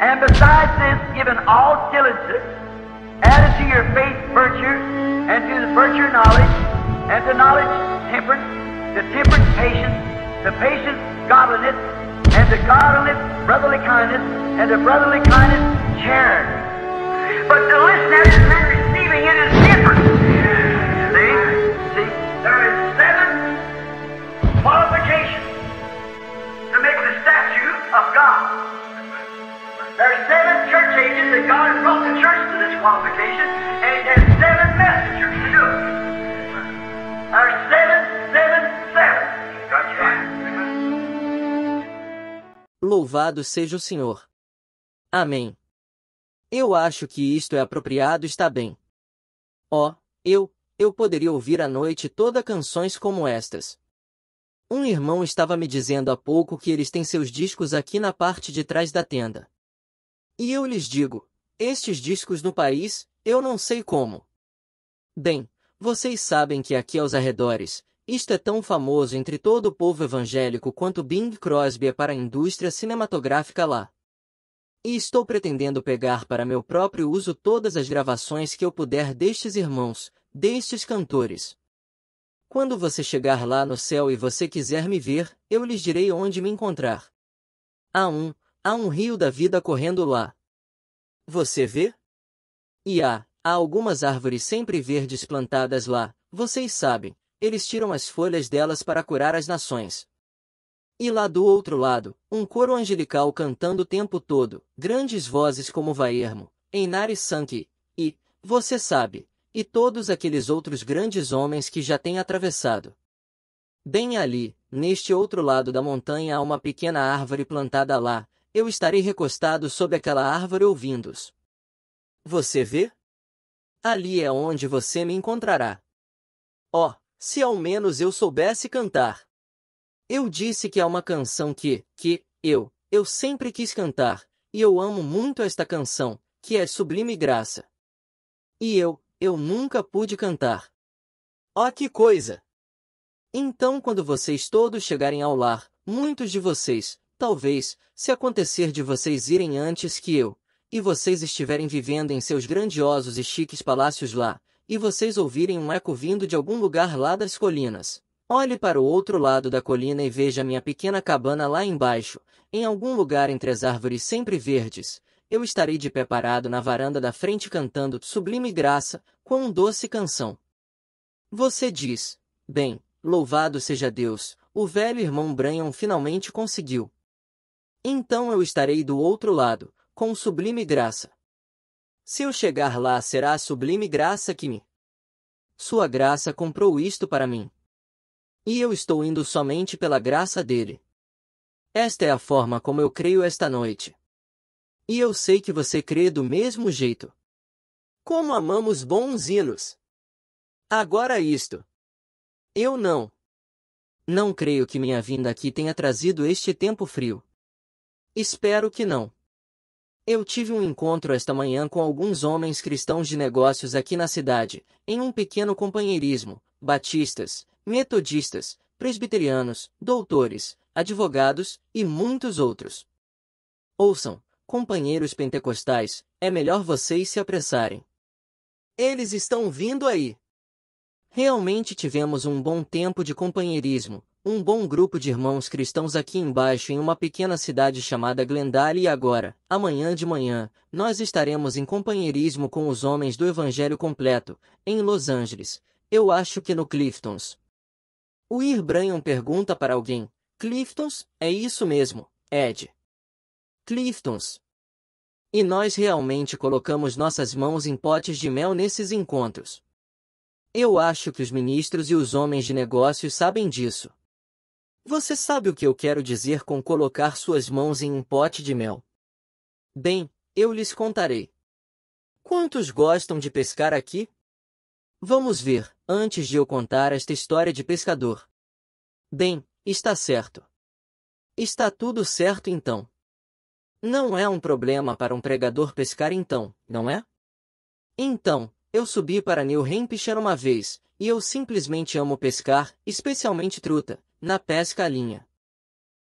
And besides this, given all diligence, added to your faith virtue, and to the virtue knowledge, and to knowledge temperance, to temperance patience, to patience godliness, and to godliness brotherly kindness, and to brotherly kindness charity. But the listener is receiving it is different. See? See? There is seven qualifications to make the statue of God. There are seven church ages that God has brought the church to this qualification, and there's seven messengers to do it. There are seven, seven, seven. That's right. Louvado seja o Senhor. Amém. Eu acho que isto é apropriado, está bem. oh, eu, eu poderia ouvir à noite toda canções como estas. Um irmão estava me dizendo há pouco que eles têm seus discos aqui na parte de trás da tenda. E eu lhes digo, estes discos no país, eu não sei como. Bem, vocês sabem que aqui aos arredores, isto é tão famoso entre todo o povo evangélico quanto Bing Crosby é para a indústria cinematográfica lá. E estou pretendendo pegar para meu próprio uso todas as gravações que eu puder destes irmãos, destes cantores. Quando você chegar lá no céu e você quiser me ver, eu lhes direi onde me encontrar. A um, Há um rio da vida correndo lá. Você vê? E há, há algumas árvores sempre verdes plantadas lá, vocês sabem, eles tiram as folhas delas para curar as nações. E lá do outro lado, um coro angelical cantando o tempo todo, grandes vozes como Vaermo, Einari Sanki, e, você sabe, e todos aqueles outros grandes homens que já têm atravessado. Bem ali, neste outro lado da montanha há uma pequena árvore plantada lá, eu estarei recostado sob aquela árvore ouvindo-os. Você vê? Ali é onde você me encontrará. Oh, se ao menos eu soubesse cantar! Eu disse que há é uma canção que, que, eu, eu sempre quis cantar, e eu amo muito esta canção, que é Sublime Graça. E eu, eu nunca pude cantar. Oh, que coisa! Então, quando vocês todos chegarem ao lar, muitos de vocês, Talvez, se acontecer de vocês irem antes que eu, e vocês estiverem vivendo em seus grandiosos e chiques palácios lá, e vocês ouvirem um eco vindo de algum lugar lá das colinas. Olhe para o outro lado da colina e veja minha pequena cabana lá embaixo, em algum lugar entre as árvores sempre verdes. Eu estarei de pé parado na varanda da frente cantando sublime graça, um doce canção. Você diz, bem, louvado seja Deus, o velho irmão Branham finalmente conseguiu. Então eu estarei do outro lado, com sublime graça. Se eu chegar lá será a sublime graça que me. Sua graça comprou isto para mim. E eu estou indo somente pela graça dele. Esta é a forma como eu creio esta noite. E eu sei que você crê do mesmo jeito. Como amamos bons hinos! Agora isto. Eu não. Não creio que minha vinda aqui tenha trazido este tempo frio. Espero que não. Eu tive um encontro esta manhã com alguns homens cristãos de negócios aqui na cidade, em um pequeno companheirismo, batistas, metodistas, presbiterianos, doutores, advogados e muitos outros. Ouçam, companheiros pentecostais, é melhor vocês se apressarem. Eles estão vindo aí! Realmente tivemos um bom tempo de companheirismo, um bom grupo de irmãos cristãos aqui embaixo em uma pequena cidade chamada Glendale e agora, amanhã de manhã, nós estaremos em companheirismo com os homens do Evangelho completo, em Los Angeles. Eu acho que no Cliftons. O Ir Branham pergunta para alguém, Cliftons, é isso mesmo, Ed. Cliftons. E nós realmente colocamos nossas mãos em potes de mel nesses encontros. Eu acho que os ministros e os homens de negócios sabem disso. Você sabe o que eu quero dizer com colocar suas mãos em um pote de mel? Bem, eu lhes contarei. Quantos gostam de pescar aqui? Vamos ver, antes de eu contar esta história de pescador. Bem, está certo. Está tudo certo então. Não é um problema para um pregador pescar então, não é? Então, eu subi para New Hampshire uma vez, e eu simplesmente amo pescar, especialmente truta, na pesca à linha.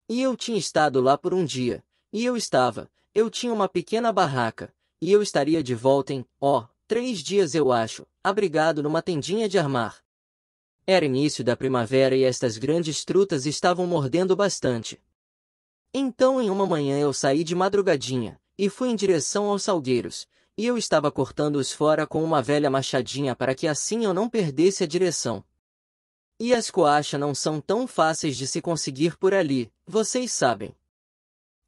E eu tinha estado lá por um dia, e eu estava, eu tinha uma pequena barraca, e eu estaria de volta em, ó, oh, três dias eu acho, abrigado numa tendinha de armar. Era início da primavera e estas grandes trutas estavam mordendo bastante. Então em uma manhã eu saí de madrugadinha, e fui em direção aos salgueiros, e eu estava cortando-os fora com uma velha machadinha para que assim eu não perdesse a direção. E as coacha não são tão fáceis de se conseguir por ali, vocês sabem.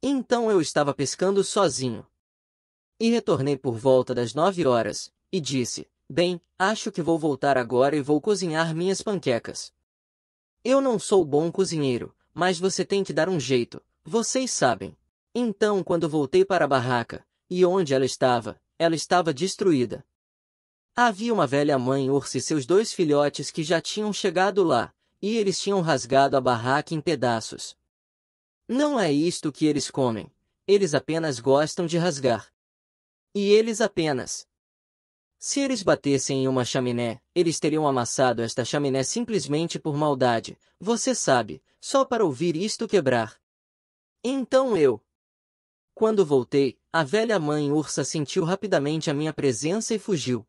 Então eu estava pescando sozinho. E retornei por volta das nove horas, e disse, bem, acho que vou voltar agora e vou cozinhar minhas panquecas. Eu não sou bom cozinheiro, mas você tem que dar um jeito, vocês sabem. Então quando voltei para a barraca, e onde ela estava, ela estava destruída. Havia uma velha mãe ursa e seus dois filhotes que já tinham chegado lá, e eles tinham rasgado a barraca em pedaços. Não é isto que eles comem. Eles apenas gostam de rasgar. E eles apenas. Se eles batessem em uma chaminé, eles teriam amassado esta chaminé simplesmente por maldade, você sabe, só para ouvir isto quebrar. Então eu. Quando voltei, a velha mãe ursa sentiu rapidamente a minha presença e fugiu.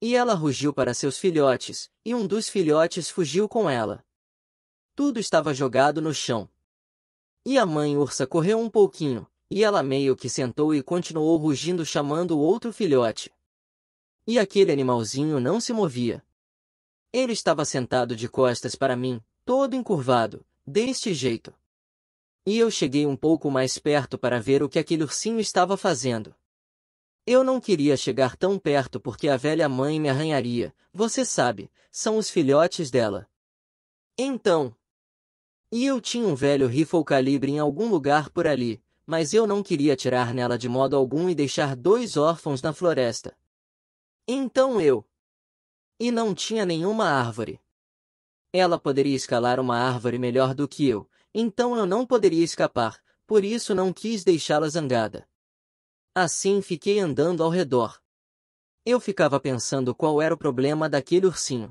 E ela rugiu para seus filhotes, e um dos filhotes fugiu com ela. Tudo estava jogado no chão. E a mãe ursa correu um pouquinho, e ela meio que sentou e continuou rugindo chamando o outro filhote. E aquele animalzinho não se movia. Ele estava sentado de costas para mim, todo encurvado, deste jeito. E eu cheguei um pouco mais perto para ver o que aquele ursinho estava fazendo. Eu não queria chegar tão perto porque a velha mãe me arranharia. Você sabe, são os filhotes dela. Então. E eu tinha um velho rifle calibre em algum lugar por ali, mas eu não queria atirar nela de modo algum e deixar dois órfãos na floresta. Então eu. E não tinha nenhuma árvore. Ela poderia escalar uma árvore melhor do que eu, então eu não poderia escapar, por isso não quis deixá-la zangada. Assim fiquei andando ao redor. Eu ficava pensando qual era o problema daquele ursinho.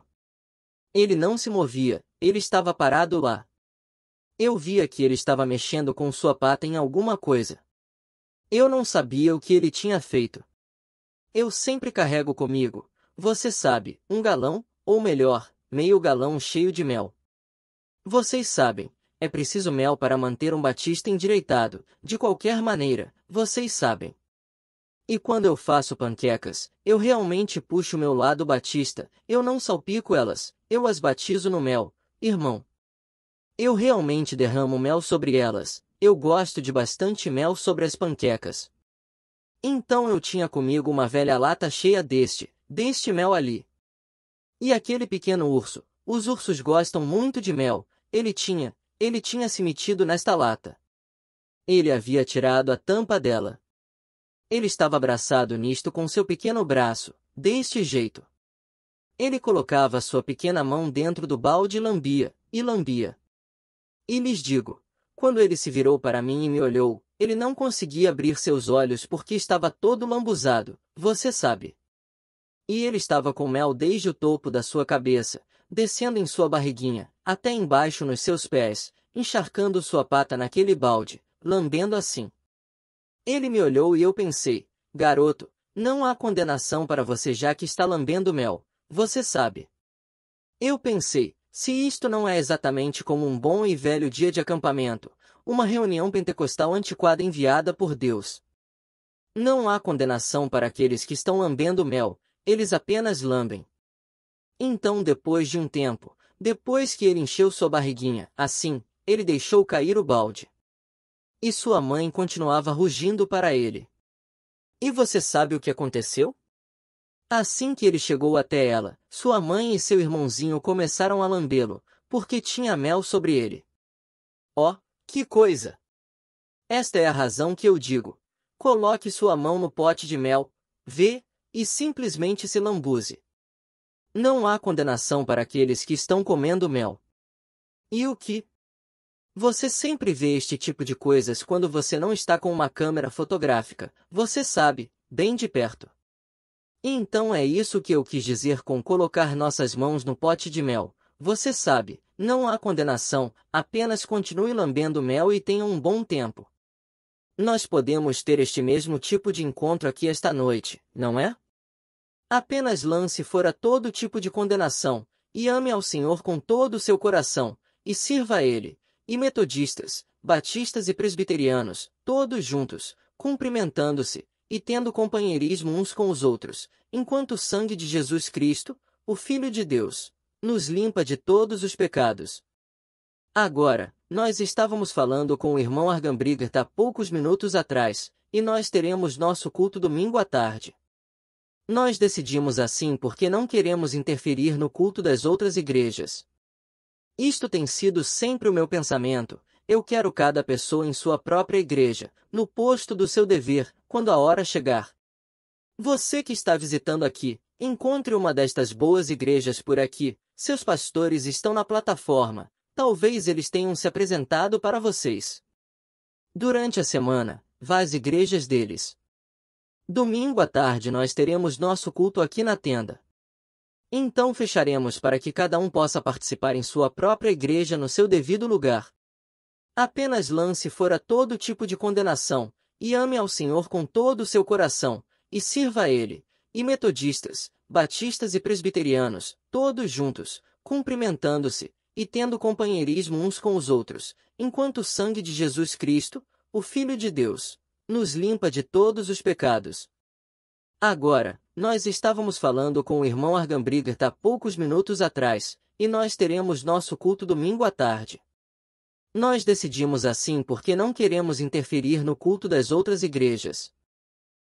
Ele não se movia, ele estava parado lá. Eu via que ele estava mexendo com sua pata em alguma coisa. Eu não sabia o que ele tinha feito. Eu sempre carrego comigo, você sabe, um galão, ou melhor, meio galão cheio de mel. Vocês sabem, é preciso mel para manter um batista endireitado, de qualquer maneira, vocês sabem. E quando eu faço panquecas, eu realmente puxo meu lado batista, eu não salpico elas, eu as batizo no mel, irmão. Eu realmente derramo mel sobre elas, eu gosto de bastante mel sobre as panquecas. Então eu tinha comigo uma velha lata cheia deste, deste mel ali. E aquele pequeno urso, os ursos gostam muito de mel, ele tinha, ele tinha se metido nesta lata. Ele havia tirado a tampa dela. Ele estava abraçado nisto com seu pequeno braço, deste jeito. Ele colocava sua pequena mão dentro do balde e lambia, e lambia. E lhes digo, quando ele se virou para mim e me olhou, ele não conseguia abrir seus olhos porque estava todo lambuzado, você sabe. E ele estava com mel desde o topo da sua cabeça, descendo em sua barriguinha, até embaixo nos seus pés, encharcando sua pata naquele balde, lambendo assim, ele me olhou e eu pensei, garoto, não há condenação para você já que está lambendo mel, você sabe. Eu pensei, se isto não é exatamente como um bom e velho dia de acampamento, uma reunião pentecostal antiquada enviada por Deus. Não há condenação para aqueles que estão lambendo mel, eles apenas lambem. Então, depois de um tempo, depois que ele encheu sua barriguinha, assim, ele deixou cair o balde. E sua mãe continuava rugindo para ele. E você sabe o que aconteceu? Assim que ele chegou até ela, sua mãe e seu irmãozinho começaram a lambê-lo, porque tinha mel sobre ele. Oh, que coisa! Esta é a razão que eu digo. Coloque sua mão no pote de mel, vê, e simplesmente se lambuze. Não há condenação para aqueles que estão comendo mel. E o que, você sempre vê este tipo de coisas quando você não está com uma câmera fotográfica, você sabe, bem de perto. então é isso que eu quis dizer com colocar nossas mãos no pote de mel. Você sabe, não há condenação, apenas continue lambendo mel e tenha um bom tempo. Nós podemos ter este mesmo tipo de encontro aqui esta noite, não é? Apenas lance fora todo tipo de condenação, e ame ao Senhor com todo o seu coração, e sirva a Ele, e metodistas, batistas e presbiterianos, todos juntos, cumprimentando-se e tendo companheirismo uns com os outros, enquanto o sangue de Jesus Cristo, o Filho de Deus, nos limpa de todos os pecados. Agora, nós estávamos falando com o irmão Argambrigert há poucos minutos atrás, e nós teremos nosso culto domingo à tarde. Nós decidimos assim porque não queremos interferir no culto das outras igrejas. Isto tem sido sempre o meu pensamento. Eu quero cada pessoa em sua própria igreja, no posto do seu dever, quando a hora chegar. Você que está visitando aqui, encontre uma destas boas igrejas por aqui. Seus pastores estão na plataforma. Talvez eles tenham se apresentado para vocês. Durante a semana, vá às igrejas deles. Domingo à tarde nós teremos nosso culto aqui na tenda. Então fecharemos para que cada um possa participar em sua própria igreja no seu devido lugar. Apenas lance fora todo tipo de condenação, e ame ao Senhor com todo o seu coração, e sirva a Ele, e metodistas, batistas e presbiterianos, todos juntos, cumprimentando-se, e tendo companheirismo uns com os outros, enquanto o sangue de Jesus Cristo, o Filho de Deus, nos limpa de todos os pecados. Agora, nós estávamos falando com o irmão Argambrigert há poucos minutos atrás, e nós teremos nosso culto domingo à tarde. Nós decidimos assim porque não queremos interferir no culto das outras igrejas.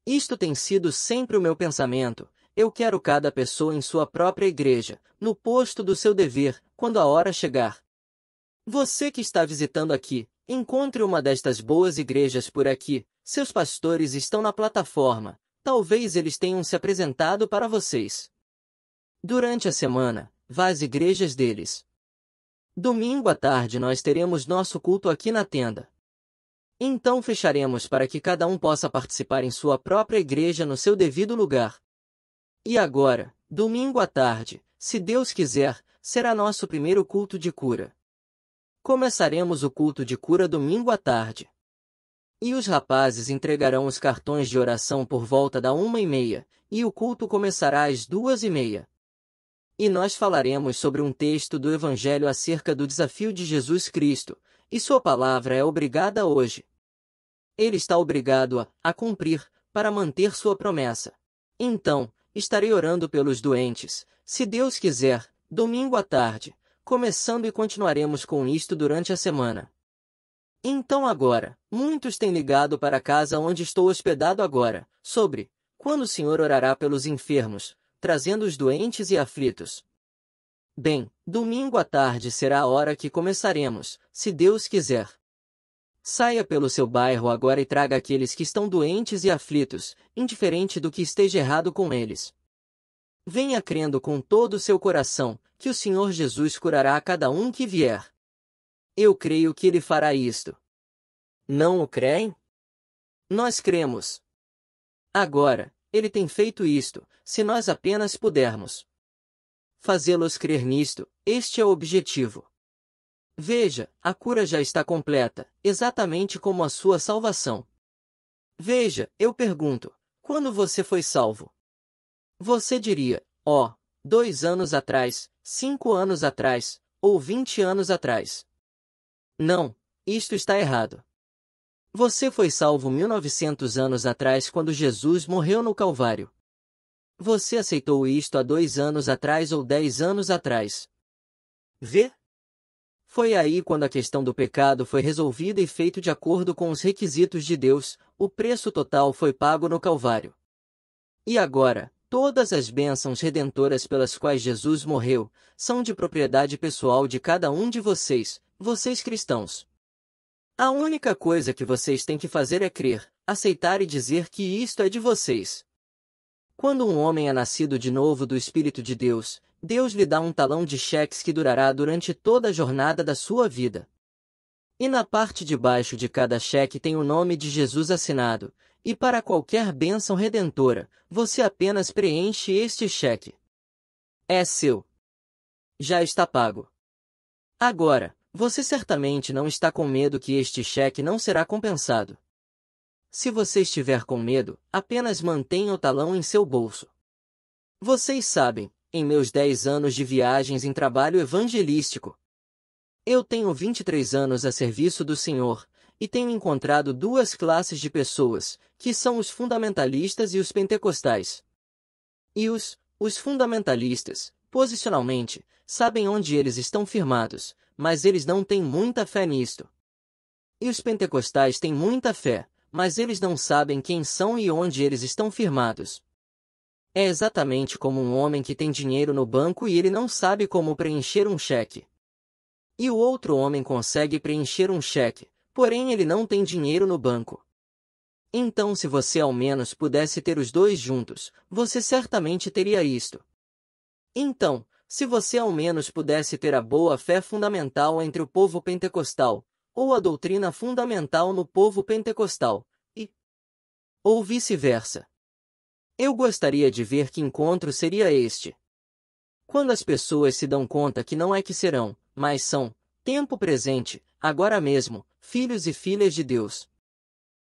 Isto tem sido sempre o meu pensamento. Eu quero cada pessoa em sua própria igreja, no posto do seu dever, quando a hora chegar. Você que está visitando aqui, encontre uma destas boas igrejas por aqui. Seus pastores estão na plataforma, Talvez eles tenham se apresentado para vocês. Durante a semana, vá às igrejas deles. Domingo à tarde nós teremos nosso culto aqui na tenda. Então fecharemos para que cada um possa participar em sua própria igreja no seu devido lugar. E agora, domingo à tarde, se Deus quiser, será nosso primeiro culto de cura. Começaremos o culto de cura domingo à tarde. E os rapazes entregarão os cartões de oração por volta da uma e meia, e o culto começará às duas e meia. E nós falaremos sobre um texto do Evangelho acerca do desafio de Jesus Cristo, e sua palavra é obrigada hoje. Ele está obrigado a, a cumprir, para manter sua promessa. Então, estarei orando pelos doentes, se Deus quiser, domingo à tarde, começando e continuaremos com isto durante a semana. Então agora, muitos têm ligado para a casa onde estou hospedado agora, sobre quando o Senhor orará pelos enfermos, trazendo os doentes e aflitos. Bem, domingo à tarde será a hora que começaremos, se Deus quiser. Saia pelo seu bairro agora e traga aqueles que estão doentes e aflitos, indiferente do que esteja errado com eles. Venha crendo com todo o seu coração que o Senhor Jesus curará a cada um que vier. Eu creio que ele fará isto. Não o creem? Nós cremos. Agora, ele tem feito isto, se nós apenas pudermos fazê-los crer nisto, este é o objetivo. Veja, a cura já está completa, exatamente como a sua salvação. Veja, eu pergunto, quando você foi salvo? Você diria, ó, oh, dois anos atrás, cinco anos atrás, ou vinte anos atrás. Não, isto está errado. Você foi salvo 1900 anos atrás quando Jesus morreu no Calvário. Você aceitou isto há dois anos atrás ou dez anos atrás. Vê? Foi aí quando a questão do pecado foi resolvida e feito de acordo com os requisitos de Deus, o preço total foi pago no Calvário. E agora, todas as bênçãos redentoras pelas quais Jesus morreu são de propriedade pessoal de cada um de vocês, vocês cristãos. A única coisa que vocês têm que fazer é crer, aceitar e dizer que isto é de vocês. Quando um homem é nascido de novo do Espírito de Deus, Deus lhe dá um talão de cheques que durará durante toda a jornada da sua vida. E na parte de baixo de cada cheque tem o nome de Jesus assinado, e para qualquer bênção redentora, você apenas preenche este cheque. É seu. Já está pago. Agora, você certamente não está com medo que este cheque não será compensado. Se você estiver com medo, apenas mantenha o talão em seu bolso. Vocês sabem, em meus 10 anos de viagens em trabalho evangelístico, eu tenho 23 anos a serviço do Senhor e tenho encontrado duas classes de pessoas, que são os fundamentalistas e os pentecostais. E os, os fundamentalistas, posicionalmente, sabem onde eles estão firmados, mas eles não têm muita fé nisto. E os pentecostais têm muita fé, mas eles não sabem quem são e onde eles estão firmados. É exatamente como um homem que tem dinheiro no banco e ele não sabe como preencher um cheque. E o outro homem consegue preencher um cheque, porém ele não tem dinheiro no banco. Então, se você ao menos pudesse ter os dois juntos, você certamente teria isto. Então, se você ao menos pudesse ter a boa fé fundamental entre o povo pentecostal, ou a doutrina fundamental no povo pentecostal, e. ou vice-versa. Eu gostaria de ver que encontro seria este. Quando as pessoas se dão conta que não é que serão, mas são, tempo presente, agora mesmo, filhos e filhas de Deus.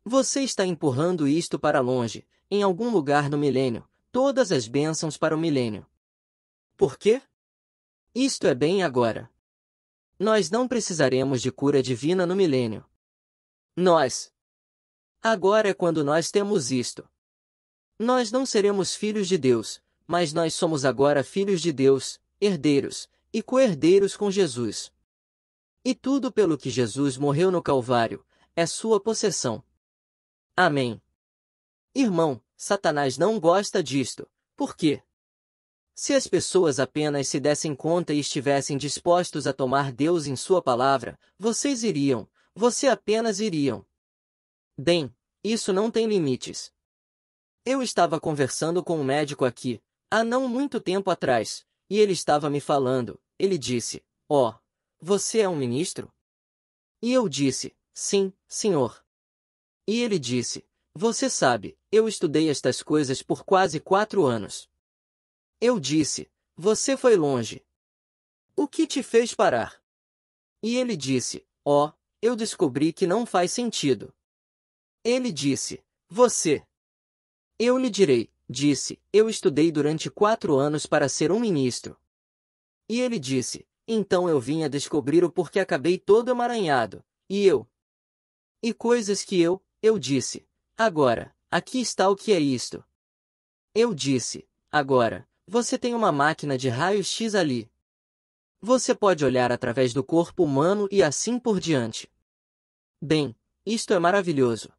Você está empurrando isto para longe, em algum lugar no milênio, todas as bênçãos para o milênio. Por quê? Isto é bem agora. Nós não precisaremos de cura divina no milênio. Nós. Agora é quando nós temos isto. Nós não seremos filhos de Deus, mas nós somos agora filhos de Deus, herdeiros, e co-herdeiros com Jesus. E tudo pelo que Jesus morreu no Calvário, é sua possessão. Amém. Irmão, Satanás não gosta disto. Por quê? Se as pessoas apenas se dessem conta e estivessem dispostos a tomar Deus em sua palavra, vocês iriam, você apenas iriam. Bem, isso não tem limites. Eu estava conversando com um médico aqui, há não muito tempo atrás, e ele estava me falando, ele disse, ó, oh, você é um ministro? E eu disse, sim, senhor. E ele disse, você sabe, eu estudei estas coisas por quase quatro anos. Eu disse, você foi longe. O que te fez parar? E ele disse, ó, oh, eu descobri que não faz sentido. Ele disse, você. Eu lhe direi, disse, eu estudei durante quatro anos para ser um ministro. E ele disse, então eu vim a descobrir o porquê acabei todo emaranhado, e eu. E coisas que eu, eu disse, agora, aqui está o que é isto. Eu disse, agora, você tem uma máquina de raio-x ali. Você pode olhar através do corpo humano e assim por diante. Bem, isto é maravilhoso.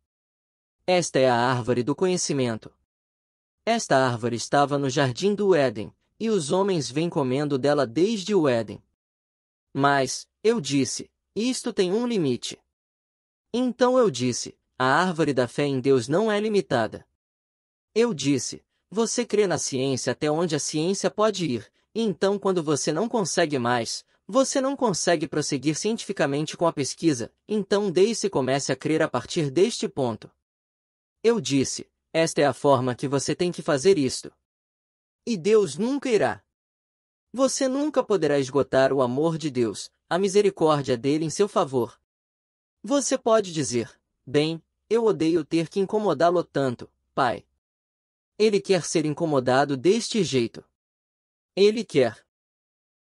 Esta é a árvore do conhecimento. Esta árvore estava no jardim do Éden, e os homens vêm comendo dela desde o Éden. Mas, eu disse, isto tem um limite. Então eu disse, a árvore da fé em Deus não é limitada. Eu disse, você crê na ciência até onde a ciência pode ir, e então quando você não consegue mais, você não consegue prosseguir cientificamente com a pesquisa, então desde comece a crer a partir deste ponto. Eu disse, esta é a forma que você tem que fazer isto. E Deus nunca irá. Você nunca poderá esgotar o amor de Deus, a misericórdia dele em seu favor. Você pode dizer, bem, eu odeio ter que incomodá-lo tanto, pai, ele quer ser incomodado deste jeito. Ele quer.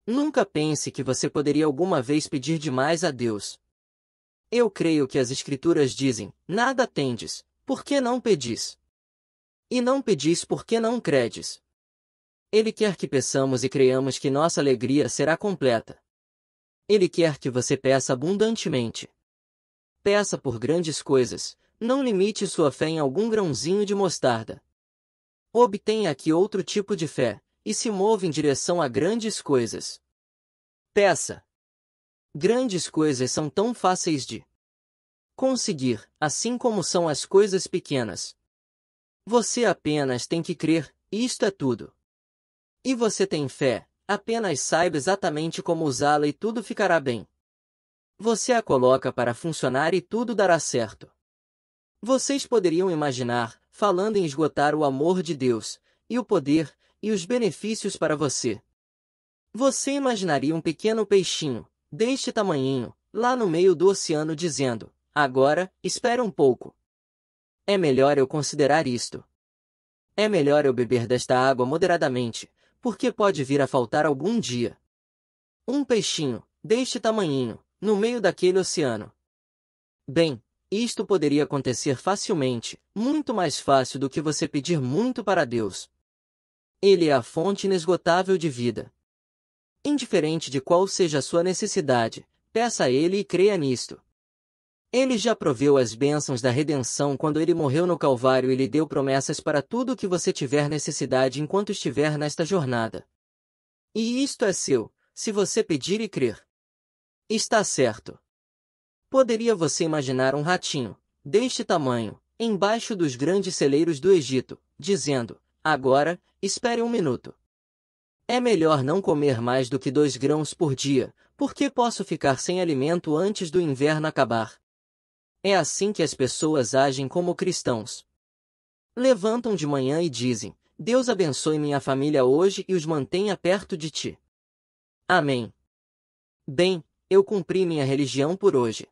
Nunca pense que você poderia alguma vez pedir demais a Deus. Eu creio que as Escrituras dizem: nada tendes, porque não pedis? E não pedis porque não credes. Ele quer que peçamos e creiamos que nossa alegria será completa. Ele quer que você peça abundantemente. Peça por grandes coisas, não limite sua fé em algum grãozinho de mostarda obtêm aqui outro tipo de fé, e se move em direção a grandes coisas. Peça. Grandes coisas são tão fáceis de conseguir, assim como são as coisas pequenas. Você apenas tem que crer, isto é tudo. E você tem fé, apenas saiba exatamente como usá-la e tudo ficará bem. Você a coloca para funcionar e tudo dará certo. Vocês poderiam imaginar, falando em esgotar o amor de Deus, e o poder, e os benefícios para você. Você imaginaria um pequeno peixinho, deste tamanhinho, lá no meio do oceano dizendo, agora, espera um pouco. É melhor eu considerar isto. É melhor eu beber desta água moderadamente, porque pode vir a faltar algum dia. Um peixinho, deste tamanhinho, no meio daquele oceano. Bem, isto poderia acontecer facilmente, muito mais fácil do que você pedir muito para Deus. Ele é a fonte inesgotável de vida. Indiferente de qual seja a sua necessidade, peça a Ele e creia nisto. Ele já proveu as bênçãos da redenção quando ele morreu no Calvário e lhe deu promessas para tudo o que você tiver necessidade enquanto estiver nesta jornada. E isto é seu, se você pedir e crer. Está certo. Poderia você imaginar um ratinho, deste tamanho, embaixo dos grandes celeiros do Egito, dizendo, agora, espere um minuto. É melhor não comer mais do que dois grãos por dia, porque posso ficar sem alimento antes do inverno acabar. É assim que as pessoas agem como cristãos. Levantam de manhã e dizem, Deus abençoe minha família hoje e os mantenha perto de ti. Amém. Bem, eu cumpri minha religião por hoje.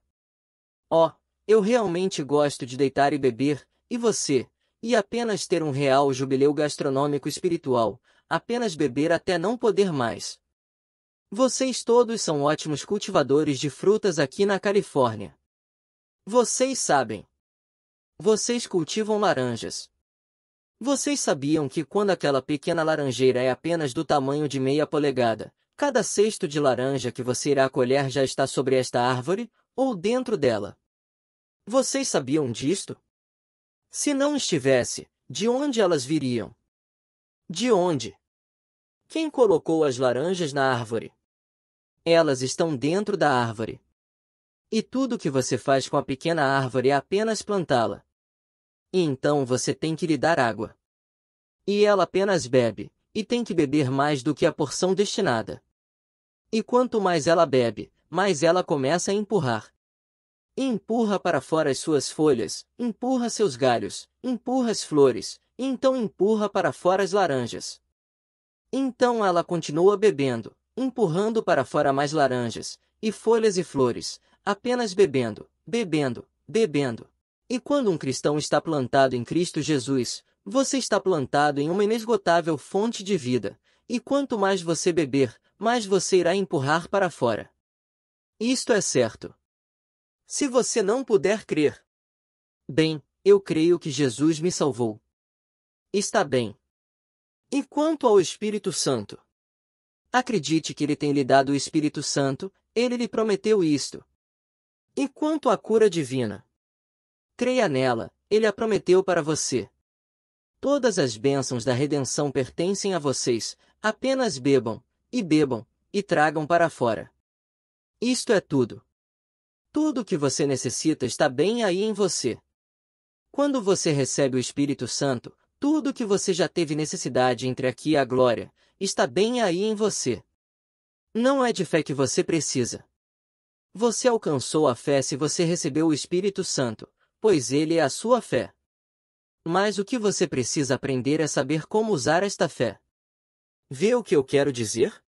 Oh, eu realmente gosto de deitar e beber, e você? E apenas ter um real jubileu gastronômico espiritual, apenas beber até não poder mais. Vocês todos são ótimos cultivadores de frutas aqui na Califórnia. Vocês sabem. Vocês cultivam laranjas. Vocês sabiam que quando aquela pequena laranjeira é apenas do tamanho de meia polegada, cada cesto de laranja que você irá colher já está sobre esta árvore, ou dentro dela. Vocês sabiam disto? Se não estivesse, de onde elas viriam? De onde? Quem colocou as laranjas na árvore? Elas estão dentro da árvore. E tudo que você faz com a pequena árvore é apenas plantá-la. E então você tem que lhe dar água. E ela apenas bebe, e tem que beber mais do que a porção destinada. E quanto mais ela bebe, mais ela começa a empurrar, empurra para fora as suas folhas, empurra seus galhos, empurra as flores, e então empurra para fora as laranjas. Então ela continua bebendo, empurrando para fora mais laranjas, e folhas e flores, apenas bebendo, bebendo, bebendo. E quando um cristão está plantado em Cristo Jesus, você está plantado em uma inesgotável fonte de vida, e quanto mais você beber, mais você irá empurrar para fora. Isto é certo se você não puder crer. Bem, eu creio que Jesus me salvou. Está bem. E quanto ao Espírito Santo? Acredite que ele tem lhe dado o Espírito Santo, ele lhe prometeu isto. E quanto à cura divina? Creia nela, ele a prometeu para você. Todas as bênçãos da redenção pertencem a vocês, apenas bebam, e bebam, e tragam para fora. Isto é tudo. Tudo o que você necessita está bem aí em você. Quando você recebe o Espírito Santo, tudo o que você já teve necessidade entre aqui e a glória está bem aí em você. Não é de fé que você precisa. Você alcançou a fé se você recebeu o Espírito Santo, pois ele é a sua fé. Mas o que você precisa aprender é saber como usar esta fé. Vê o que eu quero dizer?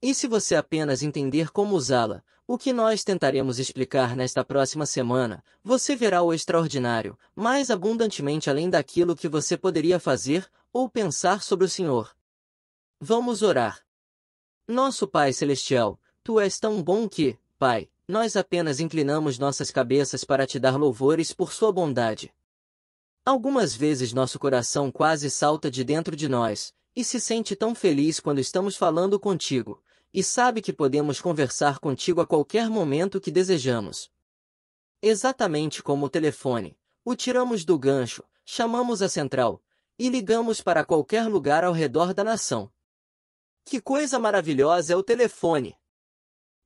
E se você apenas entender como usá-la, o que nós tentaremos explicar nesta próxima semana, você verá o extraordinário, mais abundantemente além daquilo que você poderia fazer ou pensar sobre o Senhor. Vamos orar. Nosso Pai Celestial, Tu és tão bom que, Pai, nós apenas inclinamos nossas cabeças para te dar louvores por Sua bondade. Algumas vezes nosso coração quase salta de dentro de nós, e se sente tão feliz quando estamos falando contigo, e sabe que podemos conversar contigo a qualquer momento que desejamos. Exatamente como o telefone, o tiramos do gancho, chamamos a central e ligamos para qualquer lugar ao redor da nação. Que coisa maravilhosa é o telefone!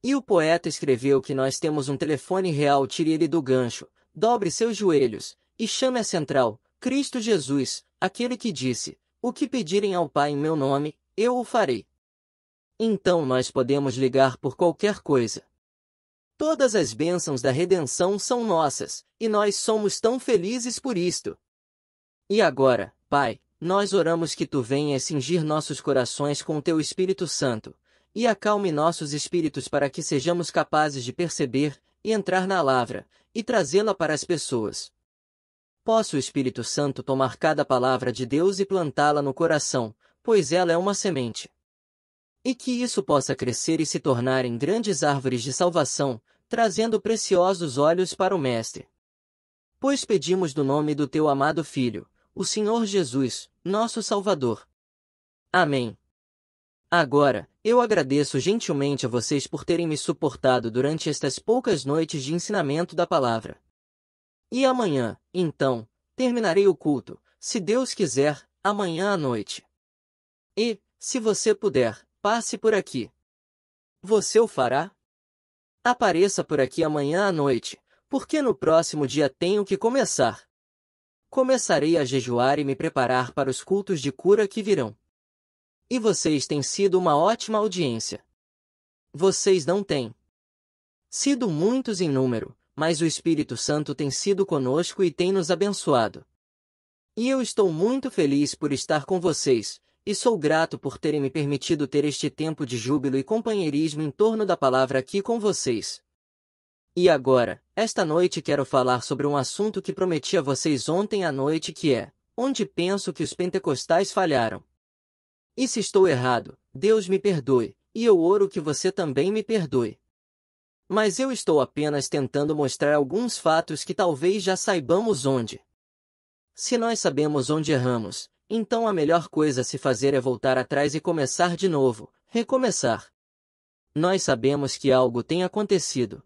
E o poeta escreveu que nós temos um telefone real, tire ele do gancho, dobre seus joelhos e chame a central, Cristo Jesus, aquele que disse: O que pedirem ao Pai em meu nome, eu o farei então nós podemos ligar por qualquer coisa. Todas as bênçãos da redenção são nossas, e nós somos tão felizes por isto. E agora, Pai, nós oramos que tu venhas cingir nossos corações com teu Espírito Santo, e acalme nossos espíritos para que sejamos capazes de perceber e entrar na palavra, e trazê-la para as pessoas. Posso o Espírito Santo tomar cada palavra de Deus e plantá-la no coração, pois ela é uma semente. E que isso possa crescer e se tornar em grandes árvores de salvação, trazendo preciosos olhos para o Mestre. Pois pedimos do nome do teu amado Filho, o Senhor Jesus, nosso Salvador. Amém. Agora, eu agradeço gentilmente a vocês por terem me suportado durante estas poucas noites de ensinamento da palavra. E amanhã, então, terminarei o culto, se Deus quiser, amanhã à noite. E, se você puder, Passe por aqui. Você o fará? Apareça por aqui amanhã à noite, porque no próximo dia tenho que começar. Começarei a jejuar e me preparar para os cultos de cura que virão. E vocês têm sido uma ótima audiência. Vocês não têm sido muitos em número, mas o Espírito Santo tem sido conosco e tem nos abençoado. E eu estou muito feliz por estar com vocês, e sou grato por terem me permitido ter este tempo de júbilo e companheirismo em torno da palavra aqui com vocês. E agora, esta noite quero falar sobre um assunto que prometi a vocês ontem à noite que é, onde penso que os pentecostais falharam. E se estou errado, Deus me perdoe, e eu oro que você também me perdoe. Mas eu estou apenas tentando mostrar alguns fatos que talvez já saibamos onde. Se nós sabemos onde erramos, então a melhor coisa a se fazer é voltar atrás e começar de novo, recomeçar. Nós sabemos que algo tem acontecido.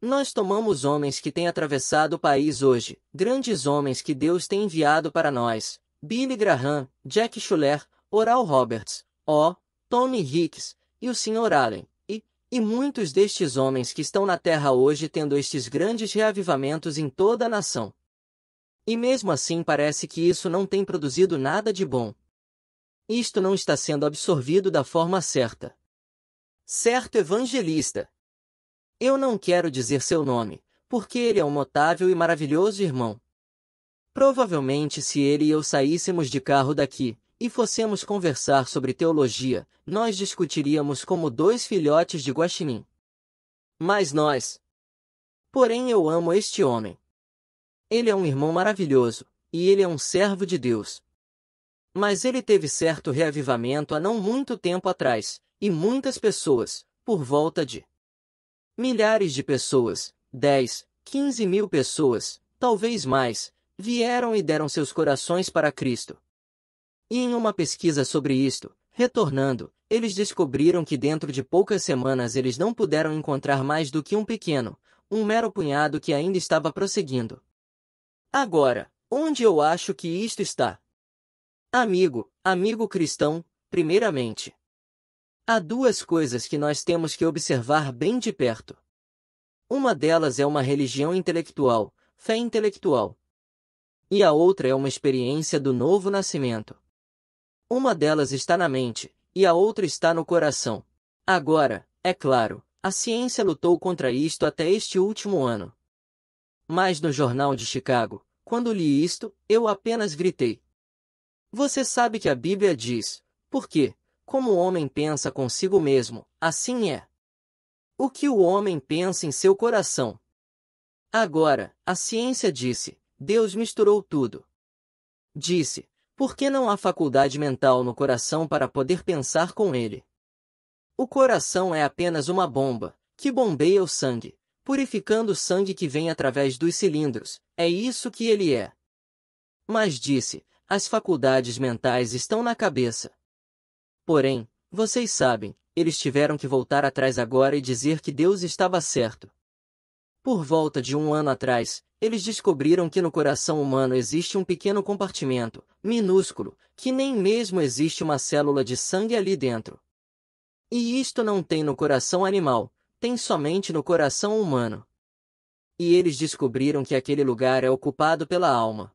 Nós tomamos homens que têm atravessado o país hoje, grandes homens que Deus tem enviado para nós, Billy Graham, Jack Schuller, Oral Roberts, O, Tony Hicks e o Sr. Allen, e, e muitos destes homens que estão na Terra hoje tendo estes grandes reavivamentos em toda a nação. E mesmo assim parece que isso não tem produzido nada de bom. Isto não está sendo absorvido da forma certa. Certo evangelista. Eu não quero dizer seu nome, porque ele é um notável e maravilhoso irmão. Provavelmente, se ele e eu saíssemos de carro daqui e fossemos conversar sobre teologia, nós discutiríamos como dois filhotes de guaxinim. Mas nós. Porém, eu amo este homem. Ele é um irmão maravilhoso, e ele é um servo de Deus. Mas ele teve certo reavivamento há não muito tempo atrás, e muitas pessoas, por volta de milhares de pessoas, 10, 15 mil pessoas, talvez mais, vieram e deram seus corações para Cristo. E em uma pesquisa sobre isto, retornando, eles descobriram que dentro de poucas semanas eles não puderam encontrar mais do que um pequeno, um mero punhado que ainda estava prosseguindo. Agora, onde eu acho que isto está? Amigo, amigo cristão, primeiramente. Há duas coisas que nós temos que observar bem de perto. Uma delas é uma religião intelectual, fé intelectual. E a outra é uma experiência do novo nascimento. Uma delas está na mente, e a outra está no coração. Agora, é claro, a ciência lutou contra isto até este último ano. Mas no jornal de Chicago, quando li isto, eu apenas gritei. Você sabe que a Bíblia diz, porque, como o homem pensa consigo mesmo, assim é. O que o homem pensa em seu coração. Agora, a ciência disse, Deus misturou tudo. Disse, por que não há faculdade mental no coração para poder pensar com ele? O coração é apenas uma bomba, que bombeia o sangue, purificando o sangue que vem através dos cilindros, é isso que ele é. Mas disse, as faculdades mentais estão na cabeça. Porém, vocês sabem, eles tiveram que voltar atrás agora e dizer que Deus estava certo. Por volta de um ano atrás, eles descobriram que no coração humano existe um pequeno compartimento, minúsculo, que nem mesmo existe uma célula de sangue ali dentro. E isto não tem no coração animal, tem somente no coração humano. E eles descobriram que aquele lugar é ocupado pela alma.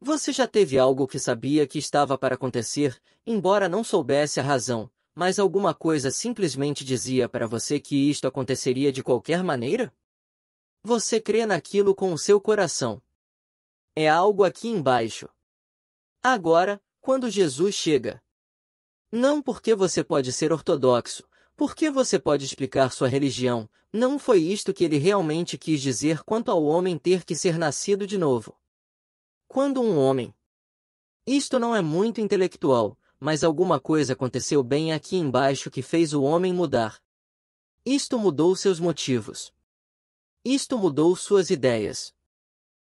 Você já teve algo que sabia que estava para acontecer, embora não soubesse a razão, mas alguma coisa simplesmente dizia para você que isto aconteceria de qualquer maneira? Você crê naquilo com o seu coração. É algo aqui embaixo. Agora, quando Jesus chega. Não porque você pode ser ortodoxo, porque você pode explicar sua religião, não foi isto que ele realmente quis dizer quanto ao homem ter que ser nascido de novo. Quando um homem. Isto não é muito intelectual, mas alguma coisa aconteceu bem aqui embaixo que fez o homem mudar. Isto mudou seus motivos. Isto mudou suas ideias.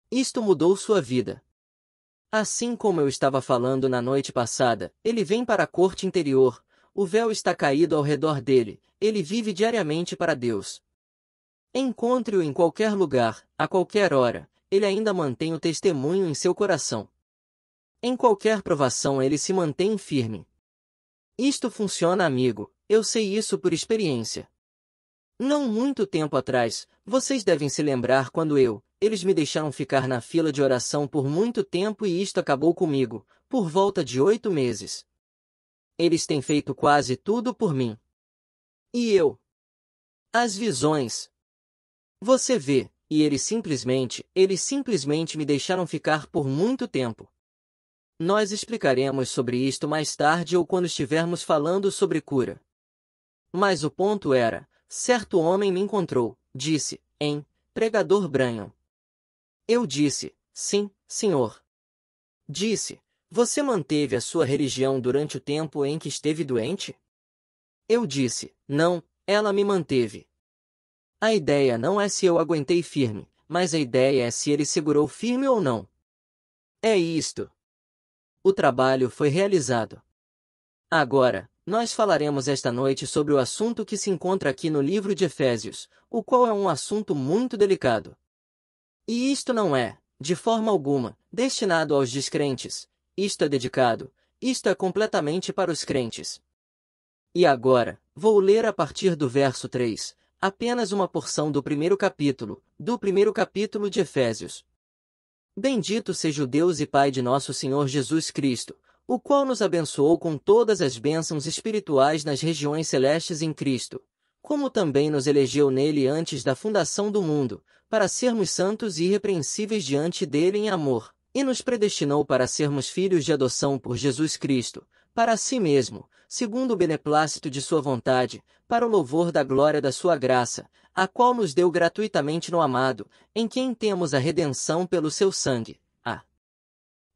Isto mudou sua vida. Assim como eu estava falando na noite passada, ele vem para a corte interior, o véu está caído ao redor dele, ele vive diariamente para Deus. Encontre-o em qualquer lugar, a qualquer hora, ele ainda mantém o testemunho em seu coração. Em qualquer provação ele se mantém firme. Isto funciona, amigo, eu sei isso por experiência. Não muito tempo atrás, vocês devem se lembrar quando eu, eles me deixaram ficar na fila de oração por muito tempo e isto acabou comigo, por volta de oito meses. Eles têm feito quase tudo por mim. E eu? As visões. Você vê, e eles simplesmente, eles simplesmente me deixaram ficar por muito tempo. Nós explicaremos sobre isto mais tarde ou quando estivermos falando sobre cura. Mas o ponto era, certo homem me encontrou, disse, em, pregador Branham. Eu disse, sim, senhor. Disse, você manteve a sua religião durante o tempo em que esteve doente? Eu disse, não, ela me manteve. A ideia não é se eu aguentei firme, mas a ideia é se ele segurou firme ou não. É isto. O trabalho foi realizado. Agora, nós falaremos esta noite sobre o assunto que se encontra aqui no livro de Efésios, o qual é um assunto muito delicado. E isto não é, de forma alguma, destinado aos descrentes, isto é dedicado, isto é completamente para os crentes. E agora, vou ler a partir do verso 3, apenas uma porção do primeiro capítulo, do primeiro capítulo de Efésios. Bendito seja o Deus e Pai de nosso Senhor Jesus Cristo, o qual nos abençoou com todas as bênçãos espirituais nas regiões celestes em Cristo, como também nos elegeu nele antes da fundação do mundo, para sermos santos e irrepreensíveis diante dele em amor, e nos predestinou para sermos filhos de adoção por Jesus Cristo, para si mesmo, segundo o beneplácito de sua vontade, para o louvor da glória da sua graça, a qual nos deu gratuitamente no amado, em quem temos a redenção pelo seu sangue, a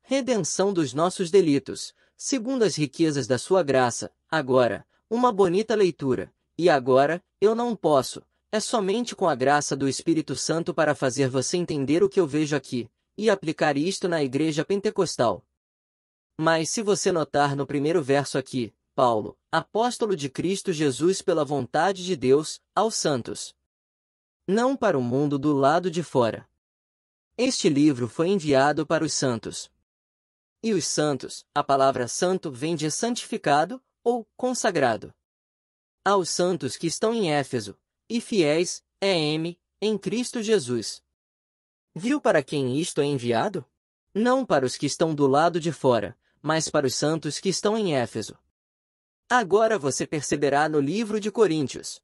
redenção dos nossos delitos, segundo as riquezas da sua graça. Agora, uma bonita leitura. E agora, eu não posso. É somente com a graça do Espírito Santo para fazer você entender o que eu vejo aqui, e aplicar isto na igreja pentecostal. Mas se você notar no primeiro verso aqui, Paulo, apóstolo de Cristo Jesus pela vontade de Deus, aos santos. Não para o mundo do lado de fora. Este livro foi enviado para os santos. E os santos, a palavra santo vem de santificado ou consagrado. Aos santos que estão em Éfeso, e fiéis, é M, em Cristo Jesus. Viu para quem isto é enviado? Não para os que estão do lado de fora, mas para os santos que estão em Éfeso. Agora você perceberá no livro de Coríntios.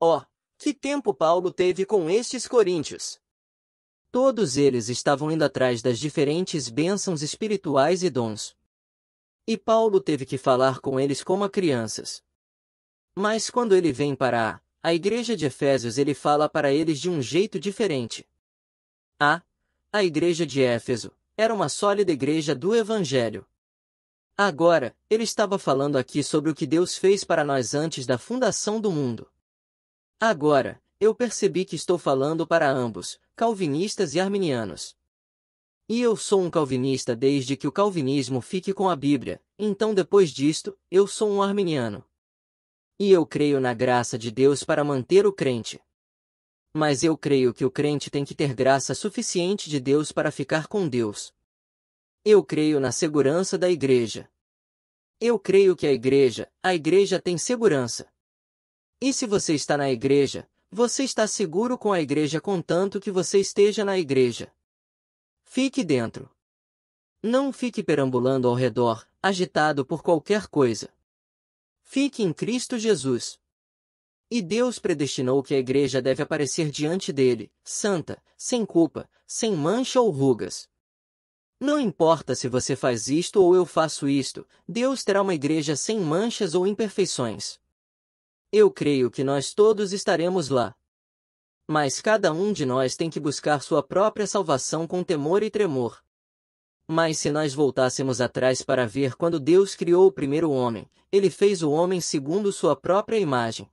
Ó, oh, que tempo Paulo teve com estes coríntios! Todos eles estavam indo atrás das diferentes bênçãos espirituais e dons. E Paulo teve que falar com eles como a crianças. Mas quando ele vem para a, a igreja de Efésios, ele fala para eles de um jeito diferente. A. A igreja de Éfeso era uma sólida igreja do Evangelho. Agora, ele estava falando aqui sobre o que Deus fez para nós antes da fundação do mundo. Agora, eu percebi que estou falando para ambos, calvinistas e arminianos. E eu sou um calvinista desde que o calvinismo fique com a Bíblia, então depois disto, eu sou um arminiano. E eu creio na graça de Deus para manter o crente. Mas eu creio que o crente tem que ter graça suficiente de Deus para ficar com Deus. Eu creio na segurança da igreja. Eu creio que a igreja, a igreja tem segurança. E se você está na igreja, você está seguro com a igreja contanto que você esteja na igreja. Fique dentro. Não fique perambulando ao redor, agitado por qualquer coisa. Fique em Cristo Jesus. E Deus predestinou que a igreja deve aparecer diante dele, santa, sem culpa, sem mancha ou rugas. Não importa se você faz isto ou eu faço isto, Deus terá uma igreja sem manchas ou imperfeições. Eu creio que nós todos estaremos lá. Mas cada um de nós tem que buscar sua própria salvação com temor e tremor. Mas se nós voltássemos atrás para ver quando Deus criou o primeiro homem, ele fez o homem segundo sua própria imagem.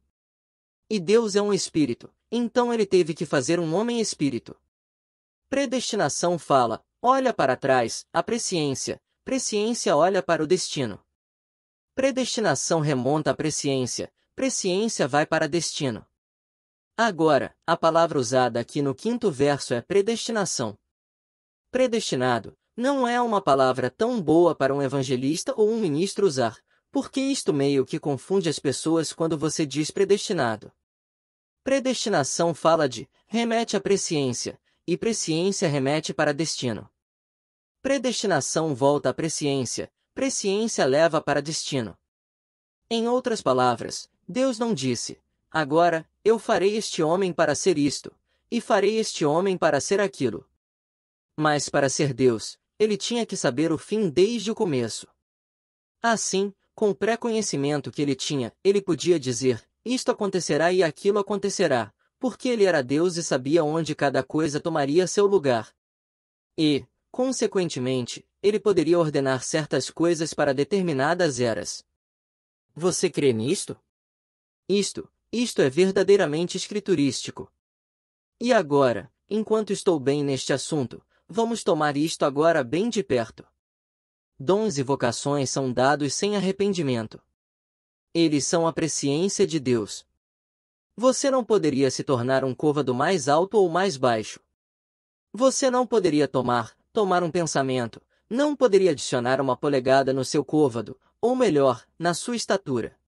E Deus é um espírito, então ele teve que fazer um homem espírito. Predestinação fala, olha para trás, a presciência, presciência olha para o destino. Predestinação remonta à presciência, presciência vai para destino. Agora, a palavra usada aqui no quinto verso é predestinação. Predestinado não é uma palavra tão boa para um evangelista ou um ministro usar, porque isto meio que confunde as pessoas quando você diz predestinado. Predestinação fala de, remete à presciência, e presciência remete para destino. Predestinação volta à presciência, presciência leva para destino. Em outras palavras, Deus não disse, agora, eu farei este homem para ser isto, e farei este homem para ser aquilo. Mas para ser Deus, ele tinha que saber o fim desde o começo. Assim, com o pré-conhecimento que ele tinha, ele podia dizer, isto acontecerá e aquilo acontecerá, porque ele era Deus e sabia onde cada coisa tomaria seu lugar. E, consequentemente, ele poderia ordenar certas coisas para determinadas eras. Você crê nisto? Isto, isto é verdadeiramente escriturístico. E agora, enquanto estou bem neste assunto, vamos tomar isto agora bem de perto. Dons e vocações são dados sem arrependimento. Eles são a presciência de Deus. Você não poderia se tornar um côvado mais alto ou mais baixo. Você não poderia tomar, tomar um pensamento, não poderia adicionar uma polegada no seu côvado, ou melhor, na sua estatura.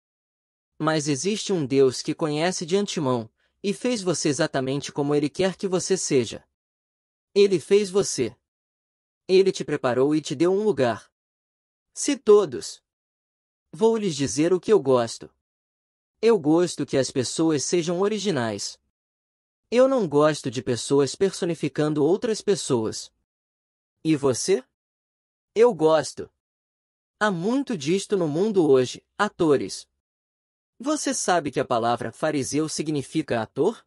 Mas existe um Deus que conhece de antemão, e fez você exatamente como Ele quer que você seja. Ele fez você. Ele te preparou e te deu um lugar. Se todos, Vou lhes dizer o que eu gosto. Eu gosto que as pessoas sejam originais. Eu não gosto de pessoas personificando outras pessoas. E você? Eu gosto. Há muito disto no mundo hoje, atores. Você sabe que a palavra fariseu significa ator?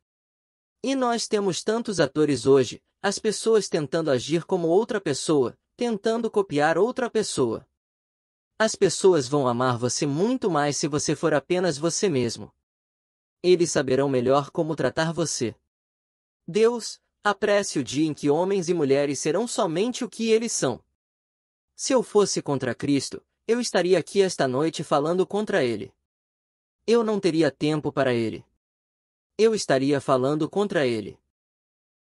E nós temos tantos atores hoje, as pessoas tentando agir como outra pessoa, tentando copiar outra pessoa. As pessoas vão amar você muito mais se você for apenas você mesmo. Eles saberão melhor como tratar você. Deus, apresse o dia em que homens e mulheres serão somente o que eles são. Se eu fosse contra Cristo, eu estaria aqui esta noite falando contra ele. Eu não teria tempo para ele. Eu estaria falando contra ele.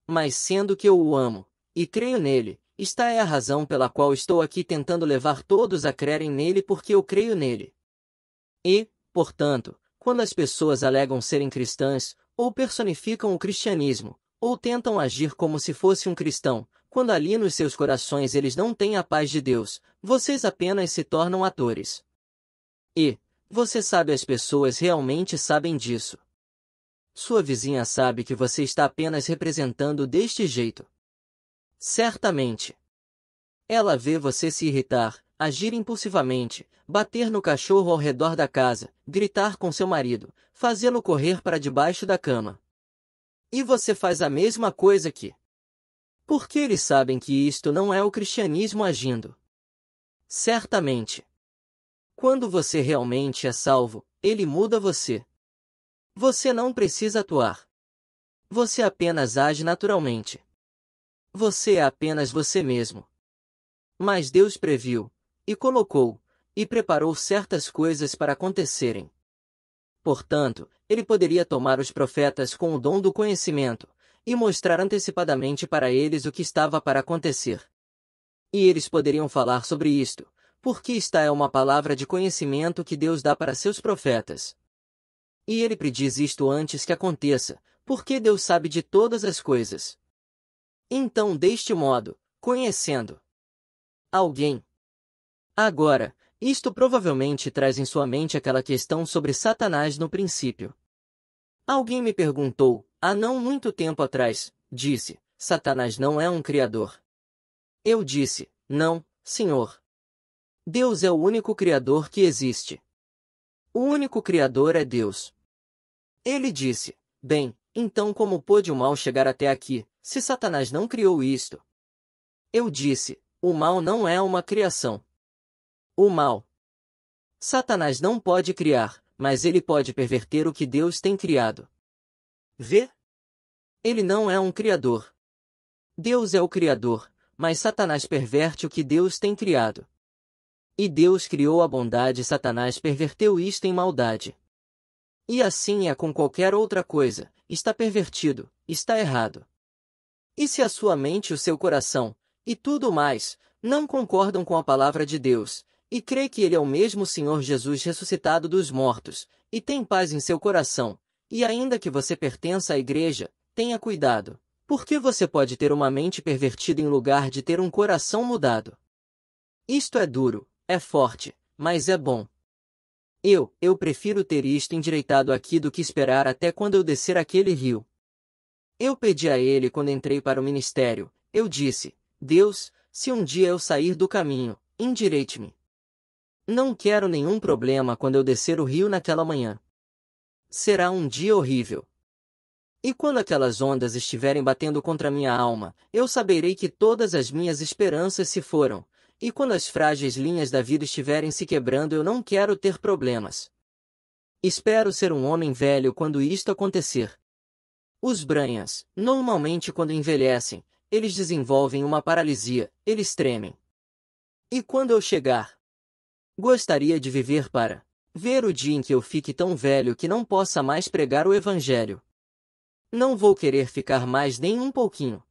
Mas sendo que eu o amo, e creio nele, esta é a razão pela qual estou aqui tentando levar todos a crerem nele porque eu creio nele. E, portanto, quando as pessoas alegam serem cristãs, ou personificam o cristianismo, ou tentam agir como se fosse um cristão, quando ali nos seus corações eles não têm a paz de Deus, vocês apenas se tornam atores. E, você sabe as pessoas realmente sabem disso. Sua vizinha sabe que você está apenas representando deste jeito. Certamente. Ela vê você se irritar, agir impulsivamente, bater no cachorro ao redor da casa, gritar com seu marido, fazê-lo correr para debaixo da cama. E você faz a mesma coisa que. Porque eles sabem que isto não é o cristianismo agindo. Certamente. Quando você realmente é salvo, ele muda você. Você não precisa atuar. Você apenas age naturalmente. Você é apenas você mesmo. Mas Deus previu, e colocou, e preparou certas coisas para acontecerem. Portanto, ele poderia tomar os profetas com o dom do conhecimento, e mostrar antecipadamente para eles o que estava para acontecer. E eles poderiam falar sobre isto, porque esta é uma palavra de conhecimento que Deus dá para seus profetas. E ele prediz isto antes que aconteça, porque Deus sabe de todas as coisas. Então, deste modo, conhecendo alguém. Agora, isto provavelmente traz em sua mente aquela questão sobre Satanás no princípio. Alguém me perguntou, há não muito tempo atrás, disse, Satanás não é um criador. Eu disse, não, senhor. Deus é o único criador que existe. O único criador é Deus. Ele disse, bem, então como pôde o mal chegar até aqui, se Satanás não criou isto. Eu disse, o mal não é uma criação. O mal. Satanás não pode criar, mas ele pode perverter o que Deus tem criado. Vê? Ele não é um criador. Deus é o criador, mas Satanás perverte o que Deus tem criado. E Deus criou a bondade e Satanás perverteu isto em maldade. E assim é com qualquer outra coisa, está pervertido, está errado. E se a sua mente e o seu coração, e tudo mais, não concordam com a palavra de Deus, e crê que ele é o mesmo Senhor Jesus ressuscitado dos mortos, e tem paz em seu coração, e ainda que você pertença à igreja, tenha cuidado, porque você pode ter uma mente pervertida em lugar de ter um coração mudado. Isto é duro, é forte, mas é bom. Eu, eu prefiro ter isto endireitado aqui do que esperar até quando eu descer aquele rio, eu pedi a ele quando entrei para o ministério. Eu disse: Deus, se um dia eu sair do caminho, endireite-me. Não quero nenhum problema quando eu descer o rio naquela manhã. Será um dia horrível. E quando aquelas ondas estiverem batendo contra minha alma, eu saberei que todas as minhas esperanças se foram. E quando as frágeis linhas da vida estiverem se quebrando, eu não quero ter problemas. Espero ser um homem velho quando isto acontecer, os branhas, normalmente quando envelhecem, eles desenvolvem uma paralisia, eles tremem. E quando eu chegar? Gostaria de viver para ver o dia em que eu fique tão velho que não possa mais pregar o evangelho. Não vou querer ficar mais nem um pouquinho.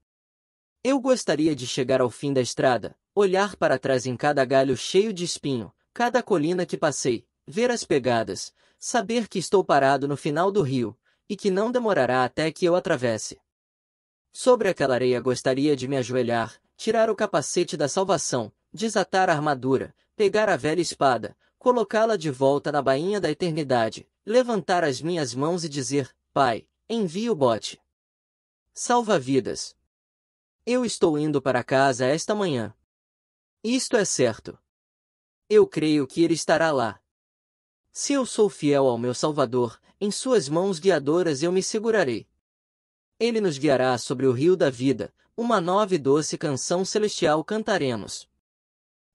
Eu gostaria de chegar ao fim da estrada, olhar para trás em cada galho cheio de espinho, cada colina que passei, ver as pegadas, saber que estou parado no final do rio, e que não demorará até que eu atravesse. Sobre aquela areia gostaria de me ajoelhar, tirar o capacete da salvação, desatar a armadura, pegar a velha espada, colocá-la de volta na bainha da eternidade, levantar as minhas mãos e dizer: Pai, envie o bote. Salva vidas. Eu estou indo para casa esta manhã. Isto é certo. Eu creio que ele estará lá. Se eu sou fiel ao meu Salvador, em suas mãos guiadoras eu me segurarei. Ele nos guiará sobre o rio da vida, uma nova e doce canção celestial cantaremos.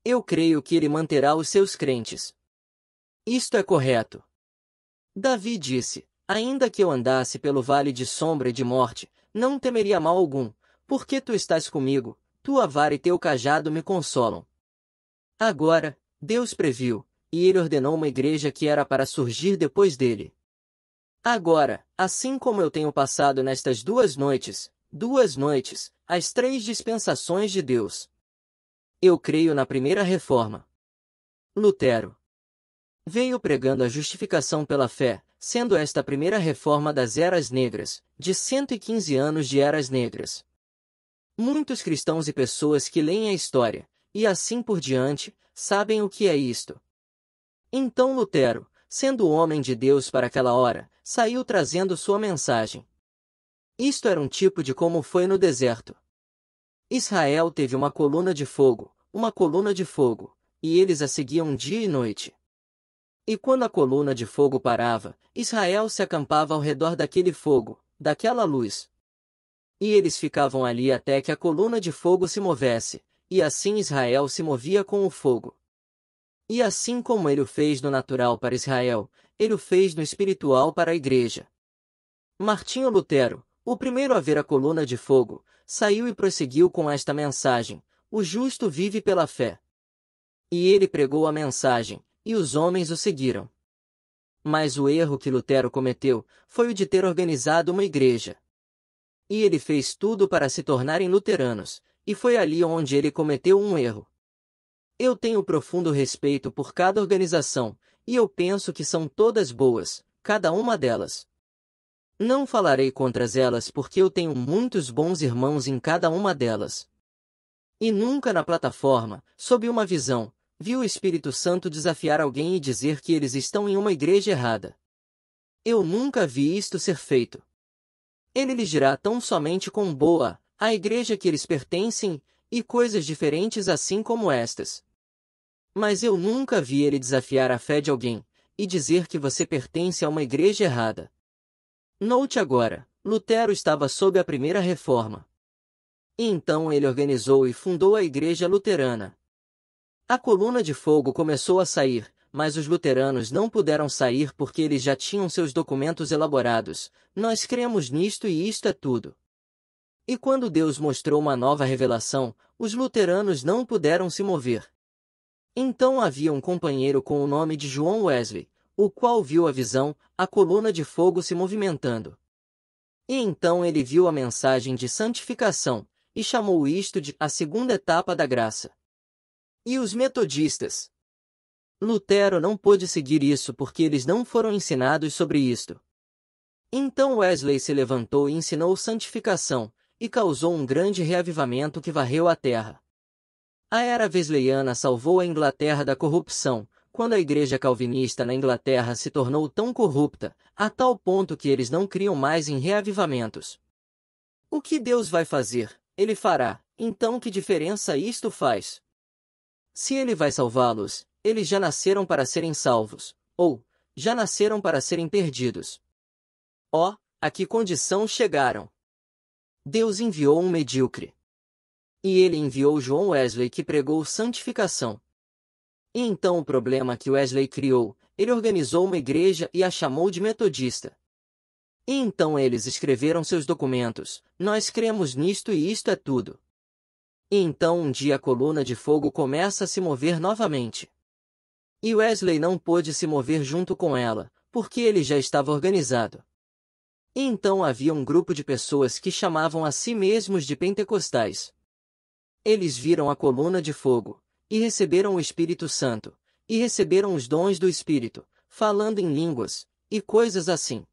Eu creio que ele manterá os seus crentes. Isto é correto. Davi disse: Ainda que eu andasse pelo vale de sombra e de morte, não temeria mal algum, porque tu estás comigo, tua vara e teu cajado me consolam. Agora, Deus previu, e ele ordenou uma igreja que era para surgir depois dele. Agora, assim como eu tenho passado nestas duas noites, duas noites, as três dispensações de Deus. Eu creio na primeira reforma. Lutero veio pregando a justificação pela fé, sendo esta a primeira reforma das Eras Negras, de 115 anos de Eras Negras. Muitos cristãos e pessoas que leem a história, e assim por diante, sabem o que é isto. Então Lutero, sendo o homem de Deus para aquela hora, saiu trazendo sua mensagem. Isto era um tipo de como foi no deserto. Israel teve uma coluna de fogo, uma coluna de fogo, e eles a seguiam dia e noite. E quando a coluna de fogo parava, Israel se acampava ao redor daquele fogo, daquela luz. E eles ficavam ali até que a coluna de fogo se movesse, e assim Israel se movia com o fogo. E assim como ele o fez no natural para Israel, ele o fez no espiritual para a Igreja. Martinho Lutero, o primeiro a ver a coluna de fogo, saiu e prosseguiu com esta mensagem: O justo vive pela fé. E ele pregou a mensagem, e os homens o seguiram. Mas o erro que Lutero cometeu foi o de ter organizado uma igreja. E ele fez tudo para se tornarem luteranos, e foi ali onde ele cometeu um erro. Eu tenho profundo respeito por cada organização, e eu penso que são todas boas, cada uma delas. Não falarei contra elas porque eu tenho muitos bons irmãos em cada uma delas. E nunca na plataforma, sob uma visão, vi o Espírito Santo desafiar alguém e dizer que eles estão em uma igreja errada. Eu nunca vi isto ser feito. Ele lhes dirá tão somente com boa, a igreja que eles pertencem, e coisas diferentes assim como estas. Mas eu nunca vi ele desafiar a fé de alguém e dizer que você pertence a uma igreja errada. Note agora, Lutero estava sob a primeira reforma. Então ele organizou e fundou a Igreja Luterana. A coluna de fogo começou a sair, mas os luteranos não puderam sair porque eles já tinham seus documentos elaborados. Nós cremos nisto e isto é tudo. E quando Deus mostrou uma nova revelação, os luteranos não puderam se mover. Então havia um companheiro com o nome de João Wesley, o qual viu a visão, a coluna de fogo se movimentando. E então ele viu a mensagem de santificação, e chamou isto de a segunda etapa da graça. E os metodistas? Lutero não pôde seguir isso porque eles não foram ensinados sobre isto. Então Wesley se levantou e ensinou santificação, e causou um grande reavivamento que varreu a terra. A era wesleyana salvou a Inglaterra da corrupção, quando a igreja calvinista na Inglaterra se tornou tão corrupta, a tal ponto que eles não criam mais em reavivamentos. O que Deus vai fazer, ele fará, então que diferença isto faz? Se ele vai salvá-los, eles já nasceram para serem salvos, ou, já nasceram para serem perdidos. Ó, oh, a que condição chegaram! Deus enviou um medíocre. E ele enviou João Wesley que pregou santificação. E então o problema que Wesley criou, ele organizou uma igreja e a chamou de metodista. E então eles escreveram seus documentos, nós cremos nisto e isto é tudo. E então um dia a coluna de fogo começa a se mover novamente. E Wesley não pôde se mover junto com ela, porque ele já estava organizado. E então havia um grupo de pessoas que chamavam a si mesmos de pentecostais, eles viram a coluna de fogo, e receberam o Espírito Santo, e receberam os dons do Espírito, falando em línguas, e coisas assim.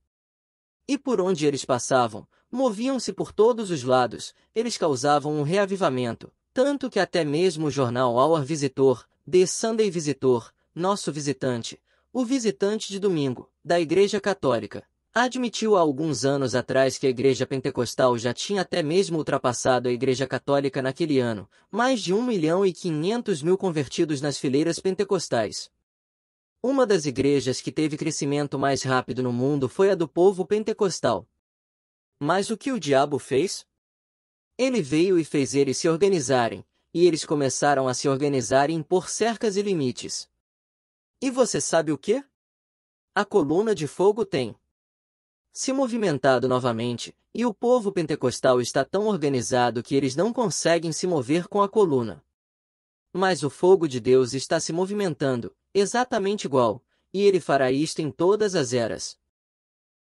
E por onde eles passavam, moviam-se por todos os lados, eles causavam um reavivamento, tanto que até mesmo o jornal Our Visitor, The Sunday Visitor, nosso visitante, o visitante de domingo, da Igreja Católica, admitiu há alguns anos atrás que a Igreja Pentecostal já tinha até mesmo ultrapassado a Igreja Católica naquele ano, mais de 1 milhão e 500 mil convertidos nas fileiras pentecostais. Uma das igrejas que teve crescimento mais rápido no mundo foi a do povo pentecostal. Mas o que o diabo fez? Ele veio e fez eles se organizarem, e eles começaram a se organizar e impor cercas e limites. E você sabe o que? A coluna de fogo tem se movimentado novamente, e o povo pentecostal está tão organizado que eles não conseguem se mover com a coluna. Mas o fogo de Deus está se movimentando, exatamente igual, e ele fará isto em todas as eras.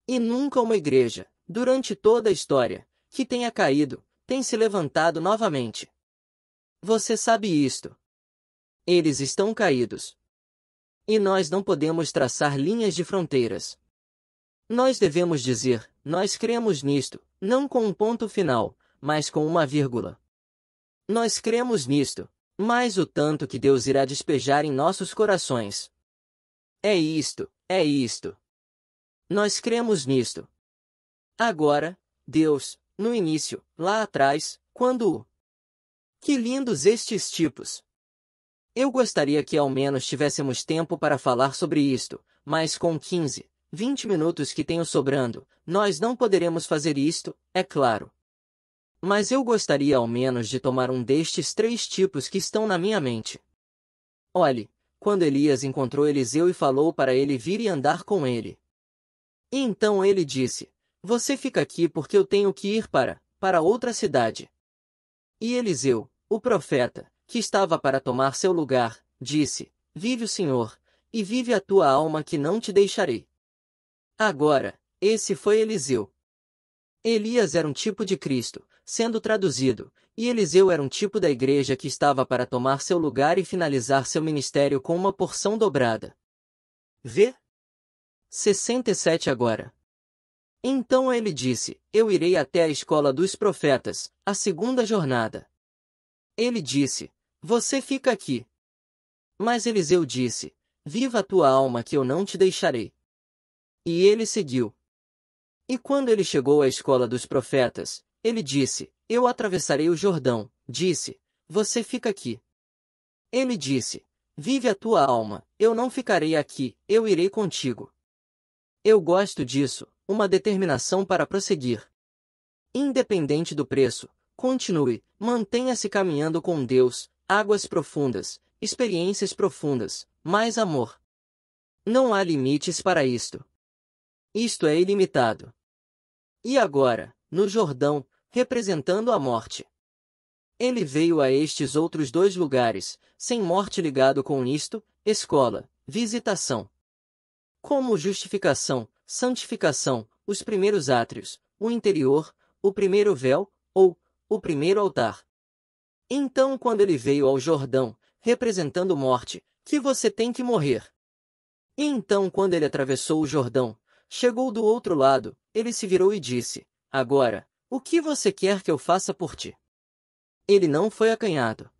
E nunca uma igreja, durante toda a história, que tenha caído, tem se levantado novamente. Você sabe isto. Eles estão caídos. E nós não podemos traçar linhas de fronteiras. Nós devemos dizer, nós cremos nisto, não com um ponto final, mas com uma vírgula. Nós cremos nisto, mais o tanto que Deus irá despejar em nossos corações. É isto, é isto. Nós cremos nisto. Agora, Deus, no início, lá atrás, quando o. Que lindos estes tipos! Eu gostaria que ao menos tivéssemos tempo para falar sobre isto, mas com 15, 20 minutos que tenho sobrando, nós não poderemos fazer isto, é claro. Mas eu gostaria ao menos de tomar um destes três tipos que estão na minha mente. Olhe, quando Elias encontrou Eliseu e falou para ele vir e andar com ele. E então ele disse: Você fica aqui porque eu tenho que ir para, para outra cidade. E Eliseu, o profeta, que estava para tomar seu lugar, disse: Vive o Senhor, e vive a tua alma que não te deixarei. Agora, esse foi Eliseu. Elias era um tipo de Cristo, sendo traduzido, e Eliseu era um tipo da igreja que estava para tomar seu lugar e finalizar seu ministério com uma porção dobrada. Vê? 67 agora. Então ele disse: Eu irei até a escola dos profetas, a segunda jornada. Ele disse: Você fica aqui. Mas Eliseu disse: Viva a tua alma que eu não te deixarei. E ele seguiu. E quando ele chegou à escola dos profetas, ele disse, Eu atravessarei o Jordão, disse, Você fica aqui. Ele disse, Vive a tua alma, eu não ficarei aqui, eu irei contigo. Eu gosto disso, uma determinação para prosseguir. Independente do preço, continue, mantenha-se caminhando com Deus, águas profundas, experiências profundas, mais amor. Não há limites para isto. Isto é ilimitado. E agora, no Jordão, representando a morte. Ele veio a estes outros dois lugares, sem morte ligado com isto, escola, visitação. Como justificação, santificação, os primeiros átrios, o interior, o primeiro véu, ou, o primeiro altar. Então, quando ele veio ao Jordão, representando morte, que você tem que morrer. E então, quando ele atravessou o Jordão, Chegou do outro lado, ele se virou e disse, agora, o que você quer que eu faça por ti? Ele não foi acanhado.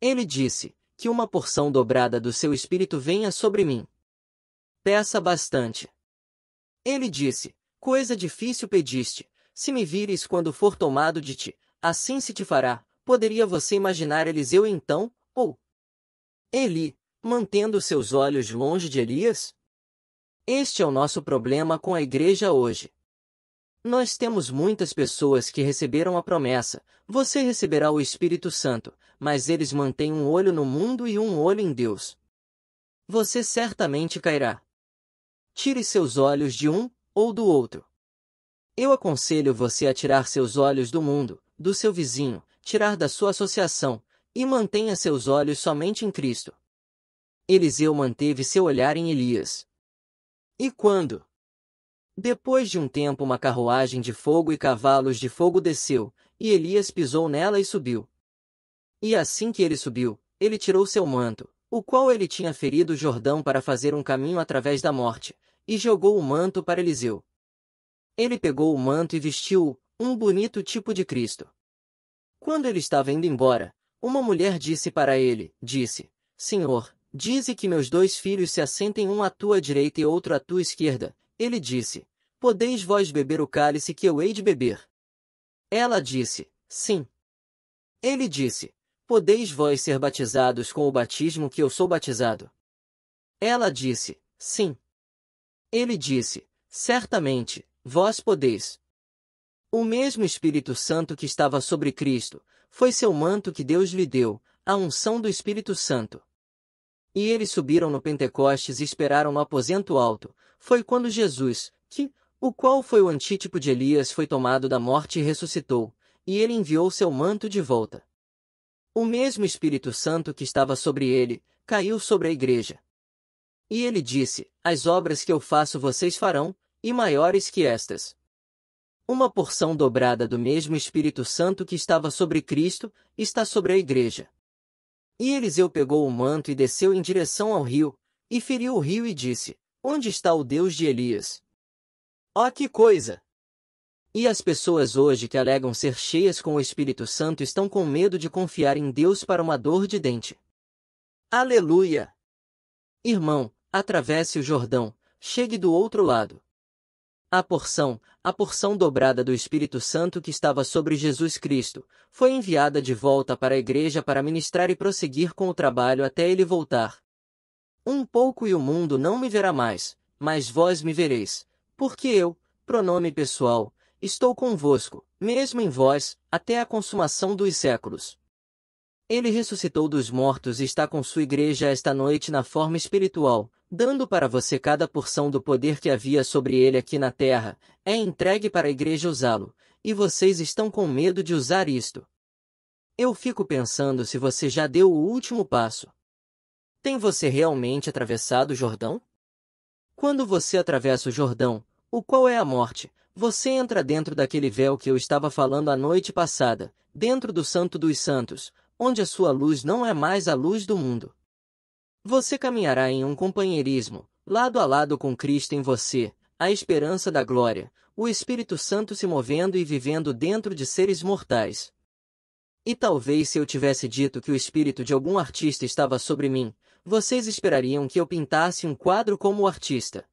Ele disse, que uma porção dobrada do seu espírito venha sobre mim. Peça bastante. Ele disse, coisa difícil pediste, se me vires quando for tomado de ti, assim se te fará, poderia você imaginar Eliseu então, ou... Eli, mantendo seus olhos longe de Elias, este é o nosso problema com a igreja hoje. Nós temos muitas pessoas que receberam a promessa: você receberá o Espírito Santo, mas eles mantêm um olho no mundo e um olho em Deus. Você certamente cairá. Tire seus olhos de um ou do outro. Eu aconselho você a tirar seus olhos do mundo, do seu vizinho, tirar da sua associação, e mantenha seus olhos somente em Cristo. Eliseu manteve seu olhar em Elias. E quando? Depois de um tempo, uma carruagem de fogo e cavalos de fogo desceu, e Elias pisou nela e subiu. E assim que ele subiu, ele tirou seu manto, o qual ele tinha ferido o Jordão para fazer um caminho através da morte, e jogou o manto para Eliseu. Ele pegou o manto e vestiu-o, um bonito tipo de Cristo. Quando ele estava indo embora, uma mulher disse para ele, disse, Senhor, Dize que meus dois filhos se assentem um à tua direita e outro à tua esquerda. Ele disse, Podeis vós beber o cálice que eu hei de beber? Ela disse, Sim. Ele disse, Podeis vós ser batizados com o batismo que eu sou batizado? Ela disse, Sim. Ele disse, Certamente, vós podeis. O mesmo Espírito Santo que estava sobre Cristo, foi seu manto que Deus lhe deu, a unção do Espírito Santo. E eles subiram no Pentecostes e esperaram no aposento alto. Foi quando Jesus, que, o qual foi o antítipo de Elias, foi tomado da morte e ressuscitou, e ele enviou seu manto de volta. O mesmo Espírito Santo que estava sobre ele, caiu sobre a igreja. E ele disse: As obras que eu faço vocês farão, e maiores que estas. Uma porção dobrada do mesmo Espírito Santo que estava sobre Cristo está sobre a igreja. E Eliseu pegou o manto e desceu em direção ao rio, e feriu o rio e disse, Onde está o Deus de Elias? Ó oh, ah, que coisa! E as pessoas hoje que alegam ser cheias com o Espírito Santo estão com medo de confiar em Deus para uma dor de dente. Aleluia! Irmão, atravesse o Jordão, chegue do outro lado. A porção, a porção dobrada do Espírito Santo que estava sobre Jesus Cristo, foi enviada de volta para a igreja para ministrar e prosseguir com o trabalho até ele voltar. Um pouco e o mundo não me verá mais, mas vós me vereis, porque eu, pronome pessoal, estou convosco, mesmo em vós, até a consumação dos séculos. Ele ressuscitou dos mortos e está com sua igreja esta noite na forma espiritual, dando para você cada porção do poder que havia sobre ele aqui na terra, é entregue para a igreja usá-lo, e vocês estão com medo de usar isto. Eu fico pensando se você já deu o último passo. Tem você realmente atravessado o Jordão? Quando você atravessa o Jordão, o qual é a morte, você entra dentro daquele véu que eu estava falando a noite passada, dentro do Santo dos Santos, onde a sua luz não é mais a luz do mundo. Você caminhará em um companheirismo, lado a lado com Cristo em você, a esperança da glória, o Espírito Santo se movendo e vivendo dentro de seres mortais. E talvez se eu tivesse dito que o espírito de algum artista estava sobre mim, vocês esperariam que eu pintasse um quadro como o artista.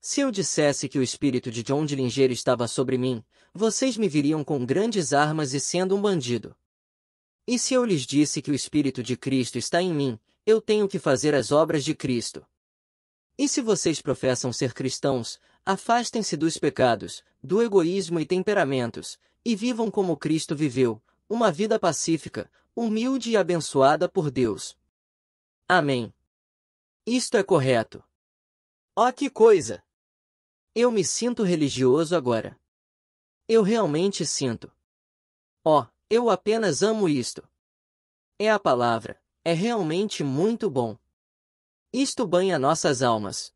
Se eu dissesse que o espírito de John Dillinger estava sobre mim, vocês me viriam com grandes armas e sendo um bandido. E se eu lhes disse que o espírito de Cristo está em mim, eu tenho que fazer as obras de Cristo. E se vocês professam ser cristãos, afastem-se dos pecados, do egoísmo e temperamentos, e vivam como Cristo viveu, uma vida pacífica, humilde e abençoada por Deus. Amém. Isto é correto. Ó oh, que coisa! Eu me sinto religioso agora. Eu realmente sinto. Ó, oh, eu apenas amo isto. É a palavra. É realmente muito bom. Isto banha nossas almas.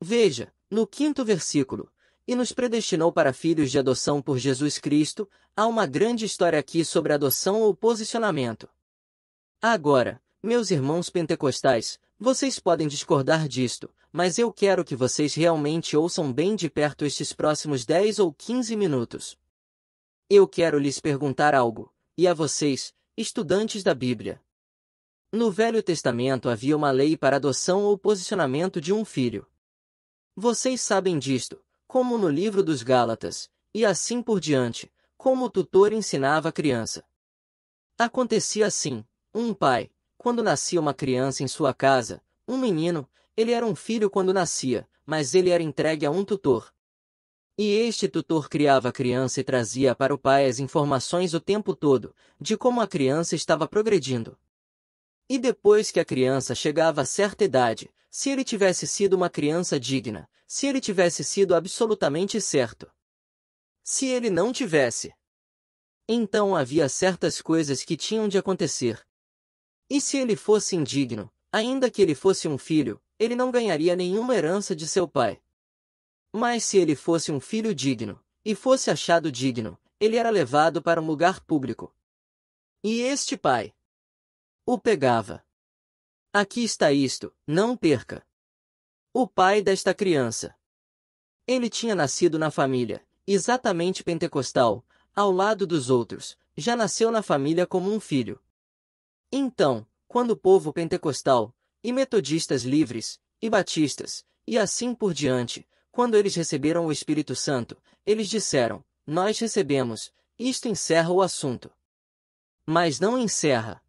Veja, no quinto versículo, e nos predestinou para filhos de adoção por Jesus Cristo, há uma grande história aqui sobre adoção ou posicionamento. Agora, meus irmãos pentecostais, vocês podem discordar disto, mas eu quero que vocês realmente ouçam bem de perto estes próximos 10 ou 15 minutos. Eu quero lhes perguntar algo, e a vocês, estudantes da Bíblia, no Velho Testamento havia uma lei para adoção ou posicionamento de um filho. Vocês sabem disto, como no livro dos Gálatas, e assim por diante, como o tutor ensinava a criança. Acontecia assim: um pai, quando nascia uma criança em sua casa, um menino, ele era um filho quando nascia, mas ele era entregue a um tutor. E este tutor criava a criança e trazia para o pai as informações o tempo todo, de como a criança estava progredindo. E depois que a criança chegava a certa idade, se ele tivesse sido uma criança digna, se ele tivesse sido absolutamente certo. Se ele não tivesse. Então havia certas coisas que tinham de acontecer. E se ele fosse indigno, ainda que ele fosse um filho, ele não ganharia nenhuma herança de seu pai. Mas se ele fosse um filho digno, e fosse achado digno, ele era levado para um lugar público. E este pai, o pegava. Aqui está isto, não perca. O pai desta criança. Ele tinha nascido na família, exatamente pentecostal, ao lado dos outros, já nasceu na família como um filho. Então, quando o povo pentecostal, e metodistas livres, e batistas, e assim por diante, quando eles receberam o Espírito Santo, eles disseram: Nós recebemos, isto encerra o assunto. Mas não encerra.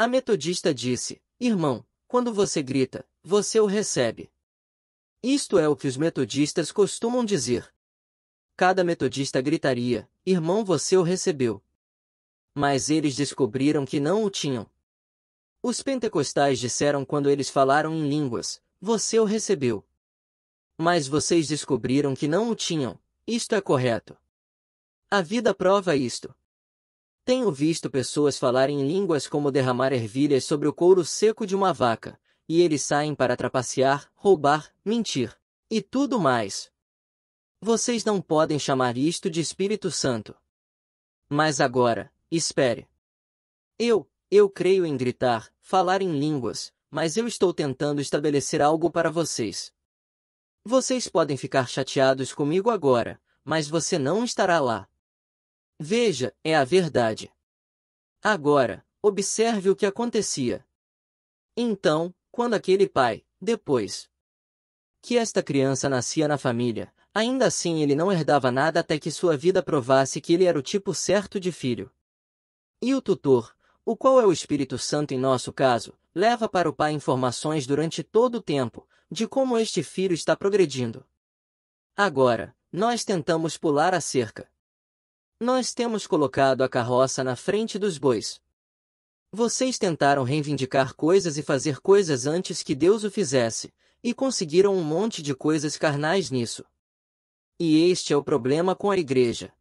A metodista disse, irmão, quando você grita, você o recebe. Isto é o que os metodistas costumam dizer. Cada metodista gritaria, irmão você o recebeu. Mas eles descobriram que não o tinham. Os pentecostais disseram quando eles falaram em línguas, você o recebeu. Mas vocês descobriram que não o tinham, isto é correto. A vida prova isto. Tenho visto pessoas falarem em línguas como derramar ervilhas sobre o couro seco de uma vaca, e eles saem para trapacear, roubar, mentir e tudo mais. Vocês não podem chamar isto de Espírito Santo. Mas agora, espere. Eu, eu creio em gritar, falar em línguas, mas eu estou tentando estabelecer algo para vocês. Vocês podem ficar chateados comigo agora, mas você não estará lá. Veja, é a verdade. Agora, observe o que acontecia. Então, quando aquele pai, depois que esta criança nascia na família, ainda assim ele não herdava nada até que sua vida provasse que ele era o tipo certo de filho. E o tutor, o qual é o Espírito Santo em nosso caso, leva para o pai informações durante todo o tempo de como este filho está progredindo. Agora, nós tentamos pular a cerca. Nós temos colocado a carroça na frente dos bois. Vocês tentaram reivindicar coisas e fazer coisas antes que Deus o fizesse, e conseguiram um monte de coisas carnais nisso. E este é o problema com a igreja.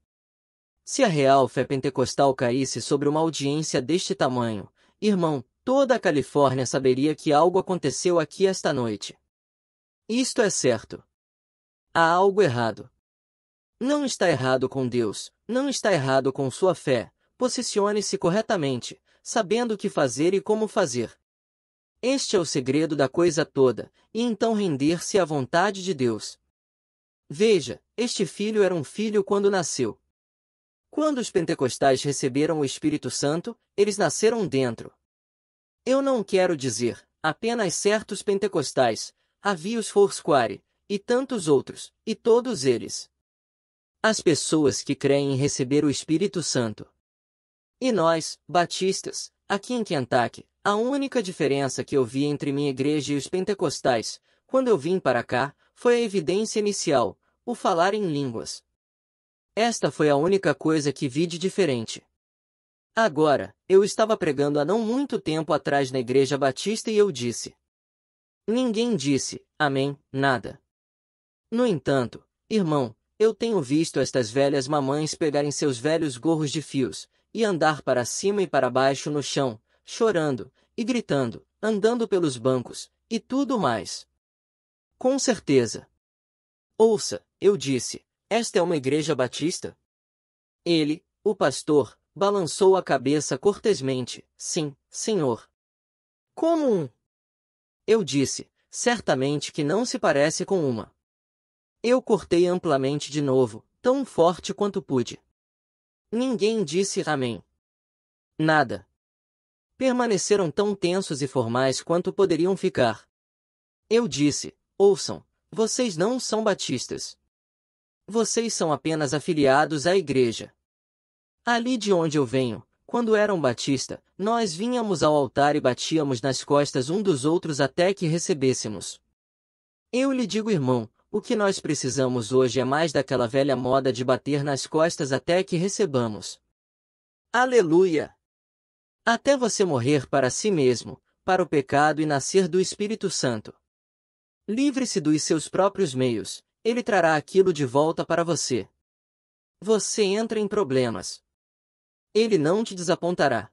Se a real fé pentecostal caísse sobre uma audiência deste tamanho, irmão, toda a Califórnia saberia que algo aconteceu aqui esta noite. Isto é certo. Há algo errado. Não está errado com Deus, não está errado com sua fé. Posicione-se corretamente, sabendo o que fazer e como fazer. Este é o segredo da coisa toda, e então render-se à vontade de Deus. Veja, este filho era um filho quando nasceu. Quando os pentecostais receberam o Espírito Santo, eles nasceram dentro. Eu não quero dizer, apenas certos pentecostais, havia os Foursquare, e tantos outros, e todos eles, as pessoas que creem em receber o Espírito Santo. E nós, batistas, aqui em Kentucky, a única diferença que eu vi entre minha igreja e os pentecostais, quando eu vim para cá, foi a evidência inicial, o falar em línguas. Esta foi a única coisa que vi de diferente. Agora, eu estava pregando há não muito tempo atrás na igreja batista e eu disse. Ninguém disse, amém, nada. No entanto, irmão, eu tenho visto estas velhas mamães pegarem seus velhos gorros de fios e andar para cima e para baixo no chão, chorando e gritando, andando pelos bancos e tudo mais. Com certeza. Ouça, eu disse, esta é uma igreja batista? Ele, o pastor, balançou a cabeça cortesmente. Sim, senhor. Como um? Eu disse, certamente que não se parece com uma. Eu cortei amplamente de novo, tão forte quanto pude. Ninguém disse amém. Nada. Permaneceram tão tensos e formais quanto poderiam ficar. Eu disse, ouçam, vocês não são batistas. Vocês são apenas afiliados à igreja. Ali de onde eu venho, quando era um batista, nós vinhamos ao altar e batíamos nas costas um dos outros até que recebêssemos. Eu lhe digo, irmão, o que nós precisamos hoje é mais daquela velha moda de bater nas costas até que recebamos. Aleluia! Até você morrer para si mesmo, para o pecado e nascer do Espírito Santo. Livre-se dos seus próprios meios, ele trará aquilo de volta para você. Você entra em problemas. Ele não te desapontará.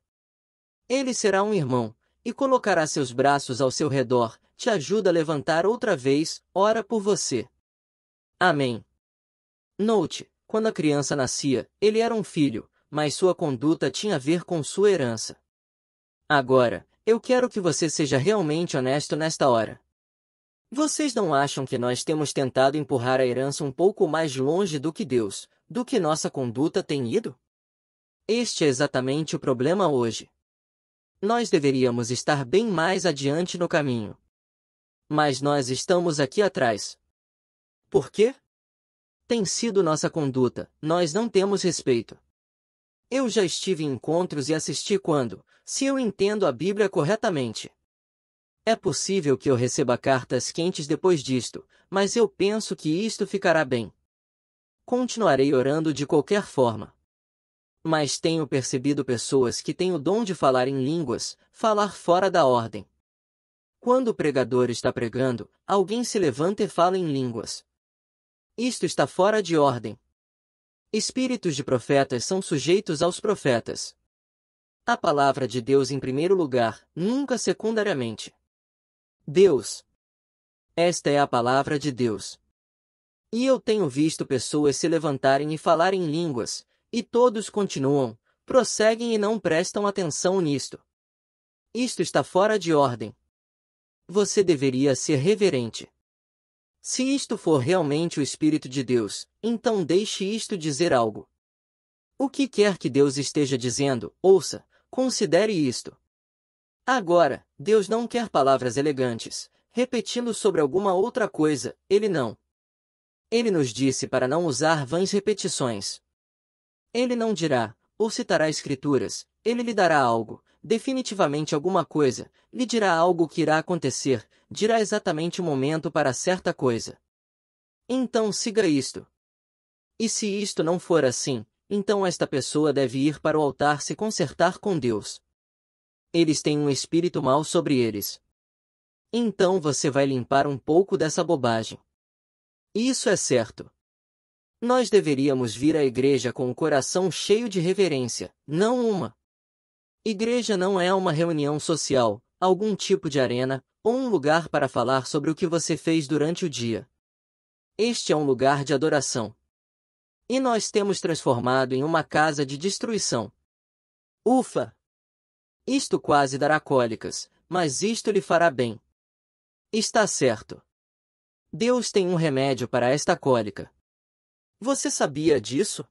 Ele será um irmão, e colocará seus braços ao seu redor, te ajuda a levantar outra vez, ora por você. Amém. Note, quando a criança nascia, ele era um filho, mas sua conduta tinha a ver com sua herança. Agora, eu quero que você seja realmente honesto nesta hora. Vocês não acham que nós temos tentado empurrar a herança um pouco mais longe do que Deus, do que nossa conduta tem ido? Este é exatamente o problema hoje. Nós deveríamos estar bem mais adiante no caminho. Mas nós estamos aqui atrás. Por quê? Tem sido nossa conduta, nós não temos respeito. Eu já estive em encontros e assisti quando, se eu entendo a Bíblia corretamente. É possível que eu receba cartas quentes depois disto, mas eu penso que isto ficará bem. Continuarei orando de qualquer forma. Mas tenho percebido pessoas que têm o dom de falar em línguas, falar fora da ordem. Quando o pregador está pregando, alguém se levanta e fala em línguas. Isto está fora de ordem. Espíritos de profetas são sujeitos aos profetas. A palavra de Deus em primeiro lugar, nunca secundariamente. Deus. Esta é a palavra de Deus. E eu tenho visto pessoas se levantarem e falarem línguas, e todos continuam, prosseguem e não prestam atenção nisto. Isto está fora de ordem você deveria ser reverente. Se isto for realmente o Espírito de Deus, então deixe isto dizer algo. O que quer que Deus esteja dizendo, ouça, considere isto. Agora, Deus não quer palavras elegantes, repetindo sobre alguma outra coisa, ele não. Ele nos disse para não usar vãs repetições. Ele não dirá, ou citará escrituras, ele lhe dará algo definitivamente alguma coisa, lhe dirá algo que irá acontecer, dirá exatamente o momento para certa coisa. Então siga isto. E se isto não for assim, então esta pessoa deve ir para o altar se consertar com Deus. Eles têm um espírito mau sobre eles. Então você vai limpar um pouco dessa bobagem. Isso é certo. Nós deveríamos vir à igreja com o coração cheio de reverência, não uma, Igreja não é uma reunião social, algum tipo de arena, ou um lugar para falar sobre o que você fez durante o dia. Este é um lugar de adoração. E nós temos transformado em uma casa de destruição. Ufa! Isto quase dará cólicas, mas isto lhe fará bem. Está certo. Deus tem um remédio para esta cólica. Você sabia disso?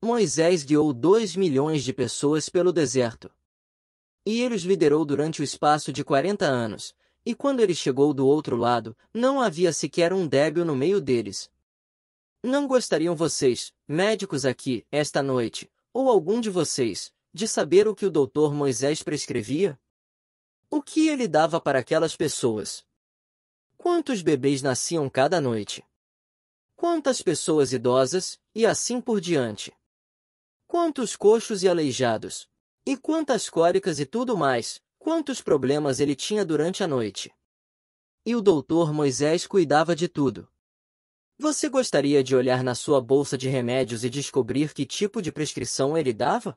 Moisés guiou dois milhões de pessoas pelo deserto. E ele os liderou durante o espaço de quarenta anos, e quando ele chegou do outro lado, não havia sequer um débil no meio deles. Não gostariam vocês, médicos aqui, esta noite, ou algum de vocês, de saber o que o doutor Moisés prescrevia? O que ele dava para aquelas pessoas? Quantos bebês nasciam cada noite? Quantas pessoas idosas, e assim por diante? Quantos coxos e aleijados? E quantas córicas e tudo mais? Quantos problemas ele tinha durante a noite? E o doutor Moisés cuidava de tudo. Você gostaria de olhar na sua bolsa de remédios e descobrir que tipo de prescrição ele dava?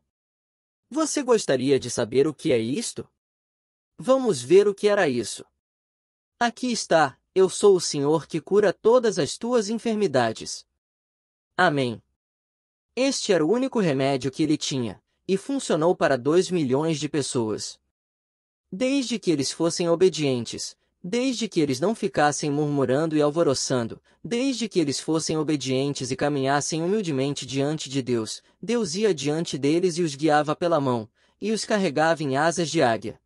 Você gostaria de saber o que é isto? Vamos ver o que era isso. Aqui está, eu sou o Senhor que cura todas as tuas enfermidades. Amém. Este era o único remédio que ele tinha, e funcionou para dois milhões de pessoas. Desde que eles fossem obedientes, desde que eles não ficassem murmurando e alvoroçando, desde que eles fossem obedientes e caminhassem humildemente diante de Deus, Deus ia diante deles e os guiava pela mão, e os carregava em asas de águia.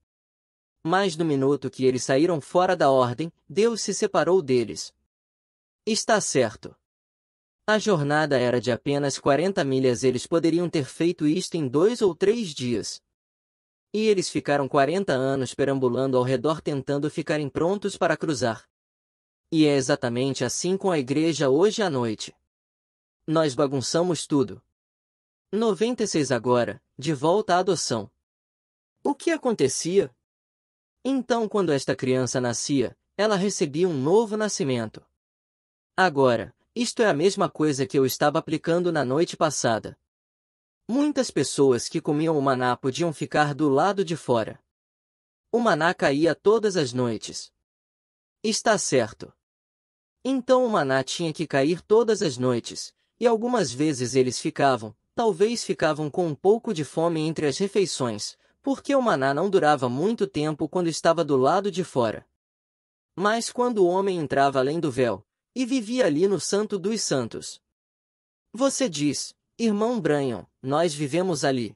Mas no minuto que eles saíram fora da ordem, Deus se separou deles. Está certo. A jornada era de apenas 40 milhas eles poderiam ter feito isto em dois ou três dias. E eles ficaram 40 anos perambulando ao redor tentando ficarem prontos para cruzar. E é exatamente assim com a igreja hoje à noite. Nós bagunçamos tudo. 96 agora, de volta à adoção. O que acontecia? Então, quando esta criança nascia, ela recebia um novo nascimento. Agora, isto é a mesma coisa que eu estava aplicando na noite passada. Muitas pessoas que comiam o maná podiam ficar do lado de fora. O maná caía todas as noites. Está certo. Então o maná tinha que cair todas as noites, e algumas vezes eles ficavam, talvez ficavam com um pouco de fome entre as refeições, porque o maná não durava muito tempo quando estava do lado de fora. Mas quando o homem entrava além do véu, e vivia ali no Santo dos Santos. Você diz, irmão Branham, nós vivemos ali.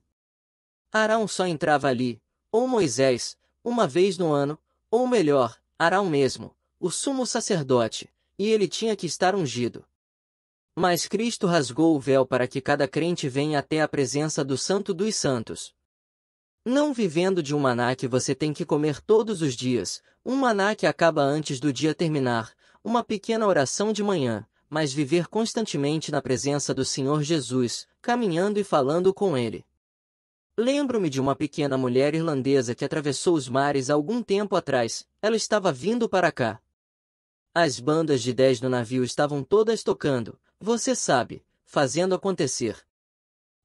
Arão só entrava ali, ou Moisés, uma vez no ano, ou melhor, Arão mesmo, o sumo sacerdote, e ele tinha que estar ungido. Mas Cristo rasgou o véu para que cada crente venha até a presença do Santo dos Santos. Não vivendo de um maná que você tem que comer todos os dias, um maná que acaba antes do dia terminar, uma pequena oração de manhã, mas viver constantemente na presença do Senhor Jesus, caminhando e falando com Ele. Lembro-me de uma pequena mulher irlandesa que atravessou os mares algum tempo atrás, ela estava vindo para cá. As bandas de dez do navio estavam todas tocando, você sabe, fazendo acontecer.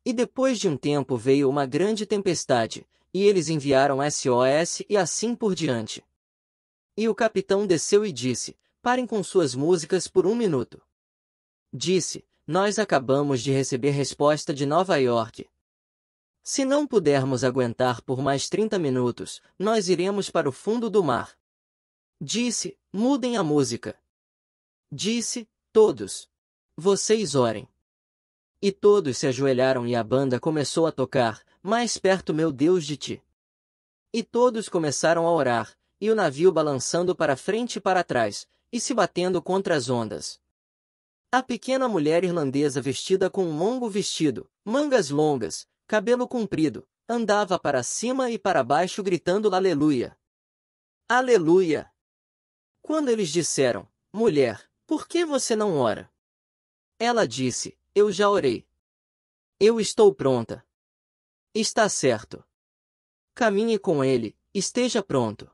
E depois de um tempo veio uma grande tempestade, e eles enviaram SOS e assim por diante. E o capitão desceu e disse: Parem com suas músicas por um minuto. Disse, nós acabamos de receber resposta de Nova York. Se não pudermos aguentar por mais 30 minutos, nós iremos para o fundo do mar. Disse, mudem a música. Disse, todos. Vocês orem. E todos se ajoelharam e a banda começou a tocar, mais perto meu Deus de ti. E todos começaram a orar, e o navio balançando para frente e para trás, e se batendo contra as ondas. A pequena mulher irlandesa vestida com um longo vestido, mangas longas, cabelo comprido, andava para cima e para baixo gritando aleluia. Aleluia! Quando eles disseram, mulher, por que você não ora? Ela disse, eu já orei. Eu estou pronta. Está certo. Caminhe com ele, esteja pronto.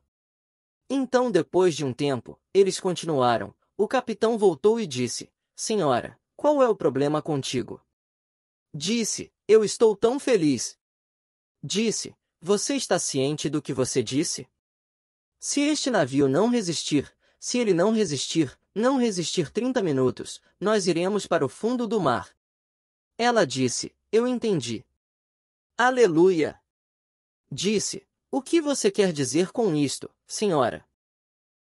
Então, depois de um tempo, eles continuaram. O capitão voltou e disse: Senhora, qual é o problema contigo? Disse: Eu estou tão feliz. Disse: Você está ciente do que você disse? Se este navio não resistir, se ele não resistir, não resistir 30 minutos, nós iremos para o fundo do mar. Ela disse: Eu entendi. Aleluia! Disse: o que você quer dizer com isto, senhora?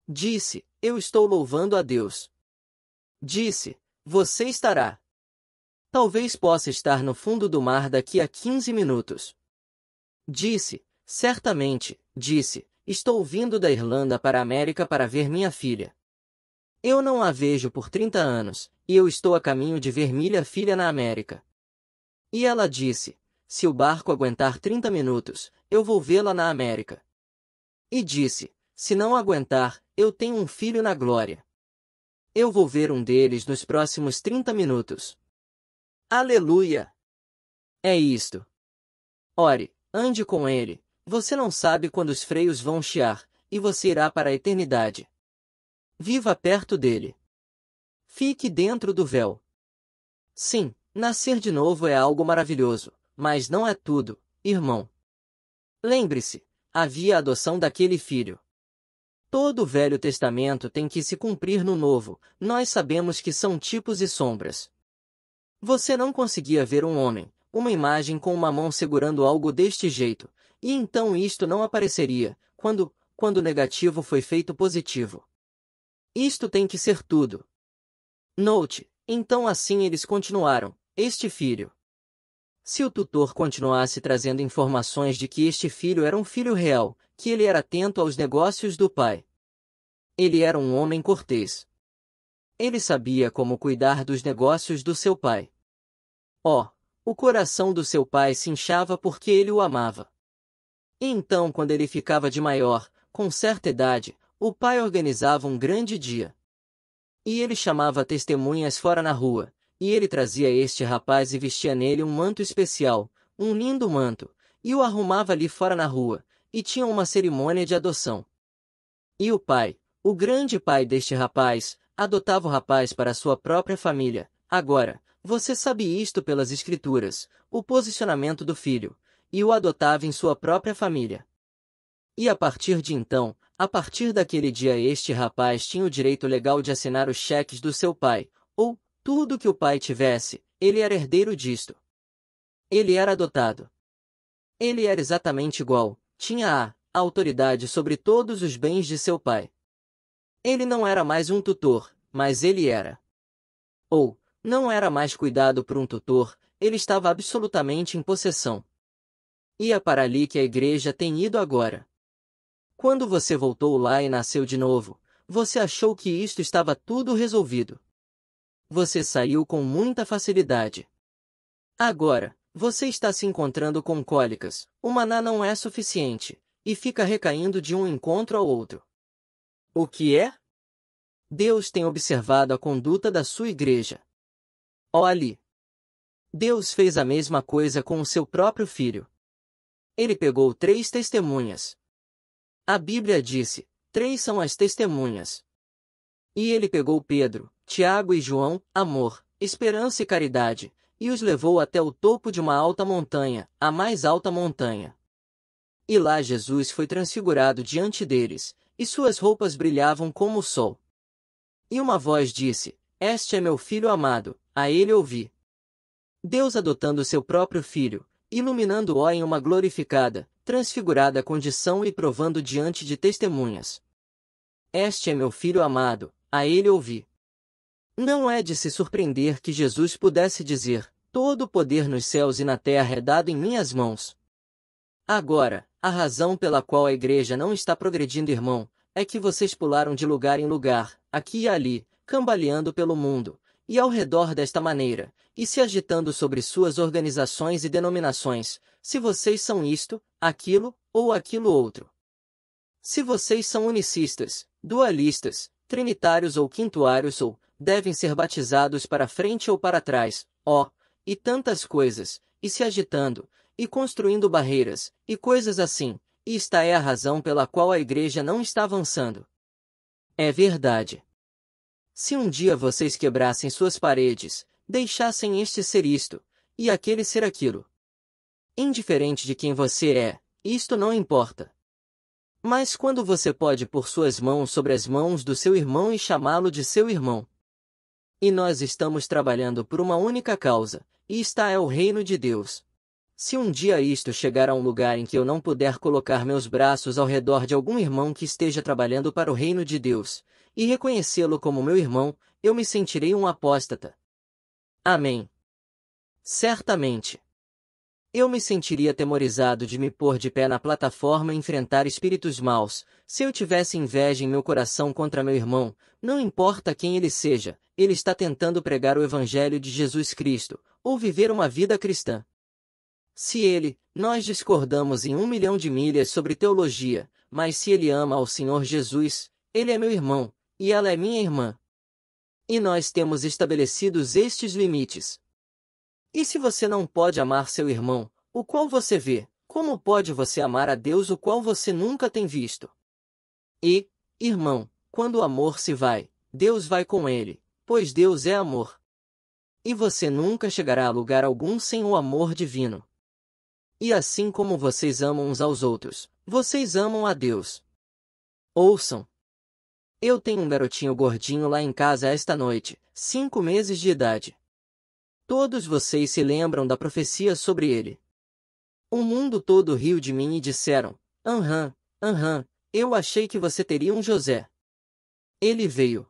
Disse, eu estou louvando a Deus. Disse, você estará. Talvez possa estar no fundo do mar daqui a 15 minutos. Disse, certamente, disse, estou vindo da Irlanda para a América para ver minha filha. Eu não a vejo por 30 anos, e eu estou a caminho de ver minha filha na América. E ela disse, se o barco aguentar 30 minutos, eu vou vê-la na América. E disse, se não aguentar, eu tenho um filho na glória. Eu vou ver um deles nos próximos 30 minutos. Aleluia! É isto. Ore, ande com ele, você não sabe quando os freios vão chiar, e você irá para a eternidade. Viva perto dele. Fique dentro do véu. Sim, nascer de novo é algo maravilhoso mas não é tudo, irmão. Lembre-se, havia a adoção daquele filho. Todo o Velho Testamento tem que se cumprir no Novo, nós sabemos que são tipos e sombras. Você não conseguia ver um homem, uma imagem com uma mão segurando algo deste jeito, e então isto não apareceria, quando, quando negativo foi feito positivo. Isto tem que ser tudo. Note, então assim eles continuaram, este filho. Se o tutor continuasse trazendo informações de que este filho era um filho real, que ele era atento aos negócios do pai. Ele era um homem cortês. Ele sabia como cuidar dos negócios do seu pai. Oh, o coração do seu pai se inchava porque ele o amava. E então, quando ele ficava de maior, com certa idade, o pai organizava um grande dia. E ele chamava testemunhas fora na rua, e ele trazia este rapaz e vestia nele um manto especial, um lindo manto, e o arrumava ali fora na rua, e tinha uma cerimônia de adoção. E o pai, o grande pai deste rapaz, adotava o rapaz para sua própria família. Agora, você sabe isto pelas escrituras, o posicionamento do filho, e o adotava em sua própria família. E a partir de então, a partir daquele dia este rapaz tinha o direito legal de assinar os cheques do seu pai, tudo que o pai tivesse, ele era herdeiro disto. Ele era adotado. Ele era exatamente igual, tinha a autoridade sobre todos os bens de seu pai. Ele não era mais um tutor, mas ele era. Ou, não era mais cuidado por um tutor, ele estava absolutamente em possessão. E é para ali que a igreja tem ido agora. Quando você voltou lá e nasceu de novo, você achou que isto estava tudo resolvido você saiu com muita facilidade. Agora, você está se encontrando com cólicas, o maná não é suficiente, e fica recaindo de um encontro ao outro. O que é? Deus tem observado a conduta da sua igreja. Olhe! Deus fez a mesma coisa com o seu próprio filho. Ele pegou três testemunhas. A Bíblia disse: três são as testemunhas. E ele pegou Pedro, Tiago e João, amor, esperança e caridade, e os levou até o topo de uma alta montanha, a mais alta montanha. E lá Jesus foi transfigurado diante deles, e suas roupas brilhavam como o sol. E uma voz disse: Este é meu filho amado, a ele ouvi. Deus adotando seu próprio filho, iluminando-o em uma glorificada, transfigurada condição e provando diante de testemunhas. Este é meu filho amado, a ele ouvi. Não é de se surpreender que Jesus pudesse dizer: Todo o poder nos céus e na terra é dado em minhas mãos. Agora, a razão pela qual a igreja não está progredindo, irmão, é que vocês pularam de lugar em lugar, aqui e ali, cambaleando pelo mundo, e ao redor desta maneira, e se agitando sobre suas organizações e denominações, se vocês são isto, aquilo ou aquilo outro. Se vocês são unicistas, dualistas, trinitários ou quintuários ou, devem ser batizados para frente ou para trás, ó, oh, e tantas coisas, e se agitando, e construindo barreiras, e coisas assim, e esta é a razão pela qual a igreja não está avançando. É verdade. Se um dia vocês quebrassem suas paredes, deixassem este ser isto, e aquele ser aquilo. Indiferente de quem você é, isto não importa. Mas quando você pode pôr suas mãos sobre as mãos do seu irmão e chamá-lo de seu irmão, e nós estamos trabalhando por uma única causa, e está é o reino de Deus. Se um dia isto chegar a um lugar em que eu não puder colocar meus braços ao redor de algum irmão que esteja trabalhando para o reino de Deus, e reconhecê-lo como meu irmão, eu me sentirei um apóstata. Amém. Certamente. Eu me sentiria atemorizado de me pôr de pé na plataforma e enfrentar espíritos maus, se eu tivesse inveja em meu coração contra meu irmão, não importa quem ele seja, ele está tentando pregar o Evangelho de Jesus Cristo, ou viver uma vida cristã. Se ele, nós discordamos em um milhão de milhas sobre teologia, mas se ele ama ao Senhor Jesus, ele é meu irmão, e ela é minha irmã. E nós temos estabelecidos estes limites, e se você não pode amar seu irmão, o qual você vê, como pode você amar a Deus o qual você nunca tem visto? E, irmão, quando o amor se vai, Deus vai com ele, pois Deus é amor. E você nunca chegará a lugar algum sem o amor divino. E assim como vocês amam uns aos outros, vocês amam a Deus. Ouçam. Eu tenho um garotinho gordinho lá em casa esta noite, cinco meses de idade. Todos vocês se lembram da profecia sobre ele. O mundo todo riu de mim e disseram, Aham, aham, eu achei que você teria um José. Ele veio.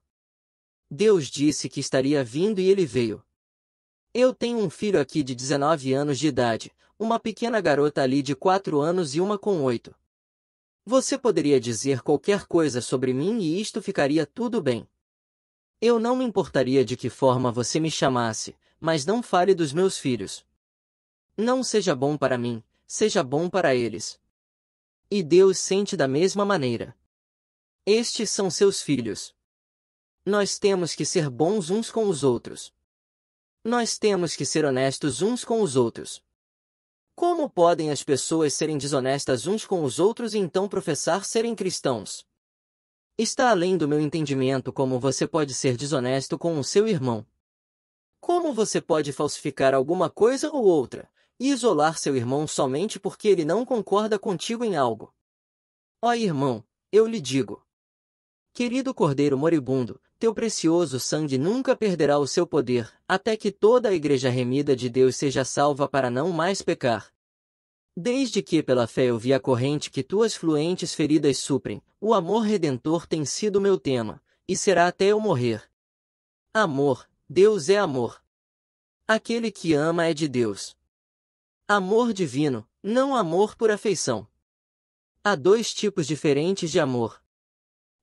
Deus disse que estaria vindo e ele veio. Eu tenho um filho aqui de 19 anos de idade, uma pequena garota ali de 4 anos e uma com 8. Você poderia dizer qualquer coisa sobre mim e isto ficaria tudo bem. Eu não me importaria de que forma você me chamasse, mas não fale dos meus filhos. Não seja bom para mim, seja bom para eles. E Deus sente da mesma maneira. Estes são seus filhos. Nós temos que ser bons uns com os outros. Nós temos que ser honestos uns com os outros. Como podem as pessoas serem desonestas uns com os outros e então professar serem cristãos? Está além do meu entendimento como você pode ser desonesto com o seu irmão. Como você pode falsificar alguma coisa ou outra e isolar seu irmão somente porque ele não concorda contigo em algo? Ó oh, irmão, eu lhe digo. Querido cordeiro moribundo, teu precioso sangue nunca perderá o seu poder, até que toda a igreja remida de Deus seja salva para não mais pecar. Desde que pela fé eu vi a corrente que tuas fluentes feridas suprem, o amor redentor tem sido meu tema, e será até eu morrer. Amor, Deus é amor. Aquele que ama é de Deus. Amor divino, não amor por afeição. Há dois tipos diferentes de amor.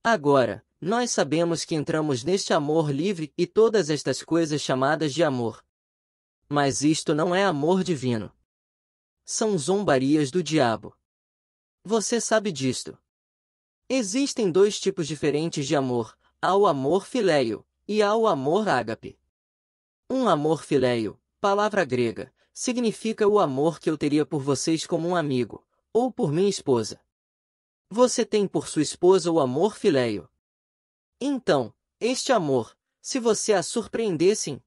Agora, nós sabemos que entramos neste amor livre e todas estas coisas chamadas de amor. Mas isto não é amor divino. São zombarias do diabo. Você sabe disto. Existem dois tipos diferentes de amor, há o amor filéio, e há o amor ágape. Um amor filéio, palavra grega, significa o amor que eu teria por vocês como um amigo, ou por minha esposa. Você tem por sua esposa o amor filéio. Então, este amor, se você a surpreendessem,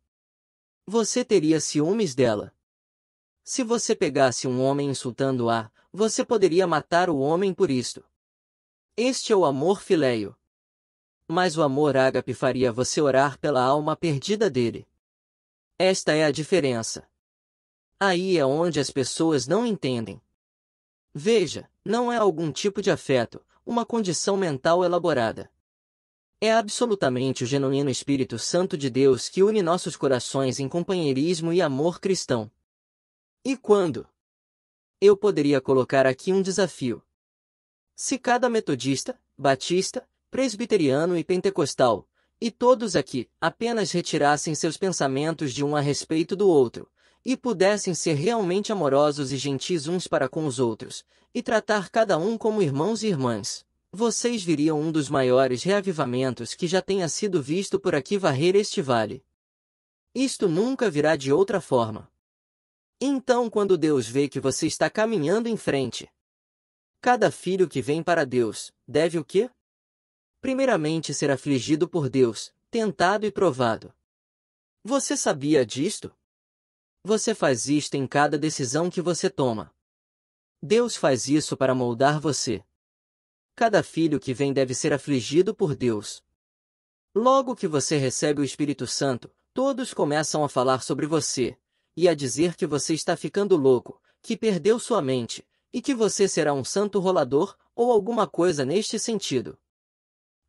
você teria ciúmes dela. Se você pegasse um homem insultando-a, você poderia matar o homem por isto. Este é o amor filéio. Mas o amor ágape faria você orar pela alma perdida dele. Esta é a diferença. Aí é onde as pessoas não entendem. Veja, não é algum tipo de afeto, uma condição mental elaborada. É absolutamente o genuíno Espírito Santo de Deus que une nossos corações em companheirismo e amor cristão. E quando? Eu poderia colocar aqui um desafio. Se cada metodista, batista, presbiteriano e pentecostal e todos aqui apenas retirassem seus pensamentos de um a respeito do outro, e pudessem ser realmente amorosos e gentis uns para com os outros, e tratar cada um como irmãos e irmãs. Vocês viriam um dos maiores reavivamentos que já tenha sido visto por aqui varrer este vale. Isto nunca virá de outra forma. Então, quando Deus vê que você está caminhando em frente, cada filho que vem para Deus deve o quê? primeiramente ser afligido por Deus, tentado e provado. Você sabia disto? Você faz isto em cada decisão que você toma. Deus faz isso para moldar você. Cada filho que vem deve ser afligido por Deus. Logo que você recebe o Espírito Santo, todos começam a falar sobre você e a dizer que você está ficando louco, que perdeu sua mente e que você será um santo rolador ou alguma coisa neste sentido.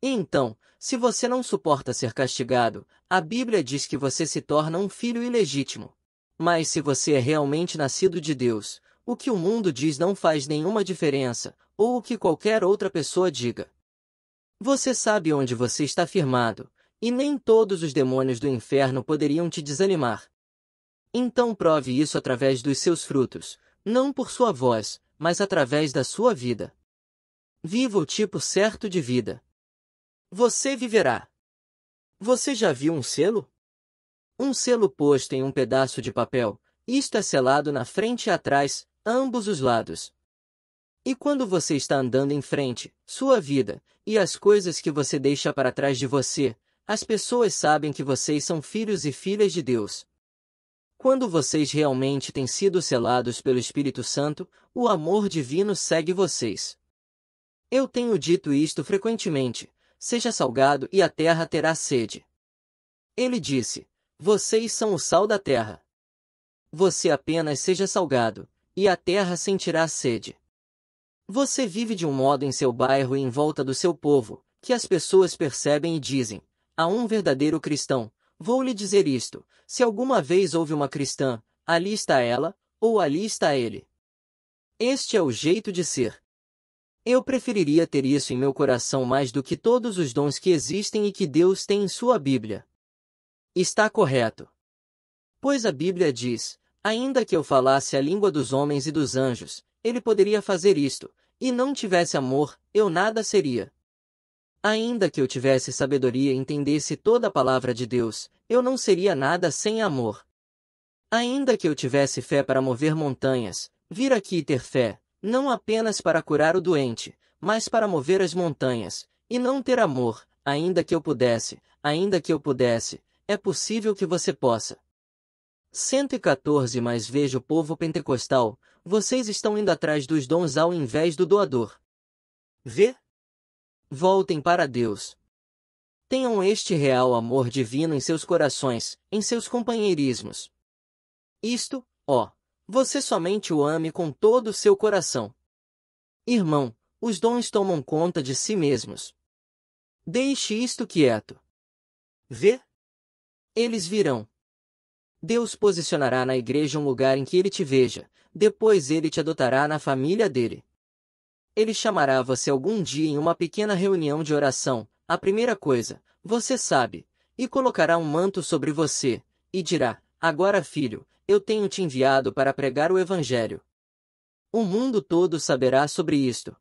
Então, se você não suporta ser castigado, a Bíblia diz que você se torna um filho ilegítimo. Mas se você é realmente nascido de Deus, o que o mundo diz não faz nenhuma diferença, ou o que qualquer outra pessoa diga. Você sabe onde você está firmado, e nem todos os demônios do inferno poderiam te desanimar. Então prove isso através dos seus frutos, não por sua voz, mas através da sua vida. Viva o tipo certo de vida, você viverá. Você já viu um selo? Um selo posto em um pedaço de papel, isto é selado na frente e atrás, ambos os lados. E quando você está andando em frente, sua vida, e as coisas que você deixa para trás de você, as pessoas sabem que vocês são filhos e filhas de Deus. Quando vocês realmente têm sido selados pelo Espírito Santo, o amor divino segue vocês. Eu tenho dito isto frequentemente, seja salgado e a terra terá sede. Ele disse: Vocês são o sal da terra. Você apenas seja salgado, e a terra sentirá sede. Você vive de um modo em seu bairro e em volta do seu povo, que as pessoas percebem e dizem: A um verdadeiro cristão, vou lhe dizer isto: se alguma vez houve uma cristã, ali está ela, ou ali está ele. Este é o jeito de ser. Eu preferiria ter isso em meu coração mais do que todos os dons que existem e que Deus tem em sua Bíblia. Está correto. Pois a Bíblia diz: ainda que eu falasse a língua dos homens e dos anjos, ele poderia fazer isto, e não tivesse amor, eu nada seria. Ainda que eu tivesse sabedoria e entendesse toda a palavra de Deus, eu não seria nada sem amor. Ainda que eu tivesse fé para mover montanhas, vir aqui e ter fé, não apenas para curar o doente, mas para mover as montanhas, e não ter amor, ainda que eu pudesse, ainda que eu pudesse, é possível que você possa. 114 Mas veja o povo pentecostal, vocês estão indo atrás dos dons ao invés do doador. Vê? Voltem para Deus. Tenham este real amor divino em seus corações, em seus companheirismos. Isto, ó, você somente o ame com todo o seu coração. Irmão, os dons tomam conta de si mesmos. Deixe isto quieto. Vê? Eles virão. Deus posicionará na igreja um lugar em que ele te veja, depois ele te adotará na família dele. Ele chamará você algum dia em uma pequena reunião de oração, a primeira coisa, você sabe, e colocará um manto sobre você, e dirá: Agora, filho, eu tenho te enviado para pregar o Evangelho. O mundo todo saberá sobre isto.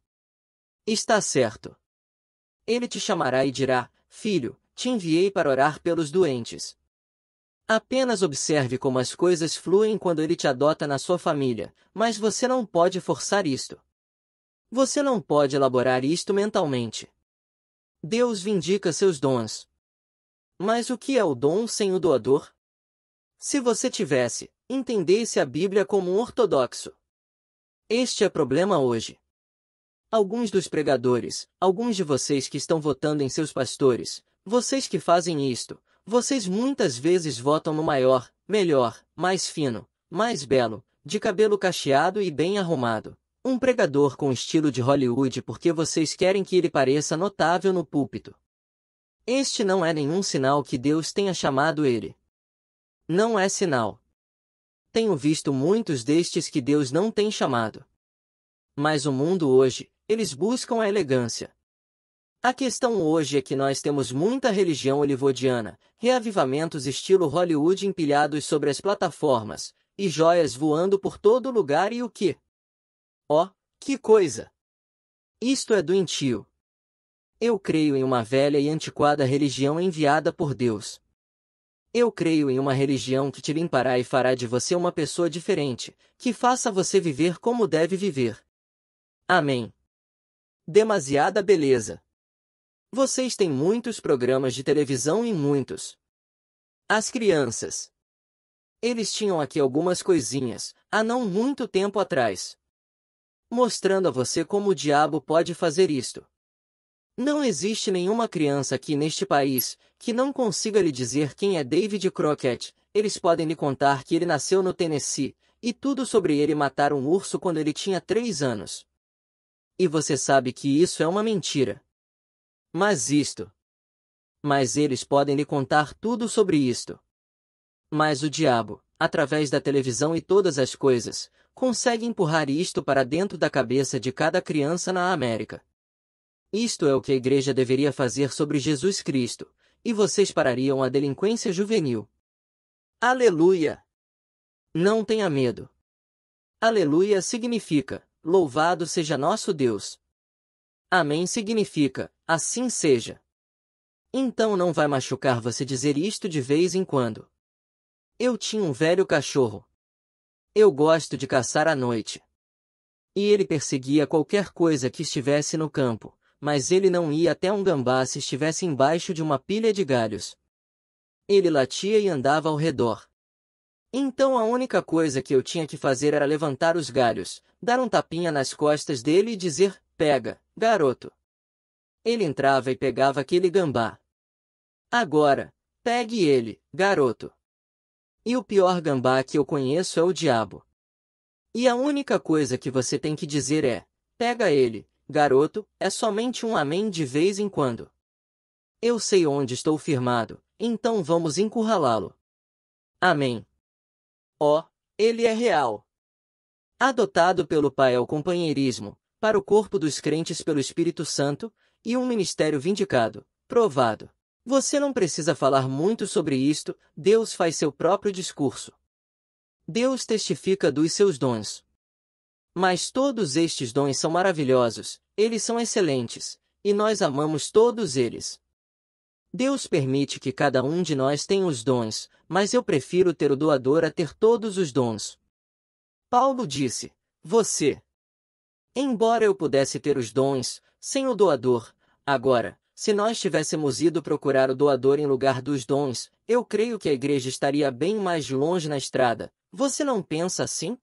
Está certo. Ele te chamará e dirá: Filho, te enviei para orar pelos doentes. Apenas observe como as coisas fluem quando ele te adota na sua família, mas você não pode forçar isto. Você não pode elaborar isto mentalmente. Deus vindica seus dons. Mas o que é o dom sem o doador? Se você tivesse, Entendesse se a Bíblia é como um ortodoxo. Este é problema hoje. Alguns dos pregadores, alguns de vocês que estão votando em seus pastores, vocês que fazem isto, vocês muitas vezes votam no maior, melhor, mais fino, mais belo, de cabelo cacheado e bem arrumado. Um pregador com estilo de Hollywood porque vocês querem que ele pareça notável no púlpito. Este não é nenhum sinal que Deus tenha chamado ele. Não é sinal tenho visto muitos destes que Deus não tem chamado. Mas o mundo hoje, eles buscam a elegância. A questão hoje é que nós temos muita religião hollywoodiana, reavivamentos estilo Hollywood empilhados sobre as plataformas, e joias voando por todo lugar e o que? Oh, que coisa! Isto é doentio. Eu creio em uma velha e antiquada religião enviada por Deus, eu creio em uma religião que te limpará e fará de você uma pessoa diferente, que faça você viver como deve viver. Amém. Demasiada beleza. Vocês têm muitos programas de televisão e muitos. As crianças. Eles tinham aqui algumas coisinhas, há não muito tempo atrás. Mostrando a você como o diabo pode fazer isto. Não existe nenhuma criança aqui neste país que não consiga lhe dizer quem é David Crockett. Eles podem lhe contar que ele nasceu no Tennessee e tudo sobre ele matar um urso quando ele tinha três anos. E você sabe que isso é uma mentira. Mas isto. Mas eles podem lhe contar tudo sobre isto. Mas o diabo, através da televisão e todas as coisas, consegue empurrar isto para dentro da cabeça de cada criança na América. Isto é o que a igreja deveria fazer sobre Jesus Cristo, e vocês parariam a delinquência juvenil. Aleluia! Não tenha medo. Aleluia significa, louvado seja nosso Deus. Amém significa, assim seja. Então não vai machucar você dizer isto de vez em quando. Eu tinha um velho cachorro. Eu gosto de caçar à noite. E ele perseguia qualquer coisa que estivesse no campo, mas ele não ia até um gambá se estivesse embaixo de uma pilha de galhos. Ele latia e andava ao redor. Então a única coisa que eu tinha que fazer era levantar os galhos, dar um tapinha nas costas dele e dizer, pega, garoto. Ele entrava e pegava aquele gambá. Agora, pegue ele, garoto. E o pior gambá que eu conheço é o diabo. E a única coisa que você tem que dizer é, pega ele, garoto, é somente um amém de vez em quando. Eu sei onde estou firmado, então vamos encurralá-lo. Amém. Ó, oh, ele é real. Adotado pelo Pai ao companheirismo, para o corpo dos crentes pelo Espírito Santo, e um ministério vindicado, provado. Você não precisa falar muito sobre isto, Deus faz seu próprio discurso. Deus testifica dos seus dons, mas todos estes dons são maravilhosos, eles são excelentes, e nós amamos todos eles. Deus permite que cada um de nós tenha os dons, mas eu prefiro ter o doador a ter todos os dons. Paulo disse: Você. Embora eu pudesse ter os dons, sem o doador, agora, se nós tivéssemos ido procurar o doador em lugar dos dons, eu creio que a igreja estaria bem mais longe na estrada. Você não pensa assim?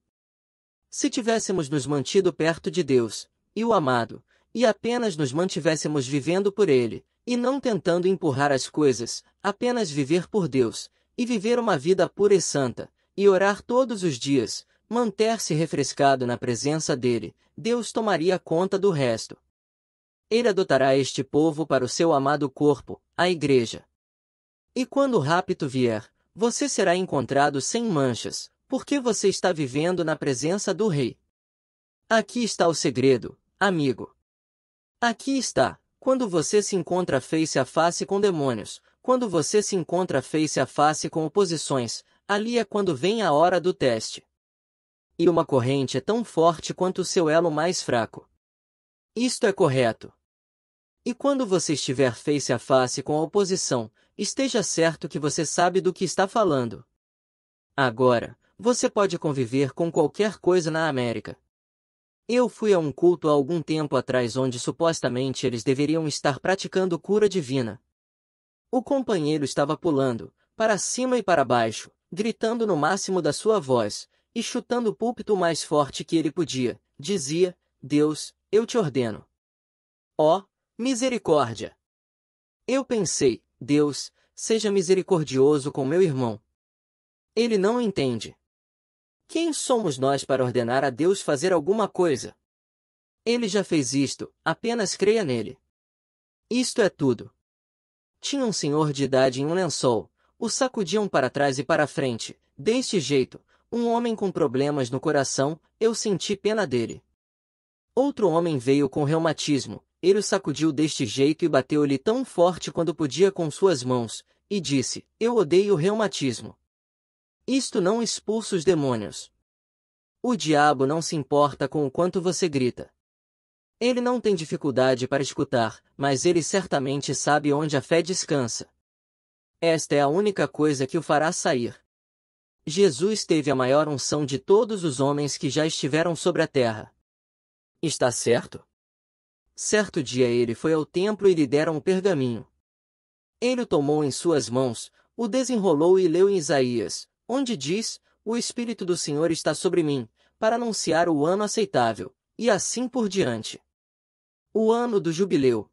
Se tivéssemos nos mantido perto de Deus, e o amado, e apenas nos mantivéssemos vivendo por Ele, e não tentando empurrar as coisas, apenas viver por Deus, e viver uma vida pura e santa, e orar todos os dias, manter-se refrescado na presença dele, Deus tomaria conta do resto. Ele adotará este povo para o seu amado corpo, a Igreja. E quando o rapto vier, você será encontrado sem manchas, porque você está vivendo na presença do Rei. Aqui está o segredo, amigo. Aqui está, quando você se encontra face a face com demônios, quando você se encontra face a face com oposições, ali é quando vem a hora do teste. E uma corrente é tão forte quanto o seu elo mais fraco. Isto é correto. E quando você estiver face a face com a oposição, esteja certo que você sabe do que está falando. Agora, você pode conviver com qualquer coisa na América. Eu fui a um culto há algum tempo atrás onde supostamente eles deveriam estar praticando cura divina. O companheiro estava pulando, para cima e para baixo, gritando no máximo da sua voz, e chutando o púlpito mais forte que ele podia, dizia, Deus, eu te ordeno. Ó, oh, misericórdia! Eu pensei, Deus, seja misericordioso com meu irmão. Ele não entende. Quem somos nós para ordenar a Deus fazer alguma coisa? Ele já fez isto, apenas creia nele. Isto é tudo. Tinha um senhor de idade em um lençol, o sacudiam para trás e para frente, deste jeito, um homem com problemas no coração, eu senti pena dele. Outro homem veio com reumatismo, ele o sacudiu deste jeito e bateu-lhe tão forte quanto podia com suas mãos, e disse, eu odeio o reumatismo. Isto não expulsa os demônios. O diabo não se importa com o quanto você grita. Ele não tem dificuldade para escutar, mas ele certamente sabe onde a fé descansa. Esta é a única coisa que o fará sair. Jesus teve a maior unção de todos os homens que já estiveram sobre a terra. Está certo? Certo dia ele foi ao templo e lhe deram o um pergaminho. Ele o tomou em suas mãos, o desenrolou e leu em Isaías, onde diz: O Espírito do Senhor está sobre mim, para anunciar o ano aceitável, e assim por diante. O ano do jubileu.